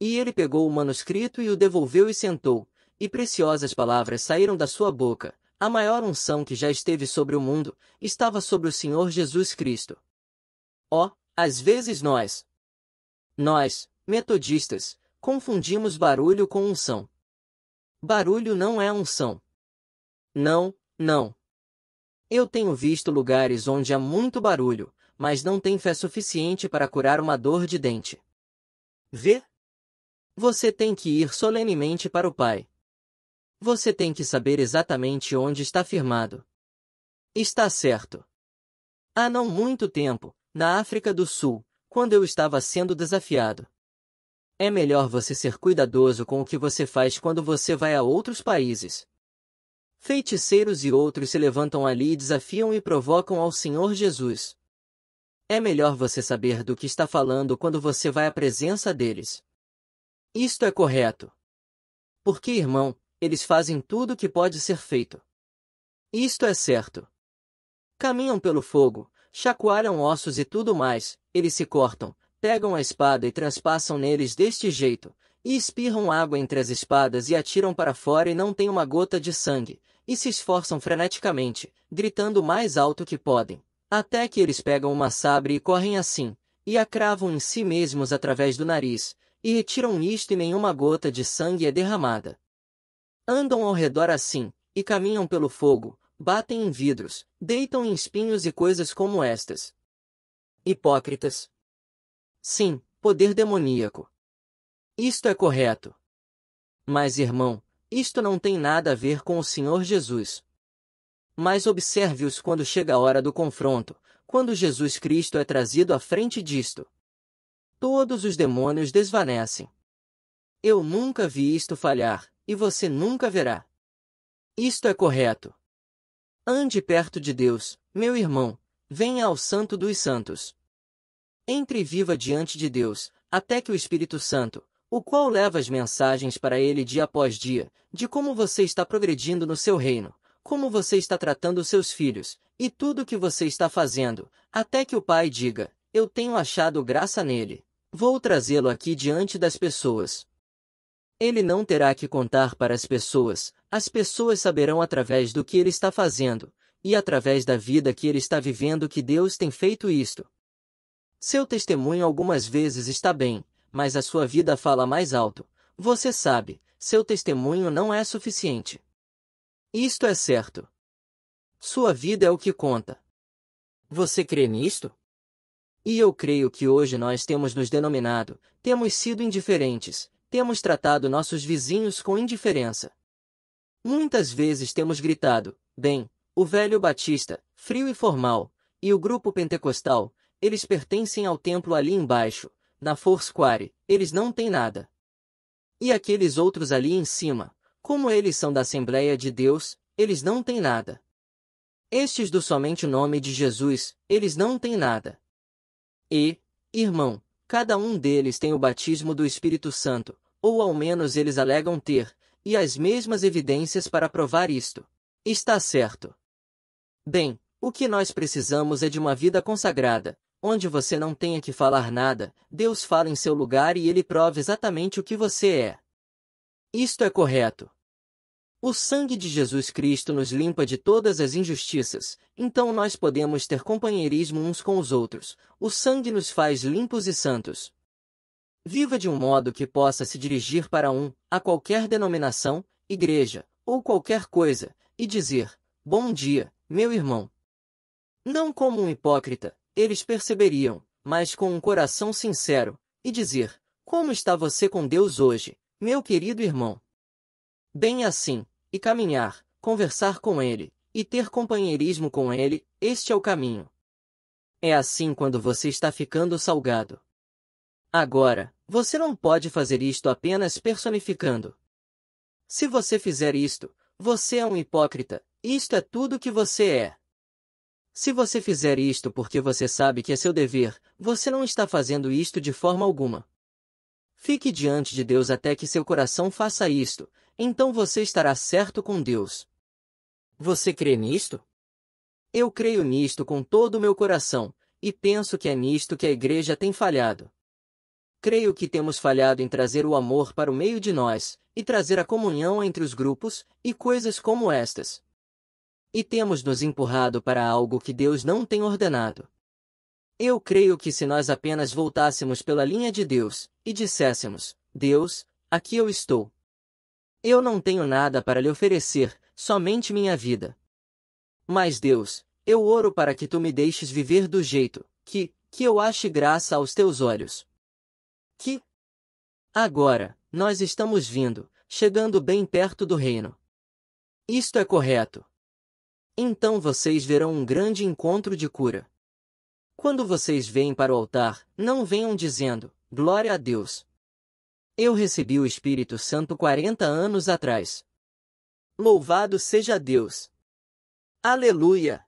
E ele pegou o manuscrito e o devolveu e sentou, e preciosas palavras saíram da sua boca. A maior unção que já esteve sobre o mundo estava sobre o Senhor Jesus Cristo. Ó, oh, às vezes nós, nós, metodistas, confundimos barulho com unção. Barulho não é unção. Não, não. Eu tenho visto lugares onde há muito barulho, mas não tem fé suficiente para curar uma dor de dente. Vê? Você tem que ir solenemente para o pai. Você tem que saber exatamente onde está firmado. Está certo. Há não muito tempo, na África do Sul, quando eu estava sendo desafiado. É melhor você ser cuidadoso com o que você faz quando você vai a outros países, feiticeiros e outros se levantam ali e desafiam e provocam ao Senhor Jesus. É melhor você saber do que está falando quando você vai à presença deles. Isto é correto. Porque, irmão, eles fazem tudo o que pode ser feito. Isto é certo. Caminham pelo fogo, chacoalham ossos e tudo mais, eles se cortam, pegam a espada e transpassam neles deste jeito, e espirram água entre as espadas e atiram para fora e não tem uma gota de sangue, e se esforçam freneticamente, gritando o mais alto que podem. Até que eles pegam uma sabre e correm assim, e a cravam em si mesmos através do nariz, e retiram isto e nenhuma gota de sangue é derramada. Andam ao redor assim, e caminham pelo fogo, batem em vidros, deitam em espinhos e coisas como estas. Hipócritas. Sim, poder demoníaco. Isto é correto. Mas, irmão, isto não tem nada a ver com o Senhor Jesus. Mas observe-os quando chega a hora do confronto, quando Jesus Cristo é trazido à frente disto. Todos os demônios desvanecem. Eu nunca vi isto falhar, e você nunca verá. Isto é correto. Ande perto de Deus, meu irmão, venha ao Santo dos Santos. Entre e viva diante de Deus, até que o Espírito Santo, o qual leva as mensagens para ele dia após dia, de como você está progredindo no seu reino, como você está tratando seus filhos, e tudo o que você está fazendo, até que o pai diga, eu tenho achado graça nele. Vou trazê-lo aqui diante das pessoas. Ele não terá que contar para as pessoas, as pessoas saberão através do que ele está fazendo, e através da vida que ele está vivendo que Deus tem feito isto. Seu testemunho algumas vezes está bem, mas a sua vida fala mais alto. Você sabe, seu testemunho não é suficiente. Isto é certo. Sua vida é o que conta. Você crê nisto? E eu creio que hoje nós temos nos denominado, temos sido indiferentes, temos tratado nossos vizinhos com indiferença. Muitas vezes temos gritado, bem, o velho Batista, frio e formal, e o grupo pentecostal, eles pertencem ao templo ali embaixo, na Foursquare, eles não têm nada. E aqueles outros ali em cima, como eles são da Assembleia de Deus, eles não têm nada. Estes do somente nome de Jesus, eles não têm nada. E, irmão, cada um deles tem o batismo do Espírito Santo, ou ao menos eles alegam ter, e as mesmas evidências para provar isto. Está certo. Bem, o que nós precisamos é de uma vida consagrada, Onde você não tenha que falar nada, Deus fala em seu lugar e ele prova exatamente o que você é. Isto é correto. O sangue de Jesus Cristo nos limpa de todas as injustiças, então nós podemos ter companheirismo uns com os outros. O sangue nos faz limpos e santos. Viva de um modo que possa se dirigir para um, a qualquer denominação, igreja, ou qualquer coisa, e dizer: Bom dia, meu irmão. Não como um hipócrita, eles perceberiam, mas com um coração sincero, e dizer: Como está você com Deus hoje, meu querido irmão? Bem assim, e caminhar, conversar com ele, e ter companheirismo com ele, este é o caminho. É assim quando você está ficando salgado. Agora, você não pode fazer isto apenas personificando. Se você fizer isto, você é um hipócrita, isto é tudo que você é. Se você fizer isto porque você sabe que é seu dever, você não está fazendo isto de forma alguma. Fique diante de Deus até que seu coração faça isto, então você estará certo com Deus. Você crê nisto? Eu creio nisto com todo o meu coração, e penso que é nisto que a igreja tem falhado. Creio que temos falhado em trazer o amor para o meio de nós, e trazer a comunhão entre os grupos, e coisas como estas. E temos nos empurrado para algo que Deus não tem ordenado. Eu creio que se nós apenas voltássemos pela linha de Deus e disséssemos: Deus, aqui eu estou. Eu não tenho nada para lhe oferecer, somente minha vida. Mas Deus, eu oro para que tu me deixes viver do jeito que, que eu ache graça aos teus olhos. Que agora nós estamos vindo, chegando bem perto do reino. Isto é correto. Então vocês verão um grande encontro de cura. Quando vocês vêm para o altar, não venham dizendo, glória a Deus. Eu recebi o Espírito Santo 40 anos atrás. Louvado seja Deus! Aleluia!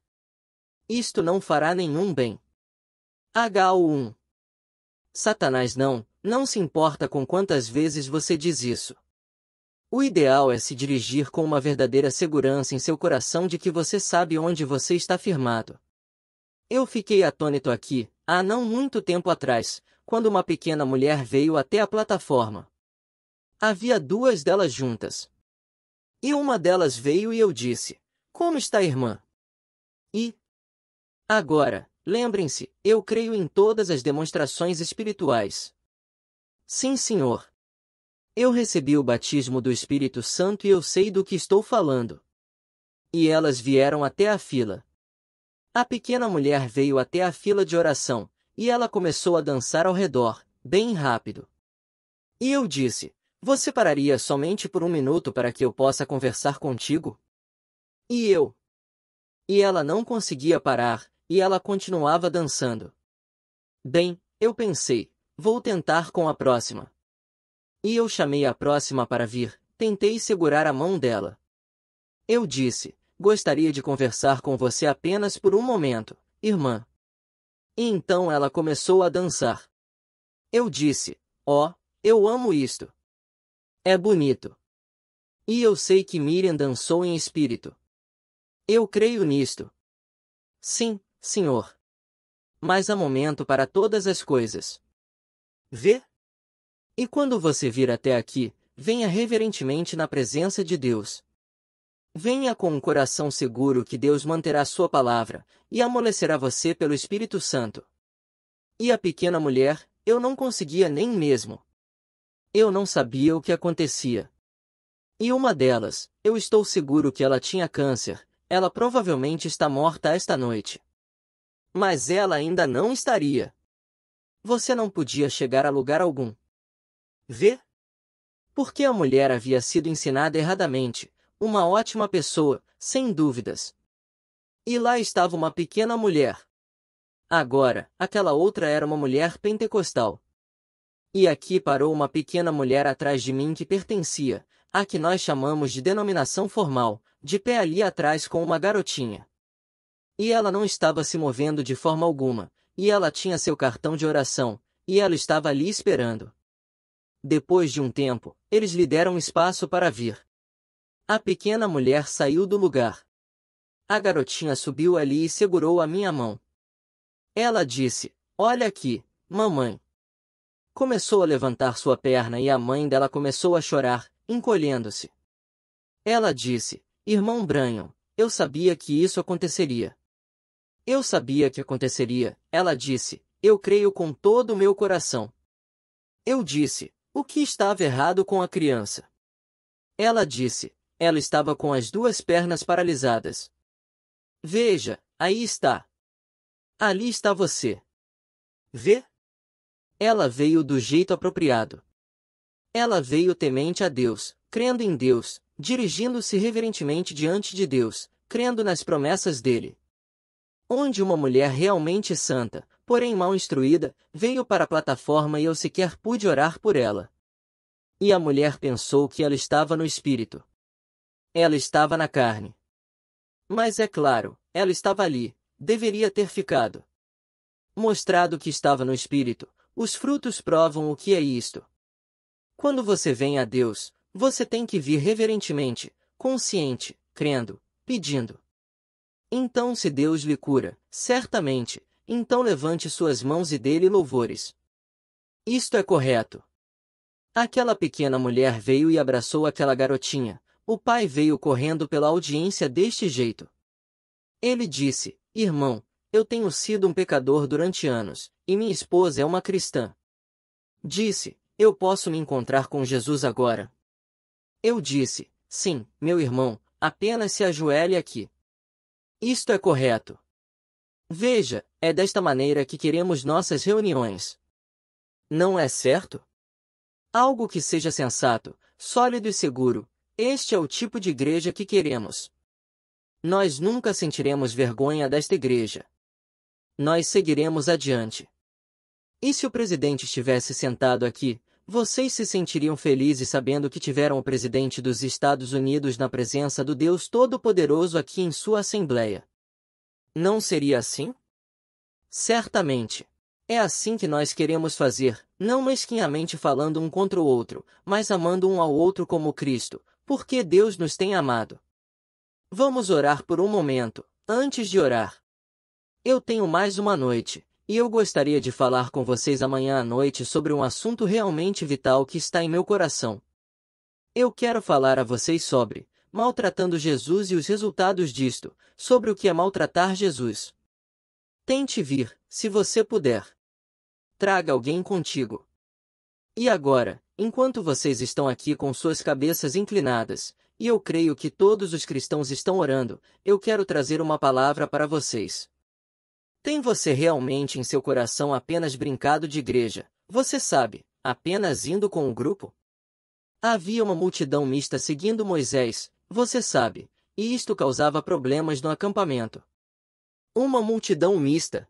Isto não fará nenhum bem. h 1 Satanás não, não se importa com quantas vezes você diz isso. O ideal é se dirigir com uma verdadeira segurança em seu coração de que você sabe onde você está firmado. Eu fiquei atônito aqui, há não muito tempo atrás, quando uma pequena mulher veio até a plataforma. Havia duas delas juntas. E uma delas veio e eu disse: Como está irmã? E. Agora, lembrem-se, eu creio em todas as demonstrações espirituais. Sim, senhor. Eu recebi o batismo do Espírito Santo e eu sei do que estou falando. E elas vieram até a fila. A pequena mulher veio até a fila de oração, e ela começou a dançar ao redor, bem rápido. E eu disse: Você pararia somente por um minuto para que eu possa conversar contigo? E eu? E ela não conseguia parar, e ela continuava dançando. Bem, eu pensei, vou tentar com a próxima. E eu chamei a próxima para vir, tentei segurar a mão dela. Eu disse, gostaria de conversar com você apenas por um momento, irmã. E então ela começou a dançar. Eu disse, ó, oh, eu amo isto. É bonito. E eu sei que Miriam dançou em espírito. Eu creio nisto. Sim, senhor. Mas há momento para todas as coisas. Vê? E quando você vir até aqui, venha reverentemente na presença de Deus. Venha com um coração seguro que Deus manterá sua palavra e amolecerá você pelo Espírito Santo. E a pequena mulher, eu não conseguia nem mesmo. Eu não sabia o que acontecia. E uma delas, eu estou seguro que ela tinha câncer, ela provavelmente está morta esta noite. Mas ela ainda não estaria. Você não podia chegar a lugar algum vê? Porque a mulher havia sido ensinada erradamente, uma ótima pessoa, sem dúvidas. E lá estava uma pequena mulher. Agora, aquela outra era uma mulher pentecostal. E aqui parou uma pequena mulher atrás de mim que pertencia, a que nós chamamos de denominação formal, de pé ali atrás com uma garotinha. E ela não estava se movendo de forma alguma, e ela tinha seu cartão de oração, e ela estava ali esperando. Depois de um tempo, eles lhe deram espaço para vir. A pequena mulher saiu do lugar. A garotinha subiu ali e segurou a minha mão. Ela disse: Olha aqui, mamãe. Começou a levantar sua perna e a mãe dela começou a chorar, encolhendo-se. Ela disse: Irmão Branham, eu sabia que isso aconteceria. Eu sabia que aconteceria, ela disse. Eu creio com todo o meu coração. Eu disse: o que estava errado com a criança? Ela disse. Ela estava com as duas pernas paralisadas. Veja, aí está. Ali está você. Vê? Ela veio do jeito apropriado. Ela veio temente a Deus, crendo em Deus, dirigindo-se reverentemente diante de Deus, crendo nas promessas dele. Onde uma mulher realmente santa, porém mal instruída, veio para a plataforma e eu sequer pude orar por ela. E a mulher pensou que ela estava no espírito. Ela estava na carne. Mas é claro, ela estava ali, deveria ter ficado. Mostrado que estava no espírito, os frutos provam o que é isto. Quando você vem a Deus, você tem que vir reverentemente, consciente, crendo, pedindo. Então, se Deus lhe cura, certamente, então levante suas mãos e dê-lhe louvores. Isto é correto. Aquela pequena mulher veio e abraçou aquela garotinha. O pai veio correndo pela audiência deste jeito. Ele disse: Irmão, eu tenho sido um pecador durante anos, e minha esposa é uma cristã. Disse: Eu posso me encontrar com Jesus agora. Eu disse: Sim, meu irmão, apenas se ajoelhe aqui. Isto é correto. Veja, é desta maneira que queremos nossas reuniões. Não é certo? Algo que seja sensato, sólido e seguro, este é o tipo de igreja que queremos. Nós nunca sentiremos vergonha desta igreja. Nós seguiremos adiante. E se o presidente estivesse sentado aqui, vocês se sentiriam felizes sabendo que tiveram o presidente dos Estados Unidos na presença do Deus Todo-Poderoso aqui em sua Assembleia. Não seria assim? Certamente. É assim que nós queremos fazer, não mesquinhamente falando um contra o outro, mas amando um ao outro como Cristo, porque Deus nos tem amado. Vamos orar por um momento, antes de orar. Eu tenho mais uma noite, e eu gostaria de falar com vocês amanhã à noite sobre um assunto realmente vital que está em meu coração. Eu quero falar a vocês sobre maltratando Jesus e os resultados disto, sobre o que é maltratar Jesus. Tente vir, se você puder. Traga alguém contigo. E agora, enquanto vocês estão aqui com suas cabeças inclinadas, e eu creio que todos os cristãos estão orando, eu quero trazer uma palavra para vocês. Tem você realmente em seu coração apenas brincado de igreja, você sabe, apenas indo com o um grupo? Havia uma multidão mista seguindo Moisés, você sabe, e isto causava problemas no acampamento. Uma multidão mista.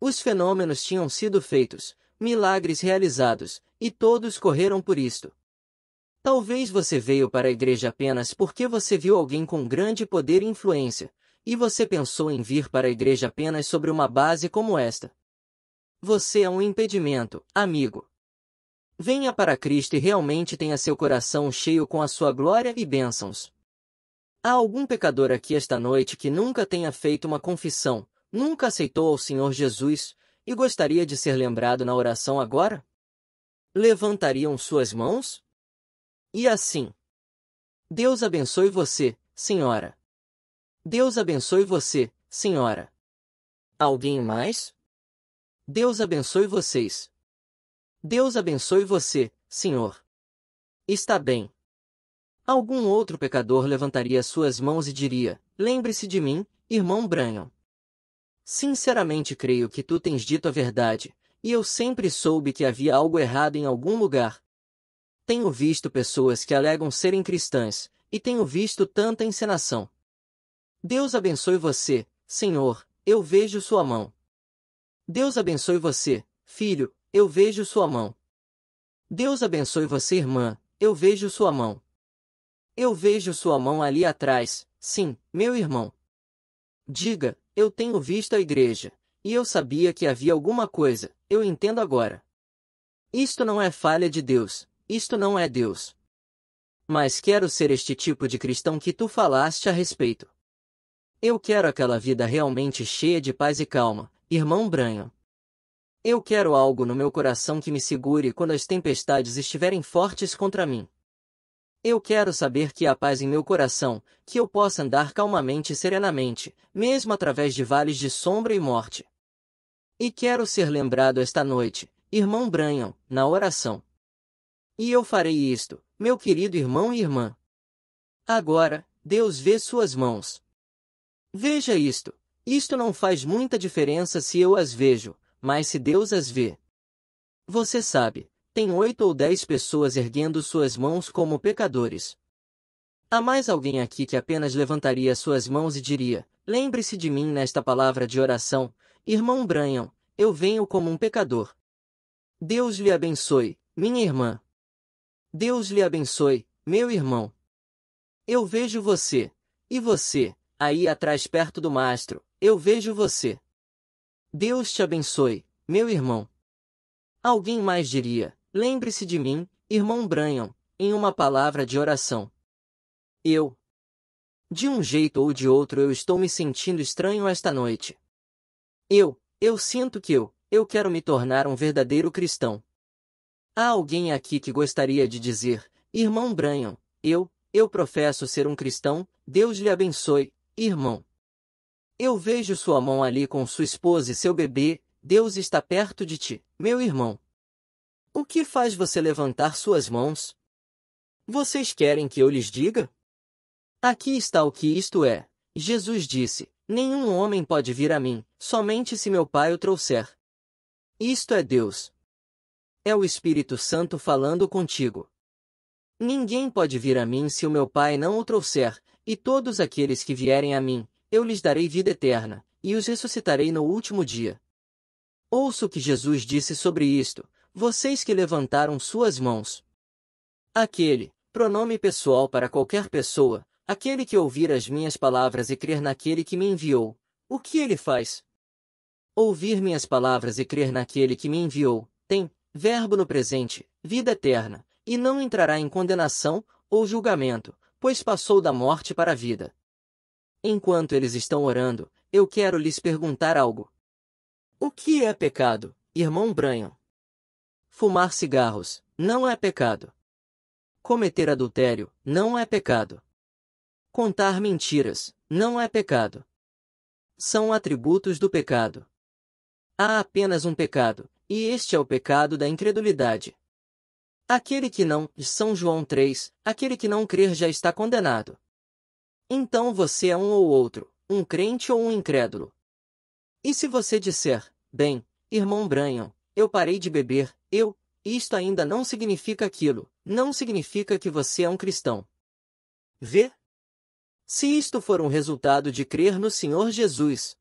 Os fenômenos tinham sido feitos, milagres realizados, e todos correram por isto. Talvez você veio para a igreja apenas porque você viu alguém com grande poder e influência, e você pensou em vir para a igreja apenas sobre uma base como esta. Você é um impedimento, amigo. Venha para Cristo e realmente tenha seu coração cheio com a sua glória e bênçãos. Há algum pecador aqui esta noite que nunca tenha feito uma confissão, nunca aceitou ao Senhor Jesus e gostaria de ser lembrado na oração agora? Levantariam suas mãos? E assim. Deus abençoe você, senhora. Deus abençoe você, senhora. Alguém mais? Deus abençoe vocês. Deus abençoe você, senhor. Está bem. Algum outro pecador levantaria suas mãos e diria, lembre-se de mim, irmão Branham. Sinceramente creio que tu tens dito a verdade, e eu sempre soube que havia algo errado em algum lugar. Tenho visto pessoas que alegam serem cristãs, e tenho visto tanta encenação. Deus abençoe você, Senhor, eu vejo sua mão. Deus abençoe você, filho, eu vejo sua mão. Deus abençoe você, irmã, eu vejo sua mão. Eu vejo sua mão ali atrás, sim, meu irmão. Diga, eu tenho visto a igreja, e eu sabia que havia alguma coisa, eu entendo agora. Isto não é falha de Deus, isto não é Deus. Mas quero ser este tipo de cristão que tu falaste a respeito. Eu quero aquela vida realmente cheia de paz e calma, irmão Branho. Eu quero algo no meu coração que me segure quando as tempestades estiverem fortes contra mim. Eu quero saber que há paz em meu coração, que eu possa andar calmamente e serenamente, mesmo através de vales de sombra e morte. E quero ser lembrado esta noite, irmão Branham, na oração. E eu farei isto, meu querido irmão e irmã. Agora, Deus vê suas mãos. Veja isto. Isto não faz muita diferença se eu as vejo, mas se Deus as vê. Você sabe, tem oito ou dez pessoas erguendo suas mãos como pecadores. Há mais alguém aqui que apenas levantaria suas mãos e diria: Lembre-se de mim nesta palavra de oração, irmão Branham, eu venho como um pecador. Deus lhe abençoe, minha irmã. Deus lhe abençoe, meu irmão. Eu vejo você. E você, aí atrás perto do mastro, eu vejo você. Deus te abençoe, meu irmão. Alguém mais diria, Lembre-se de mim, irmão Branham, em uma palavra de oração. Eu. De um jeito ou de outro eu estou me sentindo estranho esta noite. Eu, eu sinto que eu, eu quero me tornar um verdadeiro cristão. Há alguém aqui que gostaria de dizer, irmão Branham, eu, eu professo ser um cristão, Deus lhe abençoe, irmão. Eu vejo sua mão ali com sua esposa e seu bebê, Deus está perto de ti, meu irmão. O que faz você levantar suas mãos? Vocês querem que eu lhes diga? Aqui está o que isto é. Jesus disse: Nenhum homem pode vir a mim, somente se meu Pai o trouxer. Isto é Deus. É o Espírito Santo falando contigo. Ninguém pode vir a mim se o meu Pai não o trouxer, e todos aqueles que vierem a mim, eu lhes darei vida eterna, e os ressuscitarei no último dia. Ouça o que Jesus disse sobre isto, vocês que levantaram suas mãos. Aquele, pronome pessoal para qualquer pessoa, aquele que ouvir as minhas palavras e crer naquele que me enviou, o que ele faz? Ouvir minhas palavras e crer naquele que me enviou, tem, verbo no presente, vida eterna, e não entrará em condenação ou julgamento, pois passou da morte para a vida. Enquanto eles estão orando, eu quero lhes perguntar algo. O que é pecado, irmão Branham? Fumar cigarros não é pecado. Cometer adultério não é pecado. Contar mentiras não é pecado. São atributos do pecado. Há apenas um pecado, e este é o pecado da incredulidade. Aquele que não, São João 3, aquele que não crer já está condenado. Então você é um ou outro, um crente ou um incrédulo. E se você disser, bem, irmão Branham, eu parei de beber, eu, isto ainda não significa aquilo, não significa que você é um cristão. Vê? Se isto for um resultado de crer no Senhor Jesus,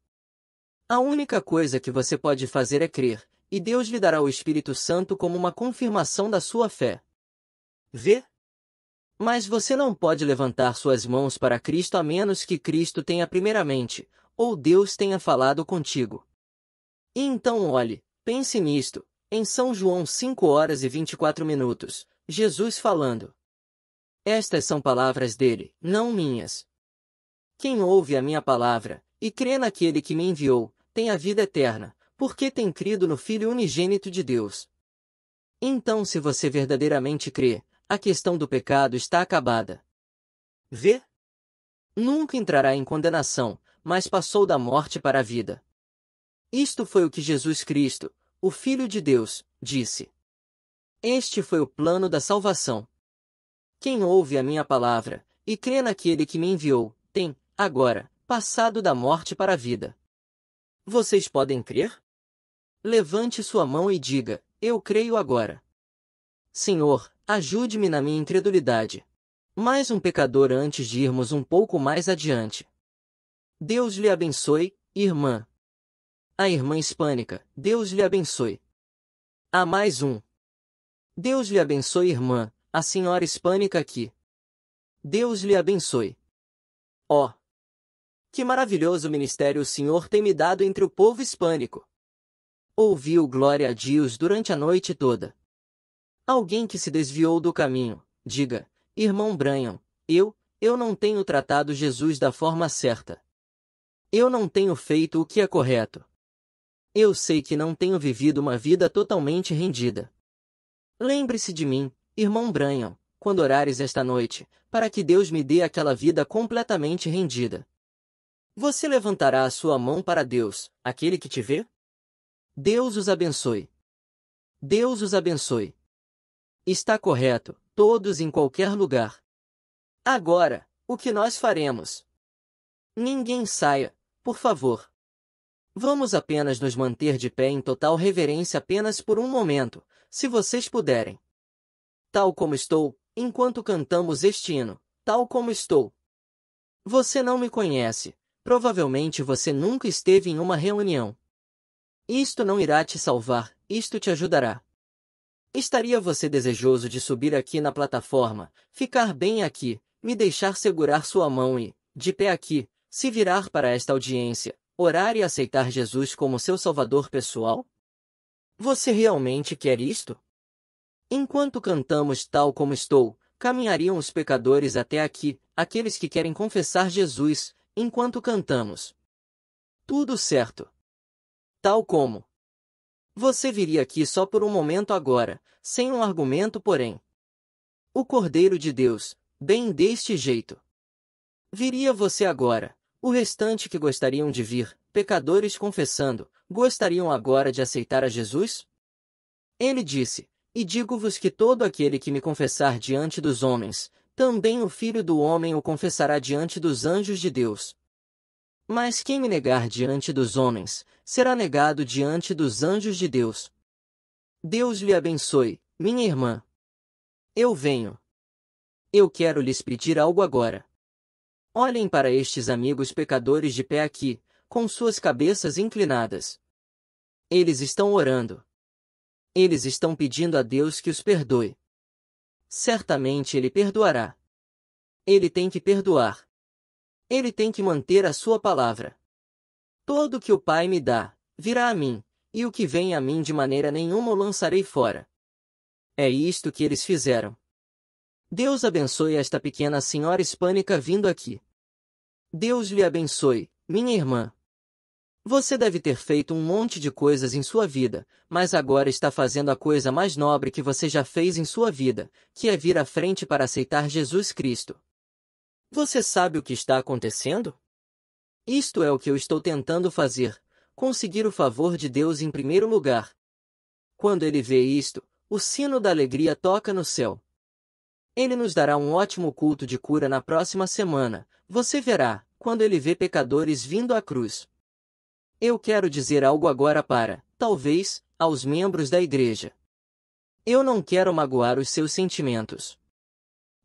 a única coisa que você pode fazer é crer, e Deus lhe dará o Espírito Santo como uma confirmação da sua fé. Vê? Mas você não pode levantar suas mãos para Cristo a menos que Cristo tenha primeiramente, ou Deus tenha falado contigo. E então olhe, Pense nisto. Em São João 5 horas e 24 minutos, Jesus falando. Estas são palavras dele, não minhas. Quem ouve a minha palavra, e crê naquele que me enviou, tem a vida eterna, porque tem crido no Filho unigênito de Deus. Então, se você verdadeiramente crê, a questão do pecado está acabada. Vê? Nunca entrará em condenação, mas passou da morte para a vida. Isto foi o que Jesus Cristo, o Filho de Deus, disse. Este foi o plano da salvação. Quem ouve a minha palavra e crê naquele que me enviou, tem, agora, passado da morte para a vida. Vocês podem crer? Levante sua mão e diga: Eu creio agora. Senhor, ajude-me na minha incredulidade. Mais um pecador antes de irmos um pouco mais adiante. Deus lhe abençoe, irmã. A irmã hispânica, Deus lhe abençoe. A mais um. Deus lhe abençoe, irmã, a senhora hispânica aqui. Deus lhe abençoe. Ó! Oh, que maravilhoso ministério o Senhor tem me dado entre o povo hispânico! Ouviu Glória a Deus durante a noite toda. Alguém que se desviou do caminho, diga, irmão Branham, eu, eu não tenho tratado Jesus da forma certa. Eu não tenho feito o que é correto. Eu sei que não tenho vivido uma vida totalmente rendida. Lembre-se de mim, irmão Branham, quando orares esta noite, para que Deus me dê aquela vida completamente rendida. Você levantará a sua mão para Deus, aquele que te vê? Deus os abençoe. Deus os abençoe. Está correto, todos em qualquer lugar. Agora, o que nós faremos? Ninguém saia, por favor. Vamos apenas nos manter de pé em total reverência apenas por um momento, se vocês puderem. Tal como estou, enquanto cantamos este hino, tal como estou. Você não me conhece, provavelmente você nunca esteve em uma reunião. Isto não irá te salvar, isto te ajudará. Estaria você desejoso de subir aqui na plataforma, ficar bem aqui, me deixar segurar sua mão e, de pé aqui, se virar para esta audiência, orar e aceitar Jesus como seu Salvador pessoal? Você realmente quer isto? Enquanto cantamos Tal como Estou, caminhariam os pecadores até aqui, aqueles que querem confessar Jesus, enquanto cantamos. Tudo certo. Tal como. Você viria aqui só por um momento agora, sem um argumento, porém. O Cordeiro de Deus, bem deste jeito. Viria você agora, o restante que gostariam de vir, pecadores confessando, gostariam agora de aceitar a Jesus? Ele disse, E digo-vos que todo aquele que me confessar diante dos homens, também o Filho do Homem o confessará diante dos anjos de Deus. Mas quem me negar diante dos homens, será negado diante dos anjos de Deus. Deus lhe abençoe, minha irmã. Eu venho. Eu quero lhes pedir algo agora. Olhem para estes amigos pecadores de pé aqui, com suas cabeças inclinadas. Eles estão orando. Eles estão pedindo a Deus que os perdoe. Certamente ele perdoará. Ele tem que perdoar. Ele tem que manter a sua palavra. Todo o que o Pai me dá, virá a mim, e o que vem a mim de maneira nenhuma o lançarei fora. É isto que eles fizeram. Deus abençoe esta pequena senhora hispânica vindo aqui. Deus lhe abençoe, minha irmã. Você deve ter feito um monte de coisas em sua vida, mas agora está fazendo a coisa mais nobre que você já fez em sua vida, que é vir à frente para aceitar Jesus Cristo. Você sabe o que está acontecendo? Isto é o que eu estou tentando fazer, conseguir o favor de Deus em primeiro lugar. Quando ele vê isto, o sino da alegria toca no céu, ele nos dará um ótimo culto de cura na próxima semana. Você verá, quando ele vê pecadores vindo à cruz. Eu quero dizer algo agora para, talvez, aos membros da igreja. Eu não quero magoar os seus sentimentos.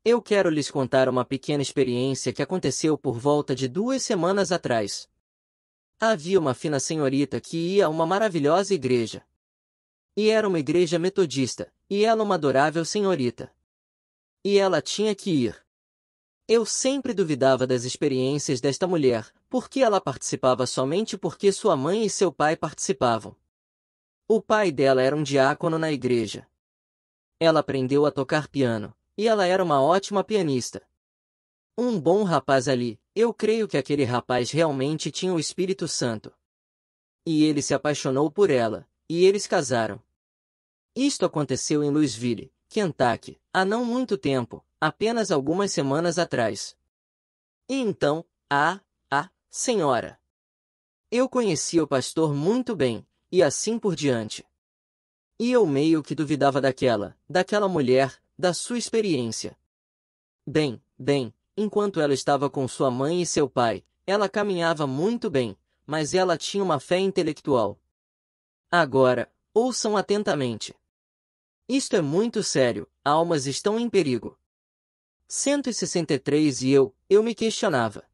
Eu quero lhes contar uma pequena experiência que aconteceu por volta de duas semanas atrás. Havia uma fina senhorita que ia a uma maravilhosa igreja. E era uma igreja metodista, e ela uma adorável senhorita. E ela tinha que ir. Eu sempre duvidava das experiências desta mulher, porque ela participava somente porque sua mãe e seu pai participavam. O pai dela era um diácono na igreja. Ela aprendeu a tocar piano, e ela era uma ótima pianista. Um bom rapaz ali, eu creio que aquele rapaz realmente tinha o Espírito Santo. E ele se apaixonou por ela, e eles casaram. Isto aconteceu em Louisville, Kentucky, há não muito tempo, apenas algumas semanas atrás. E então, a, a, senhora. Eu conhecia o pastor muito bem, e assim por diante. E eu meio que duvidava daquela, daquela mulher, da sua experiência. Bem, bem, enquanto ela estava com sua mãe e seu pai, ela caminhava muito bem, mas ela tinha uma fé intelectual. Agora, ouçam atentamente. Isto é muito sério, almas estão em perigo. 163 E eu, eu me questionava.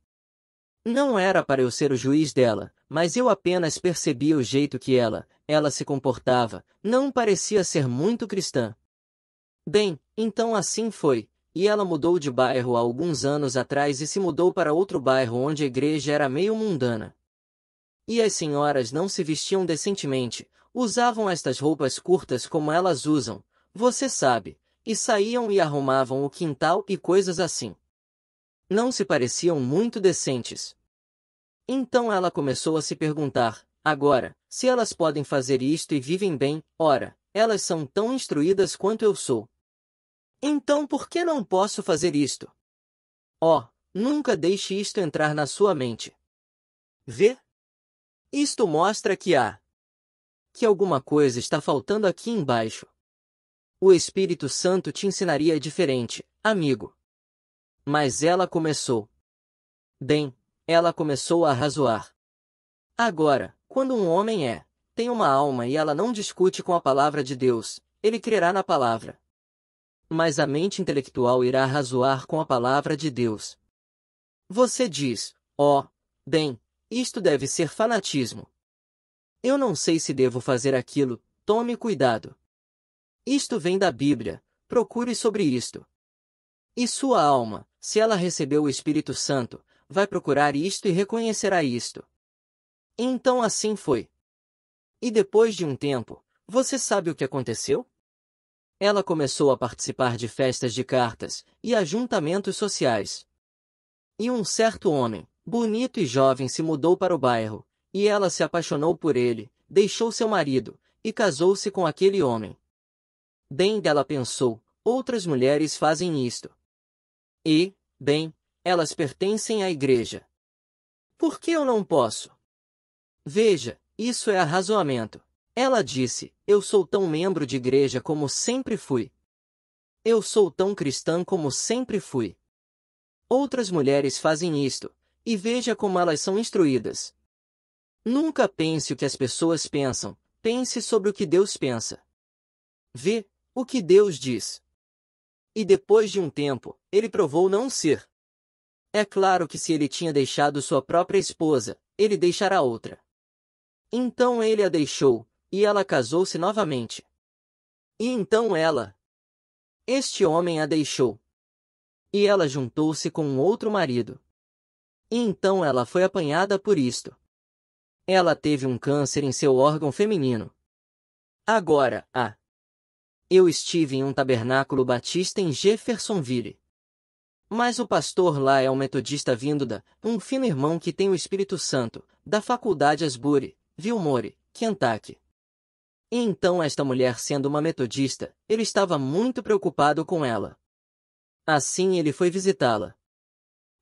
Não era para eu ser o juiz dela, mas eu apenas percebia o jeito que ela, ela se comportava, não parecia ser muito cristã. Bem, então assim foi, e ela mudou de bairro há alguns anos atrás e se mudou para outro bairro onde a igreja era meio mundana. E as senhoras não se vestiam decentemente, Usavam estas roupas curtas como elas usam, você sabe, e saíam e arrumavam o quintal e coisas assim. Não se pareciam muito decentes. Então ela começou a se perguntar, agora, se elas podem fazer isto e vivem bem, ora, elas são tão instruídas quanto eu sou. Então por que não posso fazer isto? Oh, nunca deixe isto entrar na sua mente. Vê? Isto mostra que há, que alguma coisa está faltando aqui embaixo. O Espírito Santo te ensinaria diferente, amigo. Mas ela começou. Bem, ela começou a razoar. Agora, quando um homem é, tem uma alma e ela não discute com a palavra de Deus, ele crerá na palavra. Mas a mente intelectual irá razoar com a palavra de Deus. Você diz, ó, oh, bem, isto deve ser fanatismo. Eu não sei se devo fazer aquilo, tome cuidado. Isto vem da Bíblia, procure sobre isto. E sua alma, se ela recebeu o Espírito Santo, vai procurar isto e reconhecerá isto. Então assim foi. E depois de um tempo, você sabe o que aconteceu? Ela começou a participar de festas de cartas e ajuntamentos sociais. E um certo homem, bonito e jovem, se mudou para o bairro, e ela se apaixonou por ele, deixou seu marido, e casou-se com aquele homem. Bem dela pensou, outras mulheres fazem isto. E, bem, elas pertencem à igreja. Por que eu não posso? Veja, isso é arrazoamento. Ela disse, eu sou tão membro de igreja como sempre fui. Eu sou tão cristã como sempre fui. Outras mulheres fazem isto, e veja como elas são instruídas, Nunca pense o que as pessoas pensam, pense sobre o que Deus pensa. Vê o que Deus diz. E depois de um tempo, ele provou não ser. É claro que se ele tinha deixado sua própria esposa, ele deixará outra. Então ele a deixou, e ela casou-se novamente. E então ela. Este homem a deixou. E ela juntou-se com um outro marido. E então ela foi apanhada por isto. Ela teve um câncer em seu órgão feminino. Agora, a. Eu estive em um tabernáculo batista em Jeffersonville. Mas o pastor lá é um metodista vindo da, um fino irmão que tem o Espírito Santo, da faculdade Asbury, Vilmore, Kentucky. E então esta mulher sendo uma metodista, ele estava muito preocupado com ela. Assim ele foi visitá-la.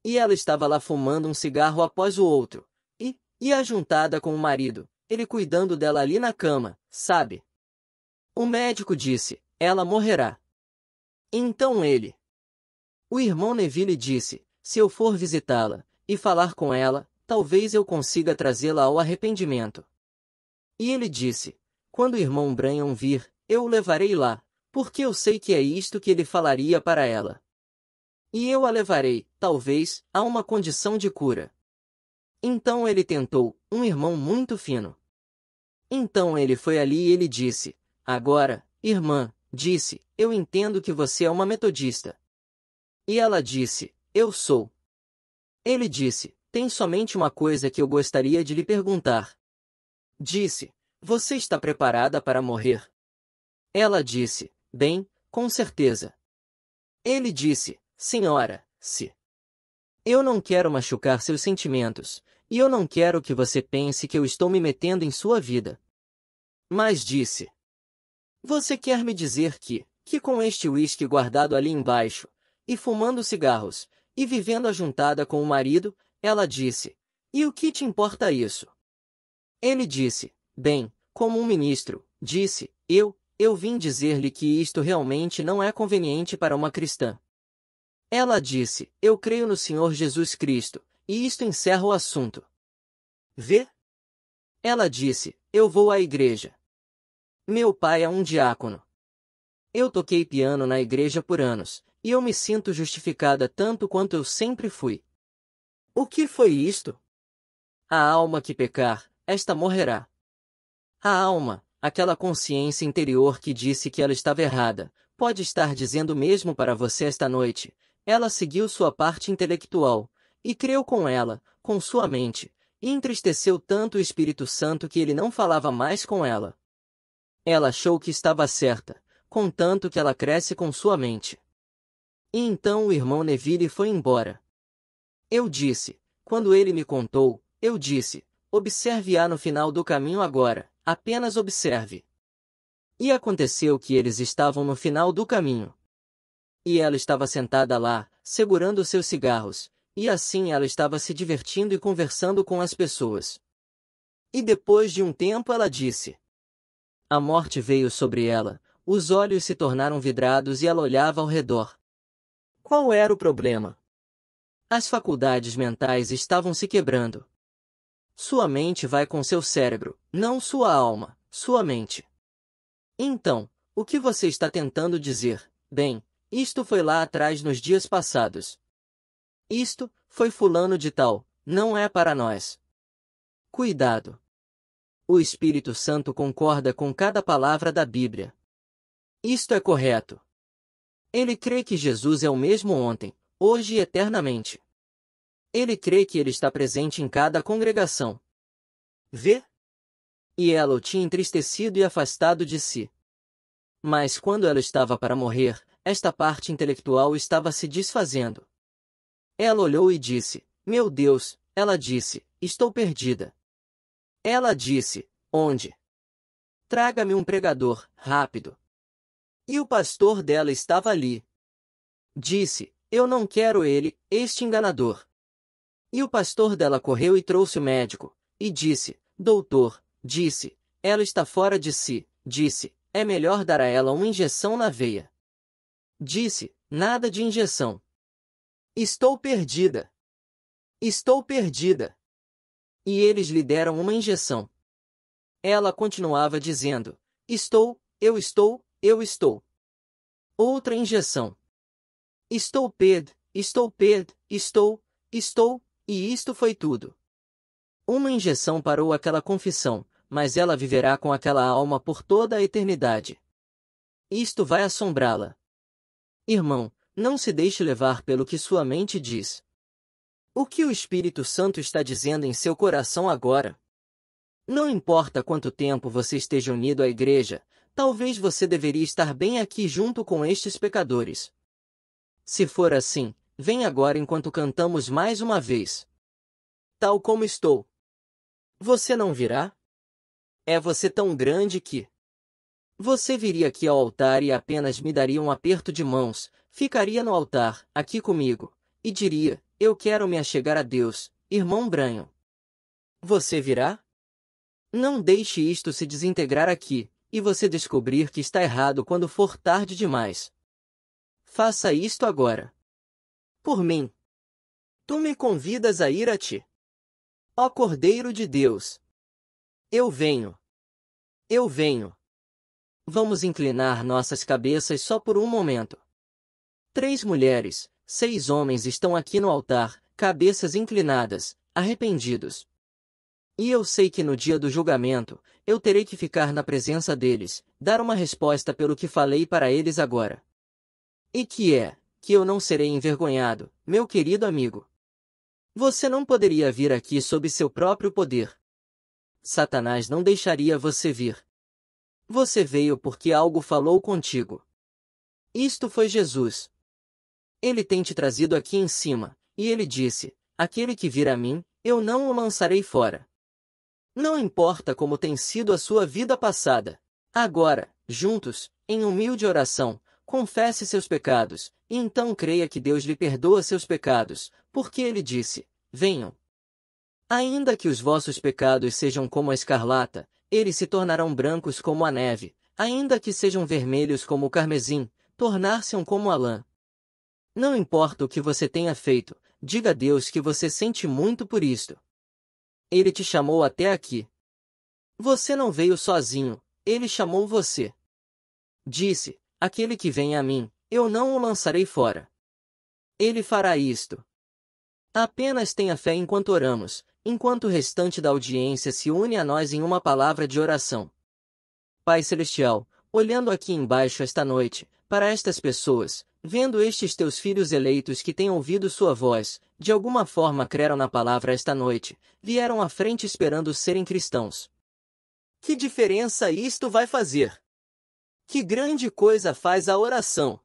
E ela estava lá fumando um cigarro após o outro, e ajuntada com o marido, ele cuidando dela ali na cama, sabe? O médico disse, ela morrerá. Então ele. O irmão Neville disse, se eu for visitá-la e falar com ela, talvez eu consiga trazê-la ao arrependimento. E ele disse, quando o irmão Branham vir, eu o levarei lá, porque eu sei que é isto que ele falaria para ela. E eu a levarei, talvez, a uma condição de cura. Então ele tentou, um irmão muito fino. Então ele foi ali e ele disse, agora, irmã, disse, eu entendo que você é uma metodista. E ela disse, eu sou. Ele disse, tem somente uma coisa que eu gostaria de lhe perguntar. Disse, você está preparada para morrer? Ela disse, bem, com certeza. Ele disse, senhora, se eu não quero machucar seus sentimentos, e eu não quero que você pense que eu estou me metendo em sua vida. Mas disse. Você quer me dizer que, que com este uísque guardado ali embaixo, e fumando cigarros, e vivendo ajuntada com o marido, ela disse, e o que te importa isso? Ele disse, bem, como um ministro, disse, eu, eu vim dizer-lhe que isto realmente não é conveniente para uma cristã. Ela disse: Eu creio no Senhor Jesus Cristo, e isto encerra o assunto. Vê? Ela disse: Eu vou à igreja. Meu pai é um diácono. Eu toquei piano na igreja por anos, e eu me sinto justificada tanto quanto eu sempre fui. O que foi isto? A alma que pecar, esta morrerá. A alma, aquela consciência interior que disse que ela estava errada, pode estar dizendo mesmo para você esta noite: ela seguiu sua parte intelectual, e creu com ela, com sua mente, e entristeceu tanto o Espírito Santo que ele não falava mais com ela. Ela achou que estava certa, contanto que ela cresce com sua mente. E então o irmão Neville foi embora. Eu disse, quando ele me contou, eu disse, observe-a no final do caminho agora, apenas observe. E aconteceu que eles estavam no final do caminho. E ela estava sentada lá, segurando seus cigarros, e assim ela estava se divertindo e conversando com as pessoas. E depois de um tempo ela disse: A morte veio sobre ela, os olhos se tornaram vidrados e ela olhava ao redor. Qual era o problema? As faculdades mentais estavam se quebrando. Sua mente vai com seu cérebro, não sua alma, sua mente. Então, o que você está tentando dizer, bem, isto foi lá atrás nos dias passados. Isto foi fulano de tal, não é para nós. Cuidado. O Espírito Santo concorda com cada palavra da Bíblia. Isto é correto. Ele crê que Jesus é o mesmo ontem, hoje e eternamente. Ele crê que ele está presente em cada congregação. Vê? E ela o tinha entristecido e afastado de si. Mas quando ela estava para morrer, esta parte intelectual estava se desfazendo. Ela olhou e disse: Meu Deus, ela disse, estou perdida. Ela disse: Onde? Traga-me um pregador, rápido. E o pastor dela estava ali. Disse: Eu não quero ele, este enganador. E o pastor dela correu e trouxe o médico, e disse: Doutor, disse, ela está fora de si, disse, é melhor dar a ela uma injeção na veia. Disse, nada de injeção. Estou perdida. Estou perdida. E eles lhe deram uma injeção. Ela continuava dizendo, estou, eu estou, eu estou. Outra injeção. Estou ped, estou ped, estou, estou, e isto foi tudo. Uma injeção parou aquela confissão, mas ela viverá com aquela alma por toda a eternidade. Isto vai assombrá-la. Irmão, não se deixe levar pelo que sua mente diz. O que o Espírito Santo está dizendo em seu coração agora? Não importa quanto tempo você esteja unido à igreja, talvez você deveria estar bem aqui junto com estes pecadores. Se for assim, vem agora enquanto cantamos mais uma vez. Tal como estou. Você não virá? É você tão grande que. Você viria aqui ao altar e apenas me daria um aperto de mãos, ficaria no altar, aqui comigo, e diria, eu quero me achegar a Deus, irmão Branho. Você virá? Não deixe isto se desintegrar aqui, e você descobrir que está errado quando for tarde demais. Faça isto agora. Por mim. Tu me convidas a ir a ti. Ó Cordeiro de Deus. Eu venho. Eu venho. Vamos inclinar nossas cabeças só por um momento. Três mulheres, seis homens estão aqui no altar, cabeças inclinadas, arrependidos. E eu sei que no dia do julgamento, eu terei que ficar na presença deles, dar uma resposta pelo que falei para eles agora. E que é, que eu não serei envergonhado, meu querido amigo. Você não poderia vir aqui sob seu próprio poder. Satanás não deixaria você vir. Você veio porque algo falou contigo. Isto foi Jesus. Ele tem te trazido aqui em cima, e ele disse: Aquele que vir a mim, eu não o lançarei fora. Não importa como tem sido a sua vida passada. Agora, juntos, em humilde oração, confesse seus pecados, e então creia que Deus lhe perdoa seus pecados, porque ele disse: Venham. Ainda que os vossos pecados sejam como a escarlata, eles se tornarão brancos como a neve, ainda que sejam vermelhos como o carmesim, tornar-se-ão como a lã. Não importa o que você tenha feito, diga a Deus que você sente muito por isto. Ele te chamou até aqui. Você não veio sozinho, ele chamou você. Disse, aquele que vem a mim, eu não o lançarei fora. Ele fará isto. Apenas tenha fé enquanto oramos, enquanto o restante da audiência se une a nós em uma palavra de oração. Pai Celestial, olhando aqui embaixo esta noite, para estas pessoas, vendo estes teus filhos eleitos que têm ouvido sua voz, de alguma forma creram na palavra esta noite, vieram à frente esperando serem cristãos. Que diferença isto vai fazer? Que grande coisa faz a oração!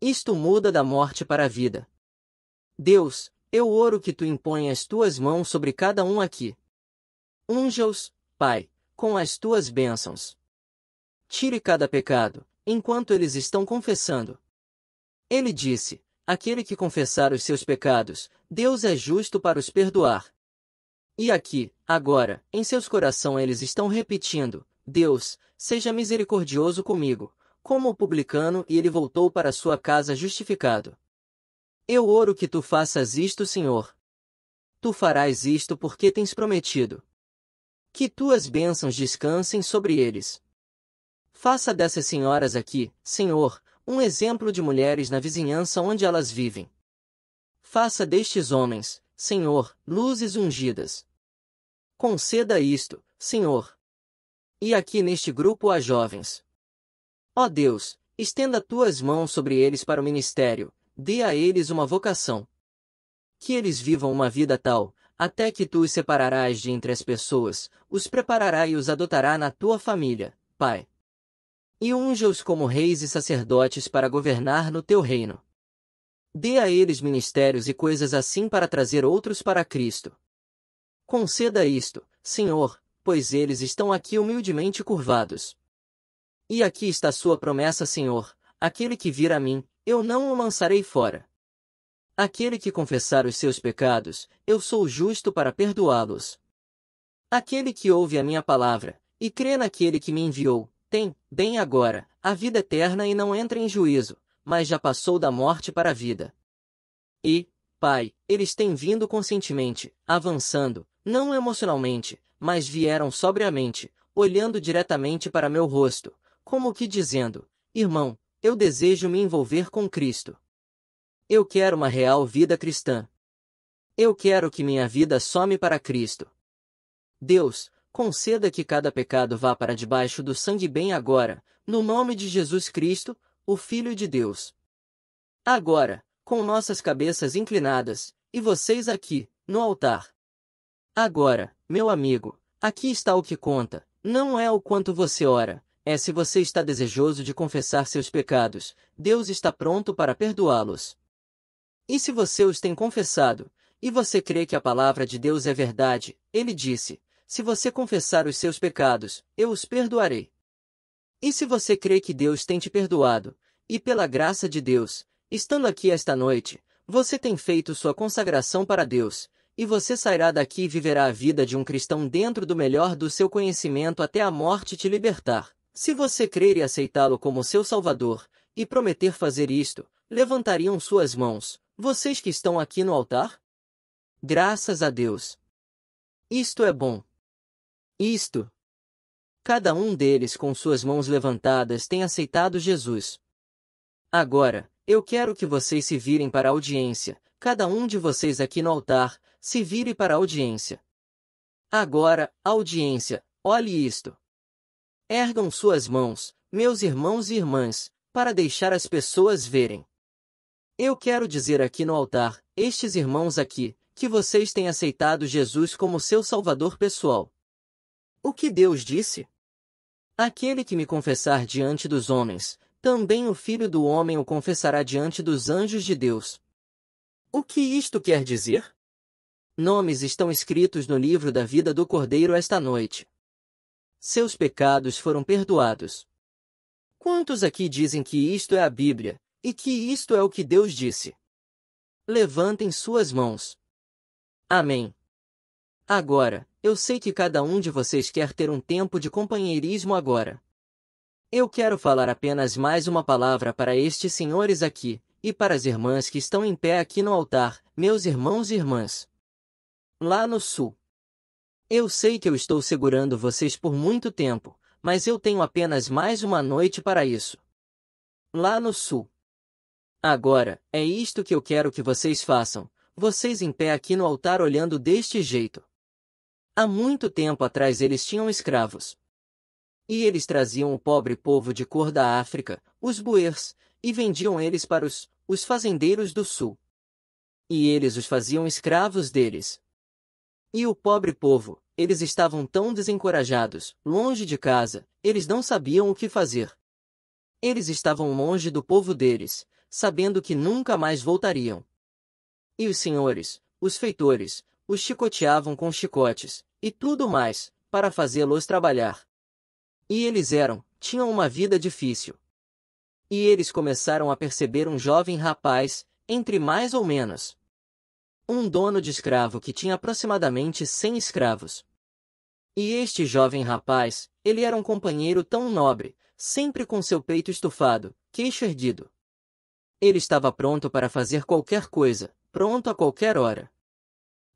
Isto muda da morte para a vida. Deus, eu oro que tu impõe as tuas mãos sobre cada um aqui. Unge-os, Pai, com as tuas bênçãos. Tire cada pecado, enquanto eles estão confessando. Ele disse: Aquele que confessar os seus pecados, Deus é justo para os perdoar. E aqui, agora, em seus corações eles estão repetindo: Deus, seja misericordioso comigo, como o publicano, e ele voltou para sua casa justificado. Eu oro que tu faças isto, Senhor. Tu farás isto porque tens prometido. Que tuas bênçãos descansem sobre eles. Faça dessas senhoras aqui, Senhor, um exemplo de mulheres na vizinhança onde elas vivem. Faça destes homens, Senhor, luzes ungidas. Conceda isto, Senhor. E aqui neste grupo há jovens. Ó Deus, estenda tuas mãos sobre eles para o ministério, dê a eles uma vocação. Que eles vivam uma vida tal, até que tu os separarás de entre as pessoas, os preparará e os adotará na tua família, Pai. E unge-os como reis e sacerdotes para governar no teu reino. Dê a eles ministérios e coisas assim para trazer outros para Cristo. Conceda isto, Senhor, pois eles estão aqui humildemente curvados. E aqui está sua promessa, Senhor, aquele que vir a mim, eu não o lançarei fora. Aquele que confessar os seus pecados, eu sou justo para perdoá-los. Aquele que ouve a minha palavra, e crê naquele que me enviou, tem, bem agora, a vida eterna e não entra em juízo, mas já passou da morte para a vida. E, Pai, eles têm vindo conscientemente, avançando, não emocionalmente, mas vieram sobriamente, olhando diretamente para meu rosto, como que dizendo, Irmão, eu desejo me envolver com Cristo. Eu quero uma real vida cristã. Eu quero que minha vida some para Cristo. Deus, conceda que cada pecado vá para debaixo do sangue bem agora, no nome de Jesus Cristo, o Filho de Deus. Agora, com nossas cabeças inclinadas, e vocês aqui, no altar. Agora, meu amigo, aqui está o que conta, não é o quanto você ora, é se você está desejoso de confessar seus pecados, Deus está pronto para perdoá-los. E se você os tem confessado, e você crê que a palavra de Deus é verdade, ele disse: Se você confessar os seus pecados, eu os perdoarei. E se você crê que Deus tem te perdoado, e pela graça de Deus, estando aqui esta noite, você tem feito sua consagração para Deus, e você sairá daqui e viverá a vida de um cristão dentro do melhor do seu conhecimento até a morte te libertar. Se você crer e aceitá-lo como seu Salvador, e prometer fazer isto, levantariam suas mãos, vocês que estão aqui no altar? Graças a Deus! Isto é bom! Isto! Cada um deles com suas mãos levantadas tem aceitado Jesus. Agora, eu quero que vocês se virem para a audiência, cada um de vocês aqui no altar, se vire para a audiência. Agora, audiência, olhe isto. Ergam suas mãos, meus irmãos e irmãs, para deixar as pessoas verem. Eu quero dizer aqui no altar, estes irmãos aqui, que vocês têm aceitado Jesus como seu Salvador pessoal. O que Deus disse? Aquele que me confessar diante dos homens, também o Filho do Homem o confessará diante dos anjos de Deus. O que isto quer dizer? Nomes estão escritos no livro da vida do Cordeiro esta noite seus pecados foram perdoados. Quantos aqui dizem que isto é a Bíblia, e que isto é o que Deus disse? Levantem suas mãos. Amém. Agora, eu sei que cada um de vocês quer ter um tempo de companheirismo agora. Eu quero falar apenas mais uma palavra para estes senhores aqui, e para as irmãs que estão em pé aqui no altar, meus irmãos e irmãs. Lá no sul. Eu sei que eu estou segurando vocês por muito tempo, mas eu tenho apenas mais uma noite para isso. Lá no sul. Agora, é isto que eu quero que vocês façam, vocês em pé aqui no altar olhando deste jeito. Há muito tempo atrás eles tinham escravos. E eles traziam o pobre povo de cor da África, os buers, e vendiam eles para os, os fazendeiros do sul. E eles os faziam escravos deles. E o pobre povo, eles estavam tão desencorajados, longe de casa, eles não sabiam o que fazer. Eles estavam longe do povo deles, sabendo que nunca mais voltariam. E os senhores, os feitores, os chicoteavam com chicotes, e tudo mais, para fazê-los trabalhar. E eles eram, tinham uma vida difícil. E eles começaram a perceber um jovem rapaz, entre mais ou menos, um dono de escravo que tinha aproximadamente 100 escravos. E este jovem rapaz, ele era um companheiro tão nobre, sempre com seu peito estufado, queixo erguido. Ele estava pronto para fazer qualquer coisa, pronto a qualquer hora.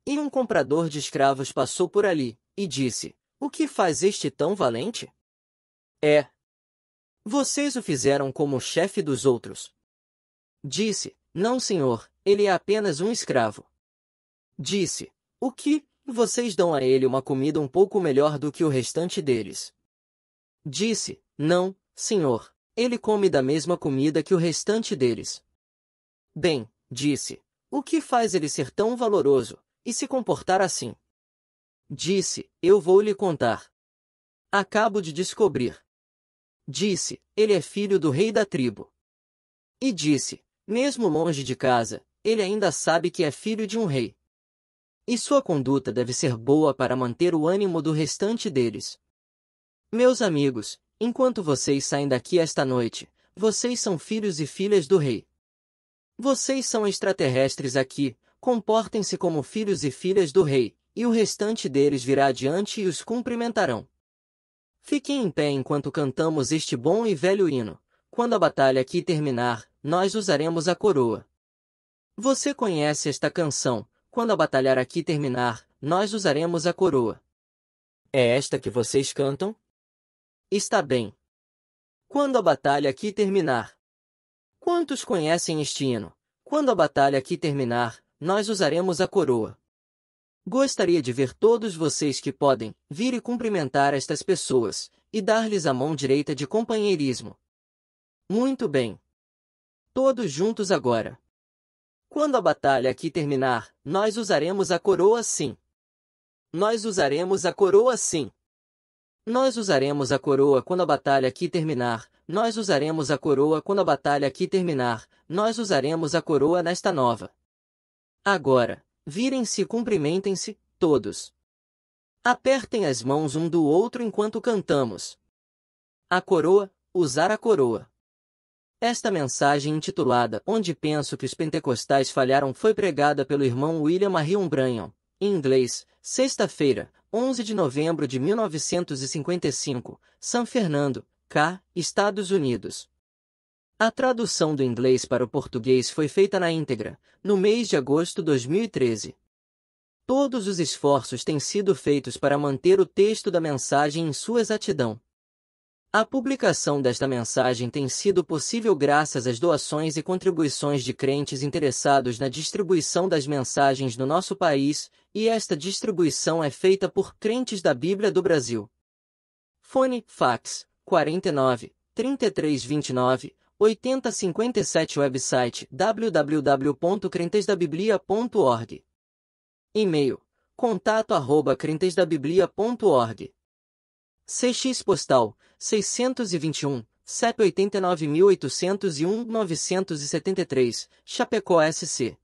E um comprador de escravos passou por ali, e disse, o que faz este tão valente? É. Vocês o fizeram como chefe dos outros. Disse, não senhor, ele é apenas um escravo. Disse, o que, vocês dão a ele uma comida um pouco melhor do que o restante deles. Disse, não, senhor, ele come da mesma comida que o restante deles. Bem, disse, o que faz ele ser tão valoroso, e se comportar assim? Disse, eu vou lhe contar. Acabo de descobrir. Disse, ele é filho do rei da tribo. E disse, mesmo longe de casa, ele ainda sabe que é filho de um rei. E sua conduta deve ser boa para manter o ânimo do restante deles. Meus amigos, enquanto vocês saem daqui esta noite, vocês são filhos e filhas do rei. Vocês são extraterrestres aqui, comportem-se como filhos e filhas do rei, e o restante deles virá adiante e os cumprimentarão. Fiquem em pé enquanto cantamos este bom e velho hino. Quando a batalha aqui terminar, nós usaremos a coroa. Você conhece esta canção, quando a batalhar aqui terminar, nós usaremos a coroa. É esta que vocês cantam? Está bem. Quando a batalha aqui terminar. Quantos conhecem este hino? Quando a batalha aqui terminar, nós usaremos a coroa. Gostaria de ver todos vocês que podem vir e cumprimentar estas pessoas e dar-lhes a mão direita de companheirismo. Muito bem. Todos juntos agora. Quando a batalha aqui terminar, nós usaremos a coroa sim. Nós usaremos a coroa sim. Nós usaremos a coroa quando a batalha aqui terminar. Nós usaremos a coroa quando a batalha aqui terminar. Nós usaremos a coroa nesta nova. Agora, virem-se e cumprimentem-se, todos. Apertem as mãos um do outro enquanto cantamos. A coroa, usar a coroa. Esta mensagem intitulada Onde Penso que os Pentecostais Falharam foi pregada pelo irmão William Marion Branham, em inglês, sexta-feira, 11 de novembro de 1955, San Fernando, K, Estados Unidos. A tradução do inglês para o português foi feita na íntegra, no mês de agosto de 2013. Todos os esforços têm sido feitos para manter o texto da mensagem em sua exatidão, a publicação desta mensagem tem sido possível graças às doações e contribuições de crentes interessados na distribuição das mensagens no nosso país, e esta distribuição é feita por crentes da Bíblia do Brasil. Fone, fax, 49 3329 8057 Website www.crentesdabiblia.org E-mail contato arroba crentesdabiblia.org CX Postal, 621, CEP 89.801.973, Chapecó SC.